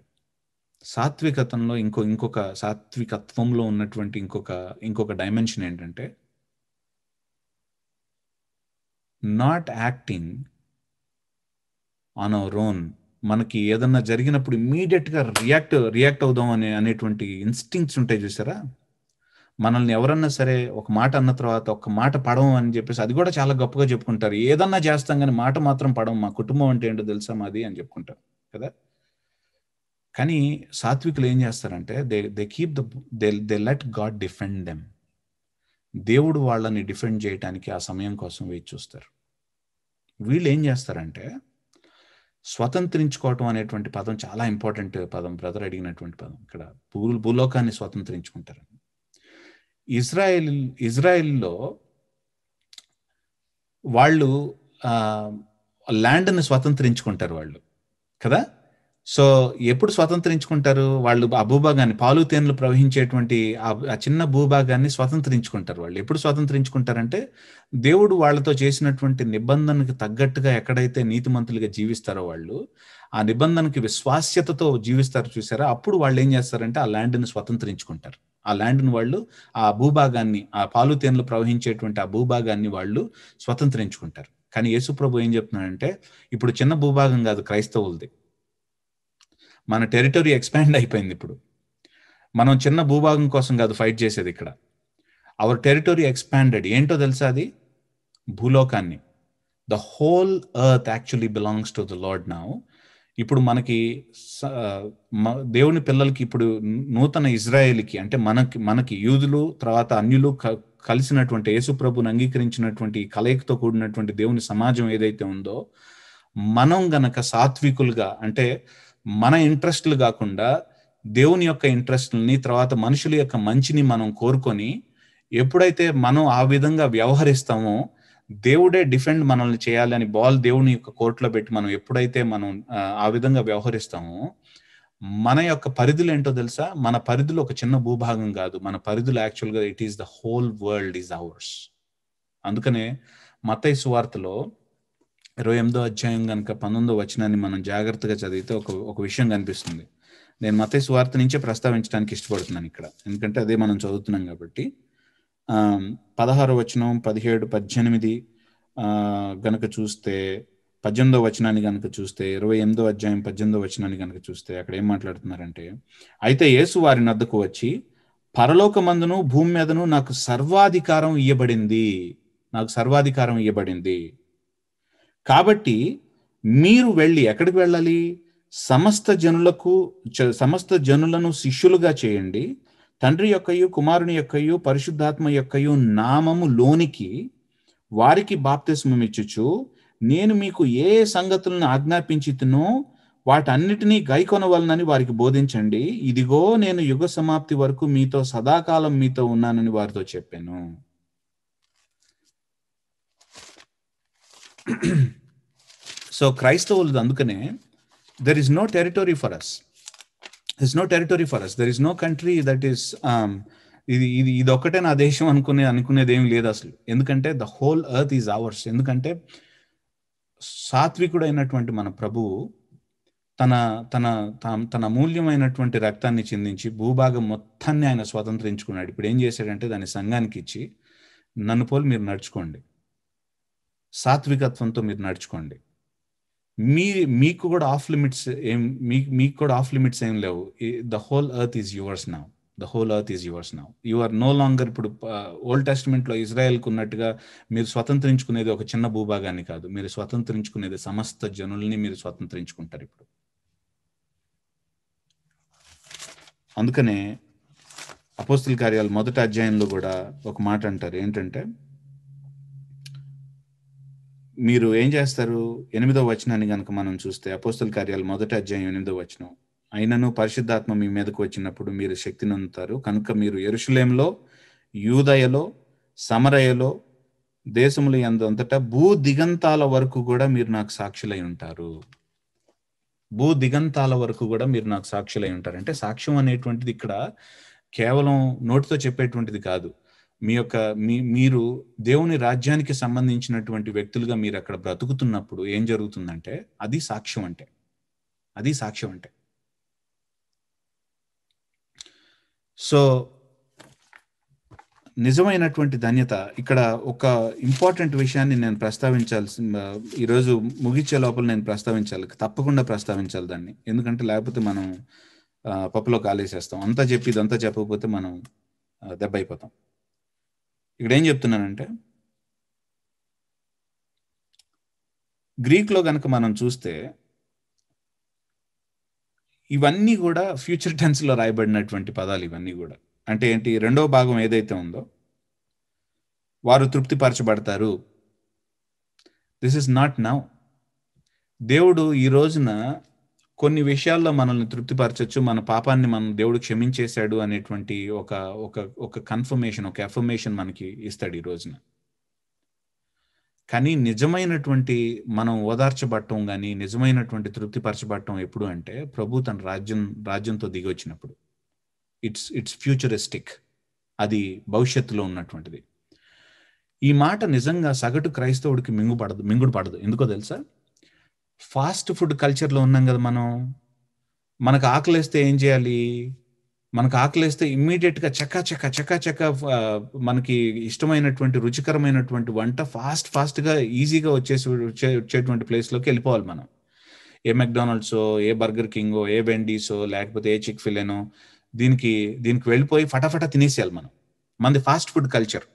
సాత్వికతంలో ఇంకో ఇంకొక సాత్వికత్వంలో ఉన్నటువంటి ఇంకొక ఇంకొక డైమెన్షన్ ఏంటంటే not acting on our own మనకి ఏదన్నా జరిగినప్పుడు ఇమ్మీడియట్గా రియాక్ట్ రియాక్ట్ అవుదాం అనే అనేటువంటి ఇన్స్టింగ్స్ ఉంటాయి చూసారా మనల్ని ఎవరన్నా సరే ఒక మాట అన్న తర్వాత ఒక మాట పడము అని చెప్పేసి అది కూడా చాలా గొప్పగా చెప్పుకుంటారు ఏదన్నా చేస్తాం కానీ మాట మాత్రం పడము మా కుటుంబం అంటే ఏంటో తెలుసా మాది అని చెప్పుకుంటారు కదా కానీ సాత్వికులు ఏం చేస్తారంటే they they keep the they they let God defend them దేవుడు వాళ్ళని డిఫెండ్ చేయటానికి ఆ సమయం కోసం వేచి చూస్తారు వీళ్ళు ఏం చేస్తారంటే స్వతంత్రించుకోవటం అనేటువంటి పదం చాలా ఇంపార్టెంట్ పదం బ్రదర్ అడిగినటువంటి పదం ఇక్కడ భూ భూలోకాన్ని స్వతంత్రించుకుంటారు ఇజ్రాయెల్ ఇజ్రాయెల్లో వాళ్ళు ల్యాండ్ని స్వతంత్రించుకుంటారు వాళ్ళు కదా సో ఎప్పుడు స్వతంత్రించుకుంటారు వాళ్ళు ఆ భూభాగాన్ని పాలు తేనెలు ప్రవహించేటువంటి ఆ చిన్న భూభాగాన్ని స్వతంత్రించుకుంటారు వాళ్ళు ఎప్పుడు స్వతంత్రించుకుంటారంటే దేవుడు వాళ్ళతో చేసినటువంటి నిబంధనకు తగ్గట్టుగా ఎక్కడైతే నీతిమంతులుగా జీవిస్తారో వాళ్ళు ఆ నిబంధనకి విశ్వాస్యతతో జీవిస్తారు చూసారా అప్పుడు వాళ్ళు ఏం చేస్తారంటే ఆ ల్యాండ్ని స్వతంత్రించుకుంటారు ఆ ల్యాండ్ని వాళ్ళు ఆ భూభాగాన్ని ఆ పాలు తేనెలు ప్రవహించేటువంటి ఆ భూభాగాన్ని వాళ్ళు స్వతంత్రించుకుంటారు కానీ యేసుప్రభు ఏం చెప్తున్నాడంటే ఇప్పుడు చిన్న భూభాగం కాదు క్రైస్తవులది మన టెరిటరీ ఎక్స్పాండ్ అయిపోయింది ఇప్పుడు మనం చిన్న భూభాగం కోసం కాదు ఫైట్ చేసేది ఇక్కడ అవర్ టెరిటరీ ఎక్స్పాండెడ్ ఏంటో తెలుసా అది భూలోకాన్ని the whole earth actually belongs to the Lord now ఇప్పుడు మనకి దేవుని పిల్లలకి ఇప్పుడు నూతన ఇజ్రాయేల్కి అంటే మనకి మనకి యూదులు తర్వాత అన్యులు కలిసినటువంటి యేసుప్రభుని అంగీకరించినటువంటి కలయికతో కూడినటువంటి దేవుని సమాజం ఏదైతే ఉందో మనం గనక సాత్వికులుగా అంటే మన ఇంట్రెస్ట్లు కాకుండా దేవుని యొక్క ఇంట్రెస్ట్ని తర్వాత మనుషుల యొక్క మంచిని మనం కోరుకొని ఎప్పుడైతే మనం ఆ విధంగా వ్యవహరిస్తామో దేవుడే డిఫెండ్ మనల్ని చేయాలి అని బాల్ దేవుని యొక్క కోర్టులో పెట్టి మనం ఎప్పుడైతే మనం ఆ విధంగా వ్యవహరిస్తామో మన యొక్క పరిధులు ఏంటో తెలుసా మన పరిధులు ఒక చిన్న భూభాగం కాదు మన పరిధులు యాక్చువల్గా it is the whole world is ours అందుకనే మతై సువార్తలో ఇరవై ఎనిమిదో అధ్యాయం కనుక పంతొమ్మిదో వచనాన్ని మనం జాగ్రత్తగా చదివితే ఒక ఒక విషయం కనిపిస్తుంది నేను మత స్వార్థ నుంచే ప్రస్తావించడానికి ఇష్టపడుతున్నాను ఇక్కడ ఎందుకంటే అదే మనం చదువుతున్నాం కాబట్టి పదహారు వచనం పదిహేడు పద్దెనిమిది గనక చూస్తే పద్దెనిమిదో వచనాన్ని గనక చూస్తే ఇరవై ఎనిమిదో అధ్యాయం పద్దెనిమిదో వచనాన్ని గనక చూస్తే అక్కడ ఏం మాట్లాడుతున్నారంటే అయితే యేసు వారి నద్దకు వచ్చి పరలోకమందును భూమి మీదను నాకు సర్వాధికారం ఇయ్యబడింది నాకు సర్వాధికారం ఇయ్యబడింది కాబట్టి మీరు వెళ్ళి ఎక్కడికి వెళ్ళాలి సమస్త జనులకు సమస్త జనులను శిష్యులుగా చేయండి తండ్రి యొక్కయు కుమారుని యొక్కయు పరిశుద్ధాత్మ యొక్కయు నామము లోనికి వారికి బాప్తిస్మం ఇచ్చుచు నేను మీకు ఏ సంగతులను ఆజ్ఞాపించితునో వాటన్నిటినీ గైకొనవలనని వారికి బోధించండి ఇదిగో నేను యుగ సమాప్తి వరకు మీతో సదాకాలం మీతో ఉన్నానని వారితో చెప్పాను సో క్రైస్తవులు అందుకనే there is no territory for us is no territory for us there is no country that is ఇది ఇది ఇది ఒక్కటే నా దేశం అనుకునే అనుకునేది ఏమి లేదు అసలు ఎందుకంటే the whole earth is ours ఎందుకంటే సాత్వికుడైనటువంటి మన ప్రభువు తన తన తన మూల్యమైనటువంటి రక్తాన్ని చెందించి భూభాగం మొత్తాన్ని ఆయన స్వతంత్రించుకున్నాడు ఇప్పుడు ఏం చేశాడంటే దాని సంఘానికి ఇచ్చి నన్ను పోలు మీరు నడుచుకోండి సాత్వికత్వంతో మీరు నడుచుకోండి మీ మీకు కూడా ఆఫ్ లిమిట్స్ ఏం మీ మీకు కూడా ఆఫ్ లిమిట్స్ ఏం లేవు the whole earth is yours now the whole earth is yours now you are no longer ఇప్పుడు ఓల్డ్ టెస్టిమెంట్లో ఇజ్రాయెల్కు ఉన్నట్టుగా మీరు స్వతంత్రించుకునేది ఒక చిన్న భూభాగాన్ని కాదు మీరు స్వతంత్రించుకునేది సమస్త జనుల్ని మీరు స్వతంత్రించుకుంటారు ఇప్పుడు అందుకనే అపోస్తుల కార్యాలు మొదటి అధ్యాయంలో కూడా ఒక మాట అంటారు ఏంటంటే మీరు ఏం చేస్తారు ఎనిమిదో వచనాన్ని గనక మనం చూస్తే అపోస్తల కార్యాలు మొదటి అధ్యాయం ఎనిమిదో వచనం అయినను పరిశుద్ధాత్మ మీ మీదకు వచ్చినప్పుడు మీరు శక్తిని అందుతారు కనుక మీరు ఎరుషులేంలో యూదయలో సమరయలో దేశములు ఎంతంతటా భూ దిగంతాల వరకు కూడా మీరు నాకు సాక్షులై ఉంటారు భూ దిగంతాల వరకు కూడా మీరు నాకు సాక్షులై ఉంటారు అంటే సాక్ష్యం అనేటువంటిది ఇక్కడ కేవలం నోటితో చెప్పేటువంటిది కాదు మీ యొక్క మీ మీరు దేవుని రాజ్యానికి సంబంధించినటువంటి వ్యక్తులుగా మీరు అక్కడ బ్రతుకుతున్నప్పుడు ఏం జరుగుతుందంటే అది సాక్ష్యం అంటే అది సాక్ష్యం అంటే సో నిజమైనటువంటి ధన్యత ఇక్కడ ఒక ఇంపార్టెంట్ విషయాన్ని నేను ప్రస్తావించాల్సి ఈరోజు ముగించే లోపల నేను ప్రస్తావించాలి తప్పకుండా ప్రస్తావించాలి దాన్ని ఎందుకంటే లేకపోతే మనం పప్పులో కాలేసేస్తాం అంతా చెప్పి ఇదంతా చెప్పకపోతే మనం దెబ్బ అయిపోతాం ఇక్కడ ఏం చెప్తున్నానంటే గ్రీక్లో కనుక మనం చూస్తే ఇవన్నీ కూడా ఫ్యూచర్ టెన్స్లో రాయబడినటువంటి పదాలు ఇవన్నీ కూడా అంటే ఏంటి రెండవ భాగం ఏదైతే ఉందో వారు తృప్తిపరచబడతారు దిస్ ఇస్ నాట్ నౌ దేవుడు ఈ రోజున కొన్ని విషయాల్లో మనల్ని తృప్తిపరచచ్చు మన పాపాన్ని మనం దేవుడు క్షమించేశాడు అనేటువంటి ఒక ఒక ఒక కన్ఫర్మేషన్ ఒక ఎఫర్మేషన్ మనకి ఇస్తాడు ఈ రోజున కానీ నిజమైనటువంటి మనం ఓదార్చబట్టం కానీ నిజమైనటువంటి తృప్తిపరచబట్టం ఎప్పుడు అంటే ప్రభు తన రాజ్యం రాజ్యంతో దిగి వచ్చినప్పుడు ఇట్స్ ఇట్స్ ఫ్యూచరిస్టిక్ అది భవిష్యత్తులో ఉన్నటువంటిది ఈ మాట నిజంగా సగటు క్రైస్తవుడికి మింగుపడదు మింగుడు పడదు ఎందుకో తెలుసా ఫాస్ట్ ఫుడ్ కల్చర్లో ఉన్నాం కదా మనం మనకు ఆకలేస్తే ఏం చేయాలి మనకు ఆకలిస్తే ఇమ్మీడియట్గా చక్క చక్క చక్క చక్క మనకి ఇష్టమైనటువంటి రుచికరమైనటువంటి వంట ఫాస్ట్ ఫాస్ట్గా ఈజీగా వచ్చేసి వచ్చేటువంటి ప్లేస్లోకి వెళ్ళిపోవాలి మనం ఏ మెక్డానల్డ్సో ఏ బర్గర్ కింగో ఏ బెండీసో లేకపోతే ఏ చిక్ ఫిలేనో దీనికి దీనికి వెళ్ళిపోయి ఫటాఫట తినేసేయాలి మనం మనది ఫాస్ట్ ఫుడ్ కల్చర్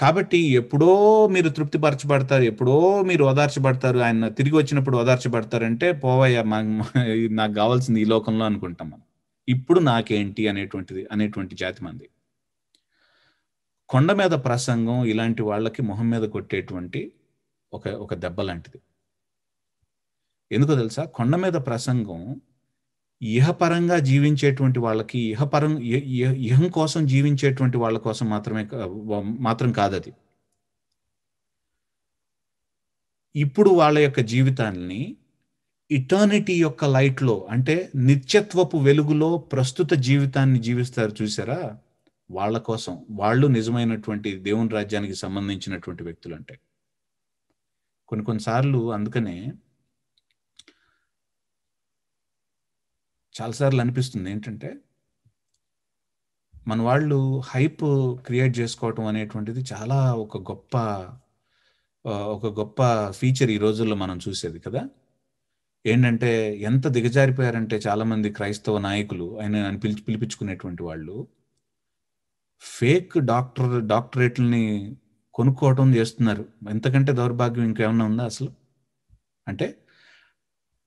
కాబట్టి ఎప్పుడో మీరు తృప్తిపరచబడతారు ఎప్పుడో మీరు ఓదార్చబడతారు ఆయన తిరిగి వచ్చినప్పుడు ఓదార్చబడతారంటే పోవయ్యా నాకు కావాల్సింది ఈ లోకంలో అనుకుంటాం మనం ఇప్పుడు నాకేంటి అనేటువంటిది అనేటువంటి జాతి మంది కొండ మీద ప్రసంగం ఇలాంటి వాళ్ళకి మొహం మీద కొట్టేటువంటి ఒక ఒక దెబ్బ లాంటిది ఎందుకో తెలుసా కొండ మీద ప్రసంగం ఇహపరంగా జీవించేటువంటి వాళ్ళకి ఇహపరం ఇహం కోసం జీవించేటువంటి వాళ్ళ కోసం మాత్రమే మాత్రం కాదది ఇప్పుడు వాళ్ళ యొక్క జీవితాన్ని ఇటర్నిటీ యొక్క లైట్లో అంటే నిత్యత్వపు వెలుగులో ప్రస్తుత జీవితాన్ని జీవిస్తారు చూసారా వాళ్ళ కోసం వాళ్ళు నిజమైనటువంటి దేవుని రాజ్యానికి సంబంధించినటువంటి వ్యక్తులు అంటే కొన్ని కొన్నిసార్లు అందుకనే చాలాసార్లు అనిపిస్తుంది ఏంటంటే మన వాళ్ళు హైప్ క్రియేట్ చేసుకోవటం అనేటువంటిది చాలా ఒక గొప్ప ఒక గొప్ప ఫీచర్ ఈ రోజుల్లో మనం చూసేది కదా ఏంటంటే ఎంత దిగజారిపోయారంటే చాలామంది క్రైస్తవ నాయకులు ఆయన పిలిచి పిలిపించుకునేటువంటి వాళ్ళు ఫేక్ డాక్టర్ డాక్టరేట్లని కొనుక్కోవటం చేస్తున్నారు ఎంతకంటే దౌర్భాగ్యం ఇంకేమన్నా ఉందా అసలు అంటే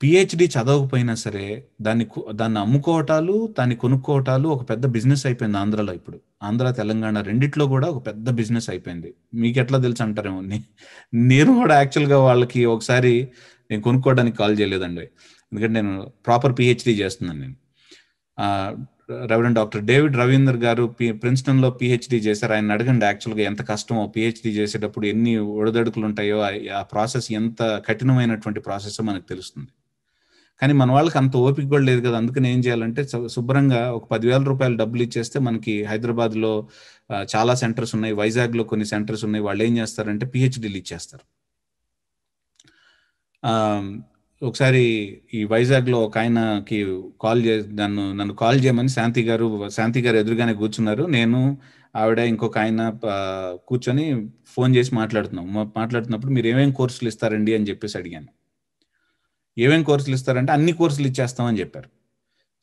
పిహెచ్డి చదవకపోయినా సరే దాన్ని దాన్ని అమ్ముకోవటాలు దాన్ని కొనుక్కోవటాలు ఒక పెద్ద బిజినెస్ అయిపోయింది ఆంధ్రాలో ఇప్పుడు ఆంధ్ర తెలంగాణ రెండిట్లో కూడా ఒక పెద్ద బిజినెస్ అయిపోయింది మీకు ఎట్లా తెలుసు అంటారేమో నేను కూడా యాక్చువల్గా వాళ్ళకి ఒకసారి నేను కొనుక్కోవడానికి కాల్ చేయలేదండి ఎందుకంటే నేను ప్రాపర్ పిహెచ్డి చేస్తున్నాను నేను రెవరెండ్ డాక్టర్ డేవిడ్ రవీందర్ గారు ప్రిన్స్టన్ లో పిహెచ్డి చేశారు ఆయన అడగండి యాక్చువల్గా ఎంత కష్టమో పిహెచ్డి చేసేటప్పుడు ఎన్ని ఒడిదడుకులు ఉంటాయో ఆ ప్రాసెస్ ఎంత కఠినమైనటువంటి ప్రాసెస్ మనకు తెలుస్తుంది కానీ మన వాళ్ళకి అంత ఓపిక కూడా లేదు కదా అందుకని ఏం చేయాలంటే శుభ్రంగా ఒక పదివేల రూపాయలు డబ్బులు ఇచ్చేస్తే మనకి హైదరాబాద్లో చాలా సెంటర్స్ ఉన్నాయి వైజాగ్లో కొన్ని సెంటర్స్ ఉన్నాయి వాళ్ళు ఏం చేస్తారంటే పిహెచ్డీలు ఇచ్చేస్తారు ఒకసారి ఈ వైజాగ్లో ఒక ఆయనకి కాల్ చే నన్ను నన్ను కాల్ చేయమని శాంతి గారు శాంతి గారు ఎదురుగానే కూర్చున్నారు నేను ఆవిడ ఇంకొక ఆయన కూర్చొని ఫోన్ చేసి మాట్లాడుతున్నాం మాట్లాడుతున్నప్పుడు మీరు ఏమేమి కోర్సులు ఇస్తారండి అని చెప్పేసి అడిగాను ఏమేమి కోర్సులు ఇస్తారంటే అన్ని కోర్సులు ఇచ్చేస్తామని చెప్పారు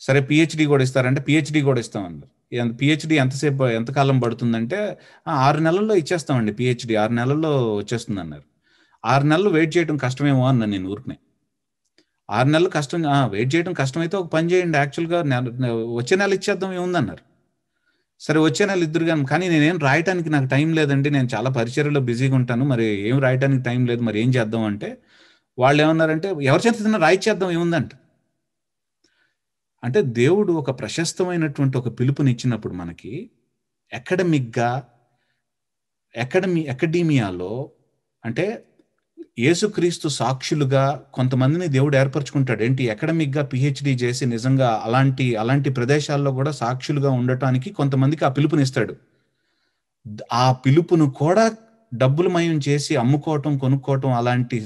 సరే పిహెచ్డి కూడా ఇస్తారంటే పిహెచ్డి కూడా ఇస్తామన్నారు పిహెచ్డి ఎంతసేపు ఎంతకాలం పడుతుందంటే ఆరు నెలల్లో ఇచ్చేస్తామండి పిహెచ్డి ఆరు నెలల్లో వచ్చేస్తుంది అన్నారు ఆరు నెలలు వెయిట్ చేయడం కష్టమేమో అన్న నేను ఊరికనే ఆరు నెలలు కష్టం వెయిట్ చేయడం కష్టమైతే ఒక పని చేయండి యాక్చువల్గా నెల వచ్చే నెల ఇచ్చేద్దాం ఏముందన్నారు సరే వచ్చే నెల ఇద్దరు కానీ కానీ నేనేం రాయటానికి నాకు టైం లేదండి నేను చాలా పరిచయలో బిజీగా ఉంటాను మరి ఏం రాయటానికి టైం లేదు మరి ఏం చేద్దాం అంటే వాళ్ళు ఏమన్నారంటే ఎవరి చేత తిన్నా రాయిచ్చేద్దాం ఏముందంట అంటే దేవుడు ఒక ప్రశస్తమైనటువంటి ఒక పిలుపునిచ్చినప్పుడు మనకి అకాడమిక్గా అకాడమీ అకాడమియాలో అంటే యేసుక్రీస్తు సాక్షులుగా కొంతమందిని దేవుడు ఏర్పరచుకుంటాడు ఏంటి అకాడమిక్గా పిహెచ్డి చేసి నిజంగా అలాంటి అలాంటి ప్రదేశాల్లో కూడా సాక్షులుగా ఉండటానికి కొంతమందికి ఆ పిలుపునిస్తాడు ఆ పిలుపును కూడా డబ్బులు మయం చేసి అమ్ముకోవటం కొనుక్కోవటం అలాంటి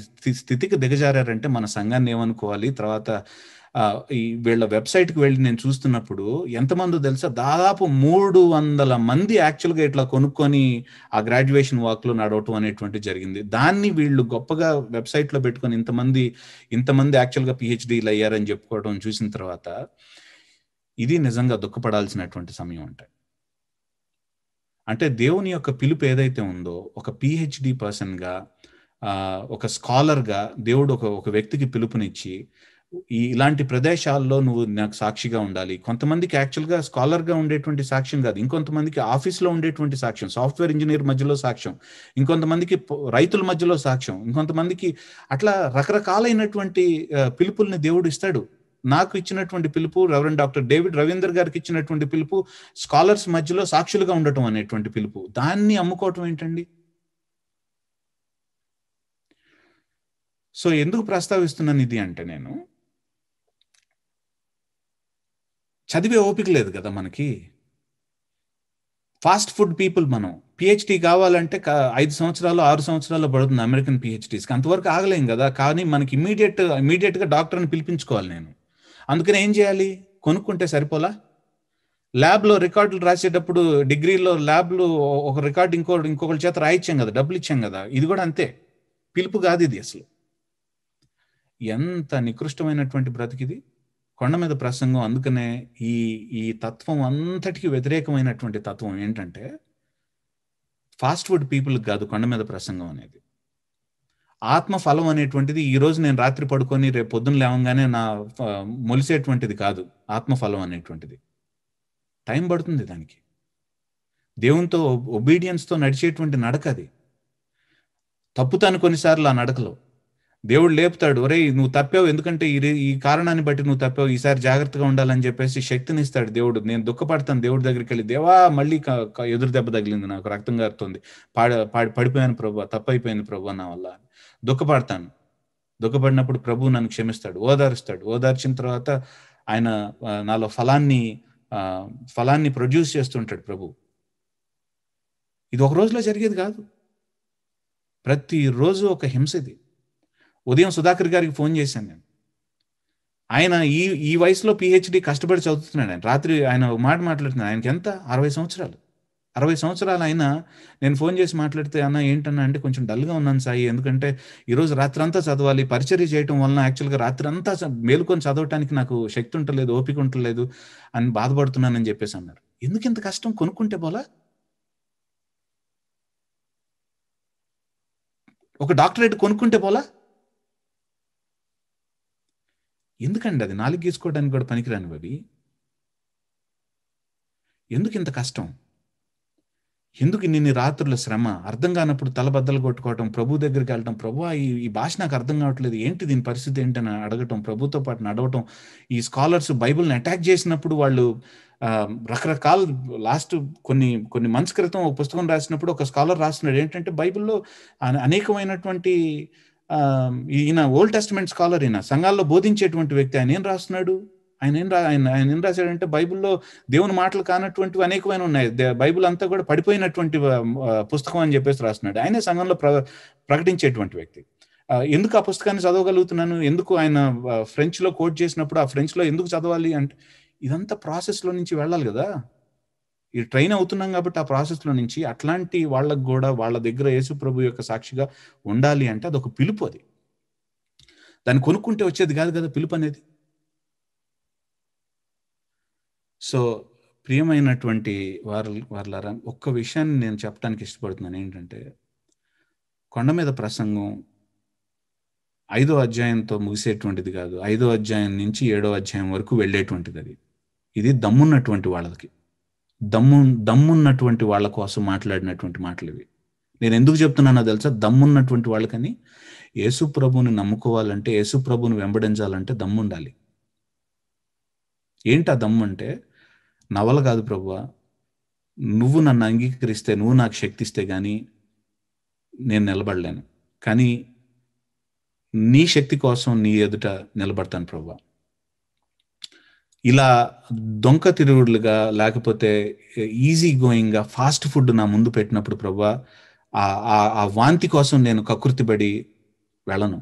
స్థితికి దిగజారంటే మన సంఘాన్ని ఏమనుకోవాలి తర్వాత ఈ వీళ్ళ వెబ్సైట్కి వెళ్ళి నేను చూస్తున్నప్పుడు ఎంతమందో తెలుసా దాదాపు మూడు వందల మంది యాక్చువల్గా ఇట్లా కొనుక్కొని ఆ గ్రాడ్యుయేషన్ వాక్లో నడవటం అనేటువంటి జరిగింది దాన్ని వీళ్ళు గొప్పగా వెబ్సైట్లో పెట్టుకొని ఇంతమంది ఇంతమంది యాక్చువల్గా పిహెచ్డీలు అయ్యారని చెప్పుకోవడం చూసిన తర్వాత ఇది నిజంగా దుఃఖపడాల్సినటువంటి సమయం అంటే అంటే దేవుని యొక్క పిలుపు ఏదైతే ఉందో ఒక పిహెచ్డి పర్సన్గా ఒక స్కాలర్గా దేవుడు ఒక ఒక వ్యక్తికి పిలుపునిచ్చి ఈ ఇలాంటి ప్రదేశాల్లో నువ్వు నాకు సాక్షిగా ఉండాలి కొంతమందికి యాక్చువల్గా స్కాలర్గా ఉండేటువంటి సాక్ష్యం కాదు ఇంకొంతమందికి ఆఫీస్లో ఉండేటువంటి సాక్ష్యం సాఫ్ట్వేర్ ఇంజనీర్ మధ్యలో సాక్ష్యం ఇంకొంతమందికి రైతుల మధ్యలో సాక్ష్యం ఇంకొంతమందికి అట్లా రకరకాలైనటువంటి పిలుపుల్ని దేవుడు ఇస్తాడు నాకు ఇచ్చినటువంటి పిలుపు రెవరెండ్ డాక్టర్ డేవిడ్ రవీందర్ గారికి ఇచ్చినటువంటి పిలుపు స్కాలర్స్ మధ్యలో సాక్షులుగా ఉండటం అనేటువంటి పిలుపు దాన్ని అమ్ముకోవటం ఏంటండి సో ఎందుకు ప్రస్తావిస్తున్నాను ఇది అంటే నేను చదివే ఓపిక లేదు కదా మనకి ఫాస్ట్ ఫుడ్ పీపుల్ మనం పిహెచ్డి కావాలంటే ఐదు సంవత్సరాలు ఆరు సంవత్సరాలు పడుతుంది అమెరికన్ పిహెచ్డీస్కి అంతవరకు ఆగలేం కదా కానీ మనకి ఇమీడియట్ ఇమీడియట్గా డాక్టర్ని పిలిపించుకోవాలి నేను అందుకని ఏం చేయాలి కొనుక్కుంటే సరిపోలా ల్యాబ్లో రికార్డులు రాసేటప్పుడు డిగ్రీలో ల్యాబ్లు ఒక రికార్డు ఇంకో ఇంకొకరి చేత రాయిచ్చాం కదా డబ్బులు ఇచ్చాం కదా ఇది కూడా అంతే పిలుపు కాదు ఇది అసలు ఎంత నికృష్టమైనటువంటి బ్రతికిది కొండ మీద ప్రసంగం అందుకనే ఈ ఈ తత్వం అంతటికి వ్యతిరేకమైనటువంటి తత్వం ఏంటంటే ఫాస్ట్ ఫుడ్ పీపుల్కి కాదు కొండ మీద ప్రసంగం అనేది ఆత్మ ఫలం అనేటువంటిది ఈ రోజు నేను రాత్రి పడుకొని రేపు పొద్దున్న లేవంగానే నా మొలిసేటువంటిది కాదు ఆత్మ ఫలం అనేటువంటిది టైం పడుతుంది దానికి దేవునితో ఒబీడియన్స్తో నడిచేటువంటి నడక అది తప్పుతాను కొన్నిసార్లు ఆ నడకలో దేవుడు లేపుతాడు ఒరే నువ్వు తప్పావు ఎందుకంటే ఈ ఈ కారణాన్ని బట్టి నువ్వు తప్పావు ఈసారి జాగ్రత్తగా ఉండాలని చెప్పేసి శక్తిని ఇస్తాడు దేవుడు నేను దుఃఖపడతాను దేవుడి దగ్గరికి వెళ్ళి దేవా మళ్ళీ ఎదురు దెబ్బ తగిలింది నాకు రక్తం గారుతుంది పాడ పాడి పడిపోయాను ప్రభు తప్పైపోయింది ప్రభు నా వల్ల దుఃఖపడతాను దుఃఖపడినప్పుడు ప్రభు నన్ను క్షమిస్తాడు ఓదారుస్తాడు ఓదార్చిన తర్వాత ఆయన నాలో ఫలాన్ని ఫలాన్ని ప్రొడ్యూస్ చేస్తుంటాడు ప్రభు ఇది ఒక రోజులో జరిగేది కాదు ప్రతిరోజు ఒక హింస ఇది ఉదయం సుధాకర్ గారికి ఫోన్ చేశాను నేను ఆయన ఈ ఈ వయసులో పిహెచ్డి కష్టపడి చదువుతున్నాడు ఆయన రాత్రి ఆయన మాట మాట్లాడుతున్నాడు ఆయనకి ఎంత అరవై సంవత్సరాలు అరవై సంవత్సరాలు అయినా నేను ఫోన్ చేసి మాట్లాడితే అన్న ఏంటన్నా అంటే కొంచెం డల్గా ఉన్నాను సాయి ఎందుకంటే ఈరోజు రాత్రంతా చదవాలి పరిచర్య చేయటం వలన యాక్చువల్గా రాత్రంతా మేలుకొని చదవటానికి నాకు శక్తి ఉంటలేదు ఓపిక ఉంటలేదు అని బాధపడుతున్నానని చెప్పేసి అన్నారు ఎందుకు ఇంత కష్టం కొనుక్కుంటే పోలా ఒక డాక్టరేట్ కొనుక్కుంటే పోలా ఎందుకండి అది నాలుగు గీసుకోవడానికి కూడా పనికిరాని అవి ఎందుకు ఇంత కష్టం ఎందుకు ఇన్ని రాత్రుల శ్రమ అర్థం కానప్పుడు తలబద్దలు కొట్టుకోవటం ప్రభు దగ్గరికి వెళ్ళటం ప్రభు ఈ భాష నాకు అర్థం కావట్లేదు ఏంటి దీని పరిస్థితి ఏంటని అడగటం ప్రభుతో పాటు నడవటం ఈ స్కాలర్స్ బైబిల్ని అటాక్ చేసినప్పుడు వాళ్ళు రకరకాల లాస్ట్ కొన్ని కొన్ని మంత్స్ క్రితం ఒక పుస్తకం రాసినప్పుడు ఒక స్కాలర్ రాస్తున్నాడు ఏంటంటే బైబిల్లో అనేకమైనటువంటి ఈయన ఓల్డ్ టెస్ట్మెంట్ స్కాలర్ ఈయన సంఘాల్లో బోధించేటువంటి వ్యక్తి ఆయన ఏం రాస్తున్నాడు ఆయన ఏం రా ఆయన ఆయన ఏం రాశాడంటే బైబిల్లో దేవుని మాటలు కానటువంటివి అనేకమైన ఉన్నాయి బైబిల్ అంతా కూడా పడిపోయినటువంటి పుస్తకం అని చెప్పేసి రాస్తున్నాడు ఆయనే సంఘంలో ప్ర ప్రకటించేటువంటి వ్యక్తి ఎందుకు ఆ పుస్తకాన్ని చదవగలుగుతున్నాను ఎందుకు ఆయన ఫ్రెంచ్లో కోట్ చేసినప్పుడు ఆ ఫ్రెంచ్లో ఎందుకు చదవాలి అంటే ఇదంతా ప్రాసెస్లో నుంచి వెళ్ళాలి కదా ఈ ట్రైన్ అవుతున్నాం కాబట్టి ఆ ప్రాసెస్లో నుంచి అట్లాంటి వాళ్ళకు కూడా వాళ్ళ దగ్గర ప్రభు యొక్క సాక్షిగా ఉండాలి అంటే అదొక పిలుపు అది దాన్ని కొనుక్కుంటే వచ్చేది కాదు కదా పిలుపు అనేది సో ప్రియమైనటువంటి వారు వారులారా ఒక్క విషయాన్ని నేను చెప్పడానికి ఇష్టపడుతున్నాను ఏంటంటే కొండ మీద ప్రసంగం ఐదో అధ్యాయంతో ముగిసేటువంటిది కాదు ఐదో అధ్యాయం నుంచి ఏడో అధ్యాయం వరకు వెళ్ళేటువంటిది అది ఇది దమ్మున్నటువంటి వాళ్ళకి దమ్ము దమ్మున్నటువంటి వాళ్ళ కోసం మాట్లాడినటువంటి మాటలు ఇవి నేను ఎందుకు చెప్తున్నానో తెలుసా దమ్మున్నటువంటి వాళ్ళకని యేసు ప్రభుని నమ్ముకోవాలంటే యేసు ప్రభుని వెంబడించాలంటే దమ్ముండాలి ఏంటి ఆ దమ్ము అంటే నవల కాదు ప్రభు నువ్వు నన్ను అంగీకరిస్తే నువ్వు నాకు శక్తిస్తే కానీ నేను నిలబడలేను కానీ నీ శక్తి కోసం నీ ఎదుట నిలబడతాను ప్రభు ఇలా దొంక తిరుగుడులుగా లేకపోతే ఈజీ గోయింగ్గా ఫాస్ట్ ఫుడ్ నా ముందు పెట్టినప్పుడు ప్రభా ఆ వాంతి కోసం నేను కకృతిపడి వెళ్ళను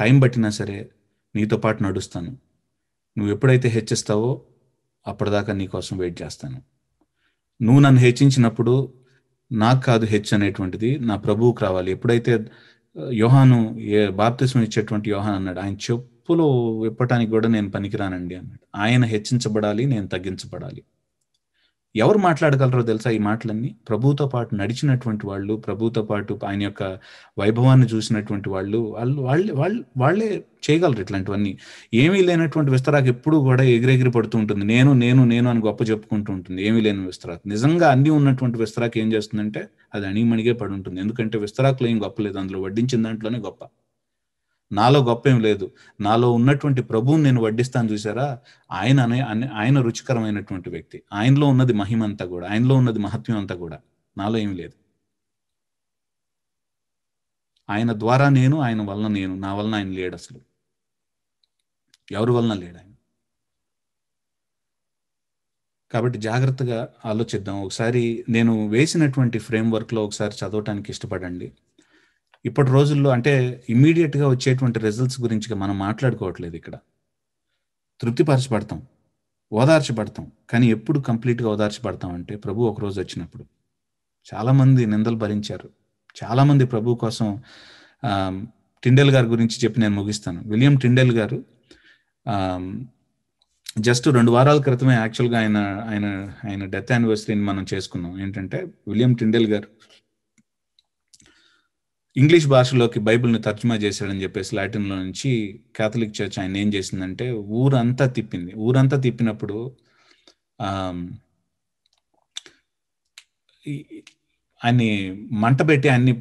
టైం పట్టినా సరే నీతో పాటు నడుస్తాను నువ్వు ఎప్పుడైతే హెచ్చిస్తావో అప్పటిదాకా నీకోసం వెయిట్ చేస్తాను నువ్వు నన్ను హెచ్చించినప్పుడు నాకు కాదు హెచ్ అనేటువంటిది నా ప్రభువుకు రావాలి ఎప్పుడైతే యోహాను ఏ బాప్తిస్మం ఇచ్చేటువంటి యోహాన్ అన్నాడు ఆయన చెప్పులు విప్పటానికి కూడా నేను పనికిరానండి అన్నాడు ఆయన హెచ్చించబడాలి నేను తగ్గించబడాలి ఎవరు మాట్లాడగలరో తెలుసా ఈ మాటలన్నీ ప్రభుతో పాటు నడిచినటువంటి వాళ్ళు ప్రభుతో పాటు ఆయన యొక్క వైభవాన్ని చూసినటువంటి వాళ్ళు వాళ్ళు వాళ్ళు వాళ్ళు వాళ్ళే చేయగలరు ఇట్లాంటివన్నీ ఏమీ లేనటువంటి విస్తరాకు ఎప్పుడు కూడా ఎగిరెగిరి పడుతూ ఉంటుంది నేను నేను నేను అని గొప్ప చెప్పుకుంటూ ఉంటుంది ఏమీ లేని విస్తరాకు నిజంగా అన్నీ ఉన్నటువంటి విస్తరాకు ఏం చేస్తుందంటే అది అణిమణిగే పడి ఉంటుంది ఎందుకంటే విస్తరాకులు ఏం గొప్ప లేదు అందులో వడ్డించిన దాంట్లోనే గొప్ప నాలో గొప్ప ఏం లేదు నాలో ఉన్నటువంటి ప్రభువుని నేను వడ్డిస్తాను చూసారా ఆయన అనే ఆయన రుచికరమైనటువంటి వ్యక్తి ఆయనలో ఉన్నది మహిమ అంతా కూడా ఆయనలో ఉన్నది మహత్వం అంతా కూడా నాలో ఏం లేదు ఆయన ద్వారా నేను ఆయన వలన నేను నా వలన ఆయన లేడు అసలు ఎవరి వలన లేడు ఆయన కాబట్టి జాగ్రత్తగా ఆలోచిద్దాం ఒకసారి నేను వేసినటువంటి ఫ్రేమ్ వర్క్లో ఒకసారి చదవటానికి ఇష్టపడండి ఇప్పటి రోజుల్లో అంటే ఇమ్మీడియట్గా వచ్చేటువంటి రిజల్ట్స్ గురించి మనం మాట్లాడుకోవట్లేదు ఇక్కడ తృప్తిపరచబడతాం ఓదార్చబడతాం కానీ ఎప్పుడు కంప్లీట్గా ఓదార్చబడతాం అంటే ప్రభు ఒకరోజు వచ్చినప్పుడు చాలామంది నిందలు భరించారు చాలామంది ప్రభు కోసం టిండెల్ గారి గురించి చెప్పి నేను ముగిస్తాను విలియం టిండెల్ గారు జస్ట్ రెండు వారాల క్రితమే యాక్చువల్గా ఆయన ఆయన ఆయన డెత్ యానివర్సరీని మనం చేసుకున్నాం ఏంటంటే విలియం టిండెల్ గారు ఇంగ్లీష్ భాషలోకి బైబిల్ని తర్జుమా చేశాడని చెప్పేసి లాటిన్లో నుంచి కేథలిక్ చర్చ్ ఆయన ఏం చేసిందంటే ఊరంతా తిప్పింది ఊరంతా తిప్పినప్పుడు ఆయన్ని మంట పెట్టి ఆయన్ని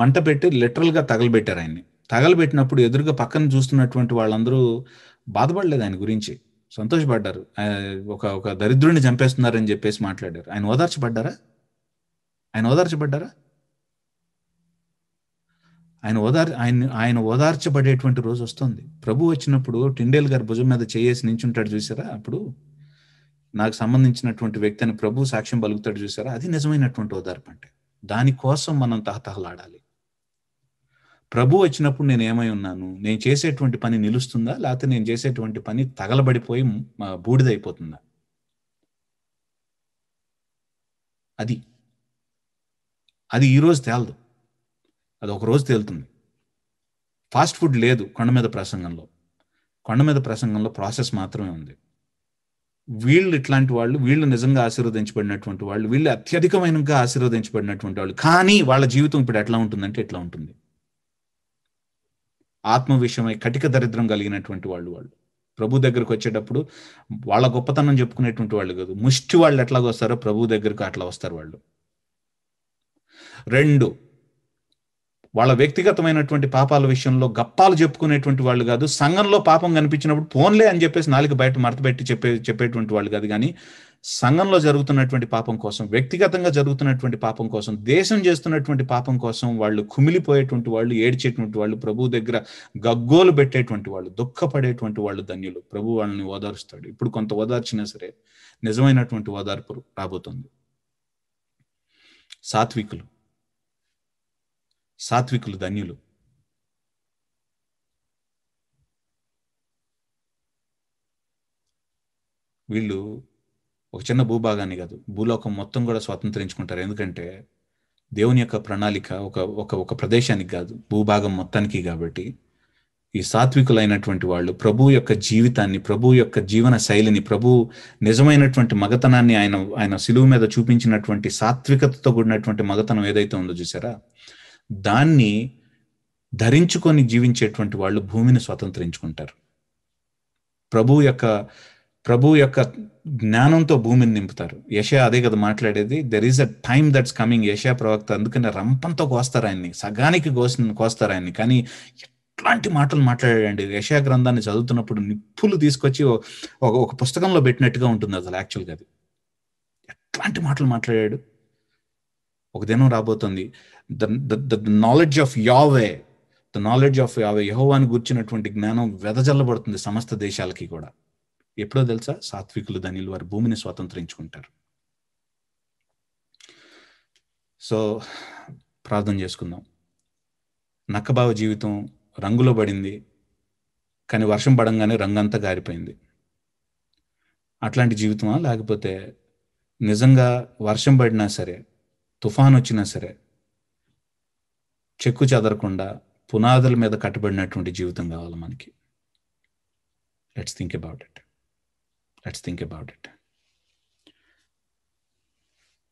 మంట పెట్టి లిటరల్గా తగలబెట్టారు ఆయన్ని తగలబెట్టినప్పుడు ఎదురుగా పక్కన చూస్తున్నటువంటి వాళ్ళందరూ బాధపడలేదు ఆయన గురించి సంతోషపడ్డారు ఒక ఒక దరిద్రుడిని చంపేస్తున్నారని చెప్పేసి మాట్లాడారు ఆయన ఓదార్చబడ్డారా ఆయన ఓదార్చబడ్డారా ఆయన ఓదార్ ఆయన ఆయన ఓదార్చబడేటువంటి రోజు వస్తుంది ప్రభు వచ్చినప్పుడు టిండేల్ గారు భుజం మీద చేయేసి నించుంటాడు చూసారా అప్పుడు నాకు సంబంధించినటువంటి వ్యక్తి అని ప్రభు సాక్ష్యం పలుకుతాడు చూసారా అది నిజమైనటువంటి ఓదార్పు అంటే దానికోసం మనం తహతహలాడాలి ప్రభు వచ్చినప్పుడు నేను ఏమై ఉన్నాను నేను చేసేటువంటి పని నిలుస్తుందా లేకపోతే నేను చేసేటువంటి పని తగలబడిపోయి బూడిదైపోతుందా అది అది ఈరోజు తేలదు అది ఒక రోజు తేలుతుంది ఫాస్ట్ ఫుడ్ లేదు కొండ మీద ప్రసంగంలో కొండ మీద ప్రసంగంలో ప్రాసెస్ మాత్రమే ఉంది వీళ్ళు ఇట్లాంటి వాళ్ళు వీళ్ళు నిజంగా ఆశీర్వదించబడినటువంటి వాళ్ళు వీళ్ళు అత్యధికమైనగా ఆశీర్వదించబడినటువంటి వాళ్ళు కానీ వాళ్ళ జీవితం ఇప్పుడు ఎట్లా ఉంటుందంటే ఎట్లా ఉంటుంది ఆత్మ విషయమై కటిక దరిద్రం కలిగినటువంటి వాళ్ళు వాళ్ళు ప్రభు దగ్గరకు వచ్చేటప్పుడు వాళ్ళ గొప్పతనం చెప్పుకునేటువంటి వాళ్ళు కాదు ముష్టి వాళ్ళు ఎట్లాగొస్తారో ప్రభు దగ్గరకు అట్లా వస్తారు వాళ్ళు రెండు వాళ్ళ వ్యక్తిగతమైనటువంటి పాపాల విషయంలో గప్పాలు చెప్పుకునేటువంటి వాళ్ళు కాదు సంఘంలో పాపం కనిపించినప్పుడు ఫోన్లే అని చెప్పేసి నాలుగు బయట మరతపెట్టి చెప్పే చెప్పేటువంటి వాళ్ళు కాదు కానీ సంఘంలో జరుగుతున్నటువంటి పాపం కోసం వ్యక్తిగతంగా జరుగుతున్నటువంటి పాపం కోసం దేశం చేస్తున్నటువంటి పాపం కోసం వాళ్ళు కుమిలిపోయేటువంటి వాళ్ళు ఏడ్చేటువంటి వాళ్ళు ప్రభు దగ్గర గగ్గోలు పెట్టేటువంటి వాళ్ళు దుఃఖపడేటువంటి వాళ్ళు ధన్యులు ప్రభు వాళ్ళని ఓదారుస్తాడు ఇప్పుడు కొంత ఓదార్చినా సరే నిజమైనటువంటి ఓదార్పు రాబోతుంది సాత్వికులు సాత్వికులు ధన్యులు వీళ్ళు ఒక చిన్న భూభాగాన్ని కాదు భూలోకం మొత్తం కూడా స్వతంత్రించుకుంటారు ఎందుకంటే దేవుని యొక్క ప్రణాళిక ఒక ఒక ఒక ప్రదేశానికి కాదు భూభాగం మొత్తానికి కాబట్టి ఈ సాత్వికులైనటువంటి వాళ్ళు ప్రభు యొక్క జీవితాన్ని ప్రభు యొక్క జీవన శైలిని ప్రభు నిజమైనటువంటి మగతనాన్ని ఆయన ఆయన సిలువు మీద చూపించినటువంటి సాత్వికతతో కూడినటువంటి మగతనం ఏదైతే ఉందో చూసారా దాన్ని ధరించుకొని జీవించేటువంటి వాళ్ళు భూమిని స్వతంత్రించుకుంటారు ప్రభు యొక్క ప్రభు యొక్క జ్ఞానంతో భూమిని నింపుతారు యషా అదే కదా మాట్లాడేది there is a time that's coming యషా ప్రవక్త అందుకని రంపంతో కోస్తారు ఆయన్ని సగానికి కోసి కోస్తారు ఆయన్ని కానీ ఎట్లాంటి మాటలు మాట్లాడాడండి యషా గ్రంథాన్ని చదువుతున్నప్పుడు నిప్పులు తీసుకొచ్చి ఒక పుస్తకంలో పెట్టినట్టుగా ఉంటుంది అసలు యాక్చువల్గా అది ఎట్లాంటి మాటలు మాట్లాడాడు ఒక దినం రాబోతుంది the, the, the, the knowledge of Yahweh, the knowledge of యహోవాని గుర్చినటువంటి జ్ఞానం వెదజల్లబడుతుంది సమస్త దేశాలకి కూడా ఎప్పుడో తెలుసా సాత్వికులు ధనిలు వారి భూమిని స్వతంత్రించుకుంటారు సో ప్రార్థన చేసుకుందాం నక్కబావ జీవితం రంగులో పడింది కానీ వర్షం పడంగానే రంగంతా గారిపోయింది అట్లాంటి జీవితమా లేకపోతే నిజంగా వర్షం పడినా సరే తుఫాన్ వచ్చినా సరే చెక్కు చెదరకుండా పునాదుల మీద కట్టుబడినటువంటి జీవితం కావాలి మనకి let's think about it let's think about it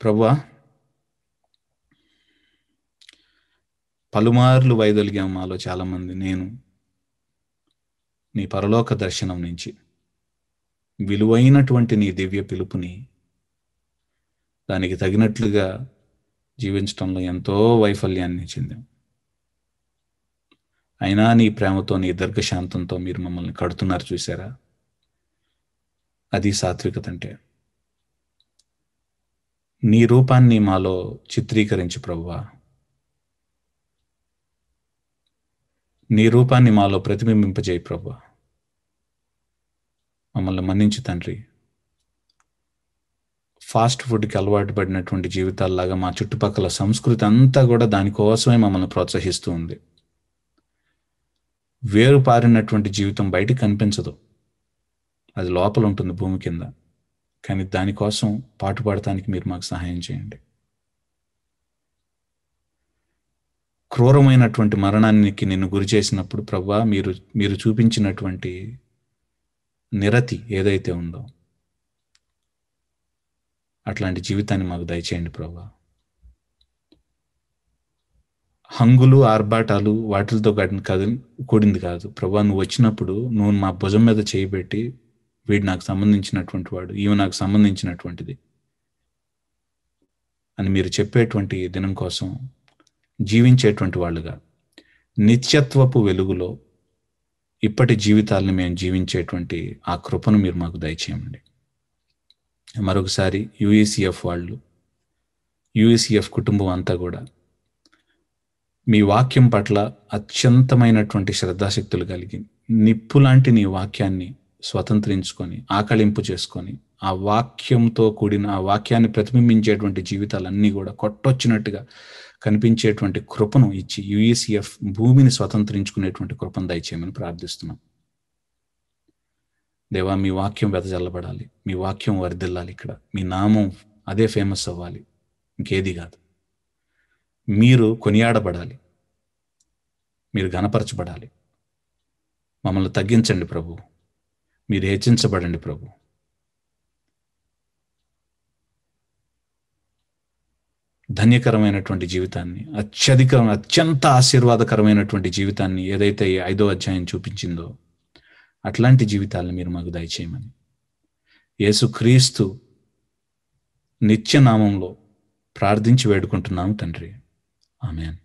ప్రవ్వా పలుమార్లు వైదొలిగాం మాలో చాలామంది నేను నీ పరలోక దర్శనం నుంచి విలువైనటువంటి నీ దివ్య పిలుపుని దానికి తగినట్లుగా జీవించడంలో ఎంతో వైఫల్యాన్ని చెందాం అయినా నీ ప్రేమతో నీ దీర్ఘశాంతంతో మీరు మమ్మల్ని కడుతున్నారు చూసారా అది సాత్వికత అంటే నీ రూపాన్ని మాలో చిత్రీకరించు ప్రభువా నీ రూపాన్ని మాలో ప్రతిబింబింపజేయి ప్రభు మమ్మల్ని మన్నించు తండ్రి ఫాస్ట్ ఫుడ్కి అలవాటు పడినటువంటి జీవితాల్లాగా మా చుట్టుపక్కల సంస్కృతి అంతా కూడా దానికోసమే మమ్మల్ని ప్రోత్సహిస్తూ ఉంది వేరు పారినటువంటి జీవితం బయటికి కనిపించదు అది లోపల ఉంటుంది భూమి కింద కానీ దానికోసం పాటు పాడటానికి మీరు మాకు సహాయం చేయండి క్రూరమైనటువంటి మరణానికి నిన్ను గురి చేసినప్పుడు ప్రవ్వా మీరు మీరు చూపించినటువంటి నిరతి ఏదైతే ఉందో అట్లాంటి జీవితాన్ని మాకు దయచేయండి ప్రభావ హంగులు ఆర్భాటాలు వాటిలతో కట్టిన కూడింది కాదు ప్రభా నువ్వు వచ్చినప్పుడు నువ్వు మా భుజం మీద చేయిబెట్టి వీడు నాకు సంబంధించినటువంటి వాడు ఈమె నాకు సంబంధించినటువంటిది అని మీరు చెప్పేటువంటి దినం కోసం జీవించేటువంటి వాళ్ళుగా నిత్యత్వపు వెలుగులో ఇప్పటి జీవితాలను మేము జీవించేటువంటి ఆ కృపను మీరు మాకు దయచేయండి మరొకసారి యుఈసిఎఫ్ వాళ్ళు యుఈసిఎఫ్ కుటుంబం అంతా కూడా మీ వాక్యం పట్ల అత్యంతమైనటువంటి శ్రద్ధాశక్తులు కలిగి నిప్పు లాంటి నీ వాక్యాన్ని స్వతంత్రించుకొని ఆకలింపు చేసుకొని ఆ వాక్యంతో కూడిన ఆ వాక్యాన్ని ప్రతిబింబించేటువంటి జీవితాలన్నీ కూడా కొట్టొచ్చినట్టుగా కనిపించేటువంటి కృపను ఇచ్చి యుఈసిఎఫ్ భూమిని స్వతంత్రించుకునేటువంటి కృపను దయచేయమని ప్రార్థిస్తున్నాం దేవా మీ వాక్యం వెదజల్లబడాలి మీ వాక్యం వరిదిల్లాలి ఇక్కడ మీ నామం అదే ఫేమస్ అవ్వాలి ఇంకేది కాదు మీరు కొనియాడబడాలి మీరు గనపరచబడాలి మమ్మల్ని తగ్గించండి ప్రభు మీరు హెచ్చించబడండి ప్రభు ధన్యకరమైనటువంటి జీవితాన్ని అత్యధిక అత్యంత ఆశీర్వాదకరమైనటువంటి జీవితాన్ని ఏదైతే ఐదో అధ్యాయం చూపించిందో అట్లాంటి జీవితాలను మీరు మాకు దయచేయమని యేసుక్రీస్తు నిత్యనామంలో ప్రార్థించి వేడుకుంటున్నాము తండ్రి Amen.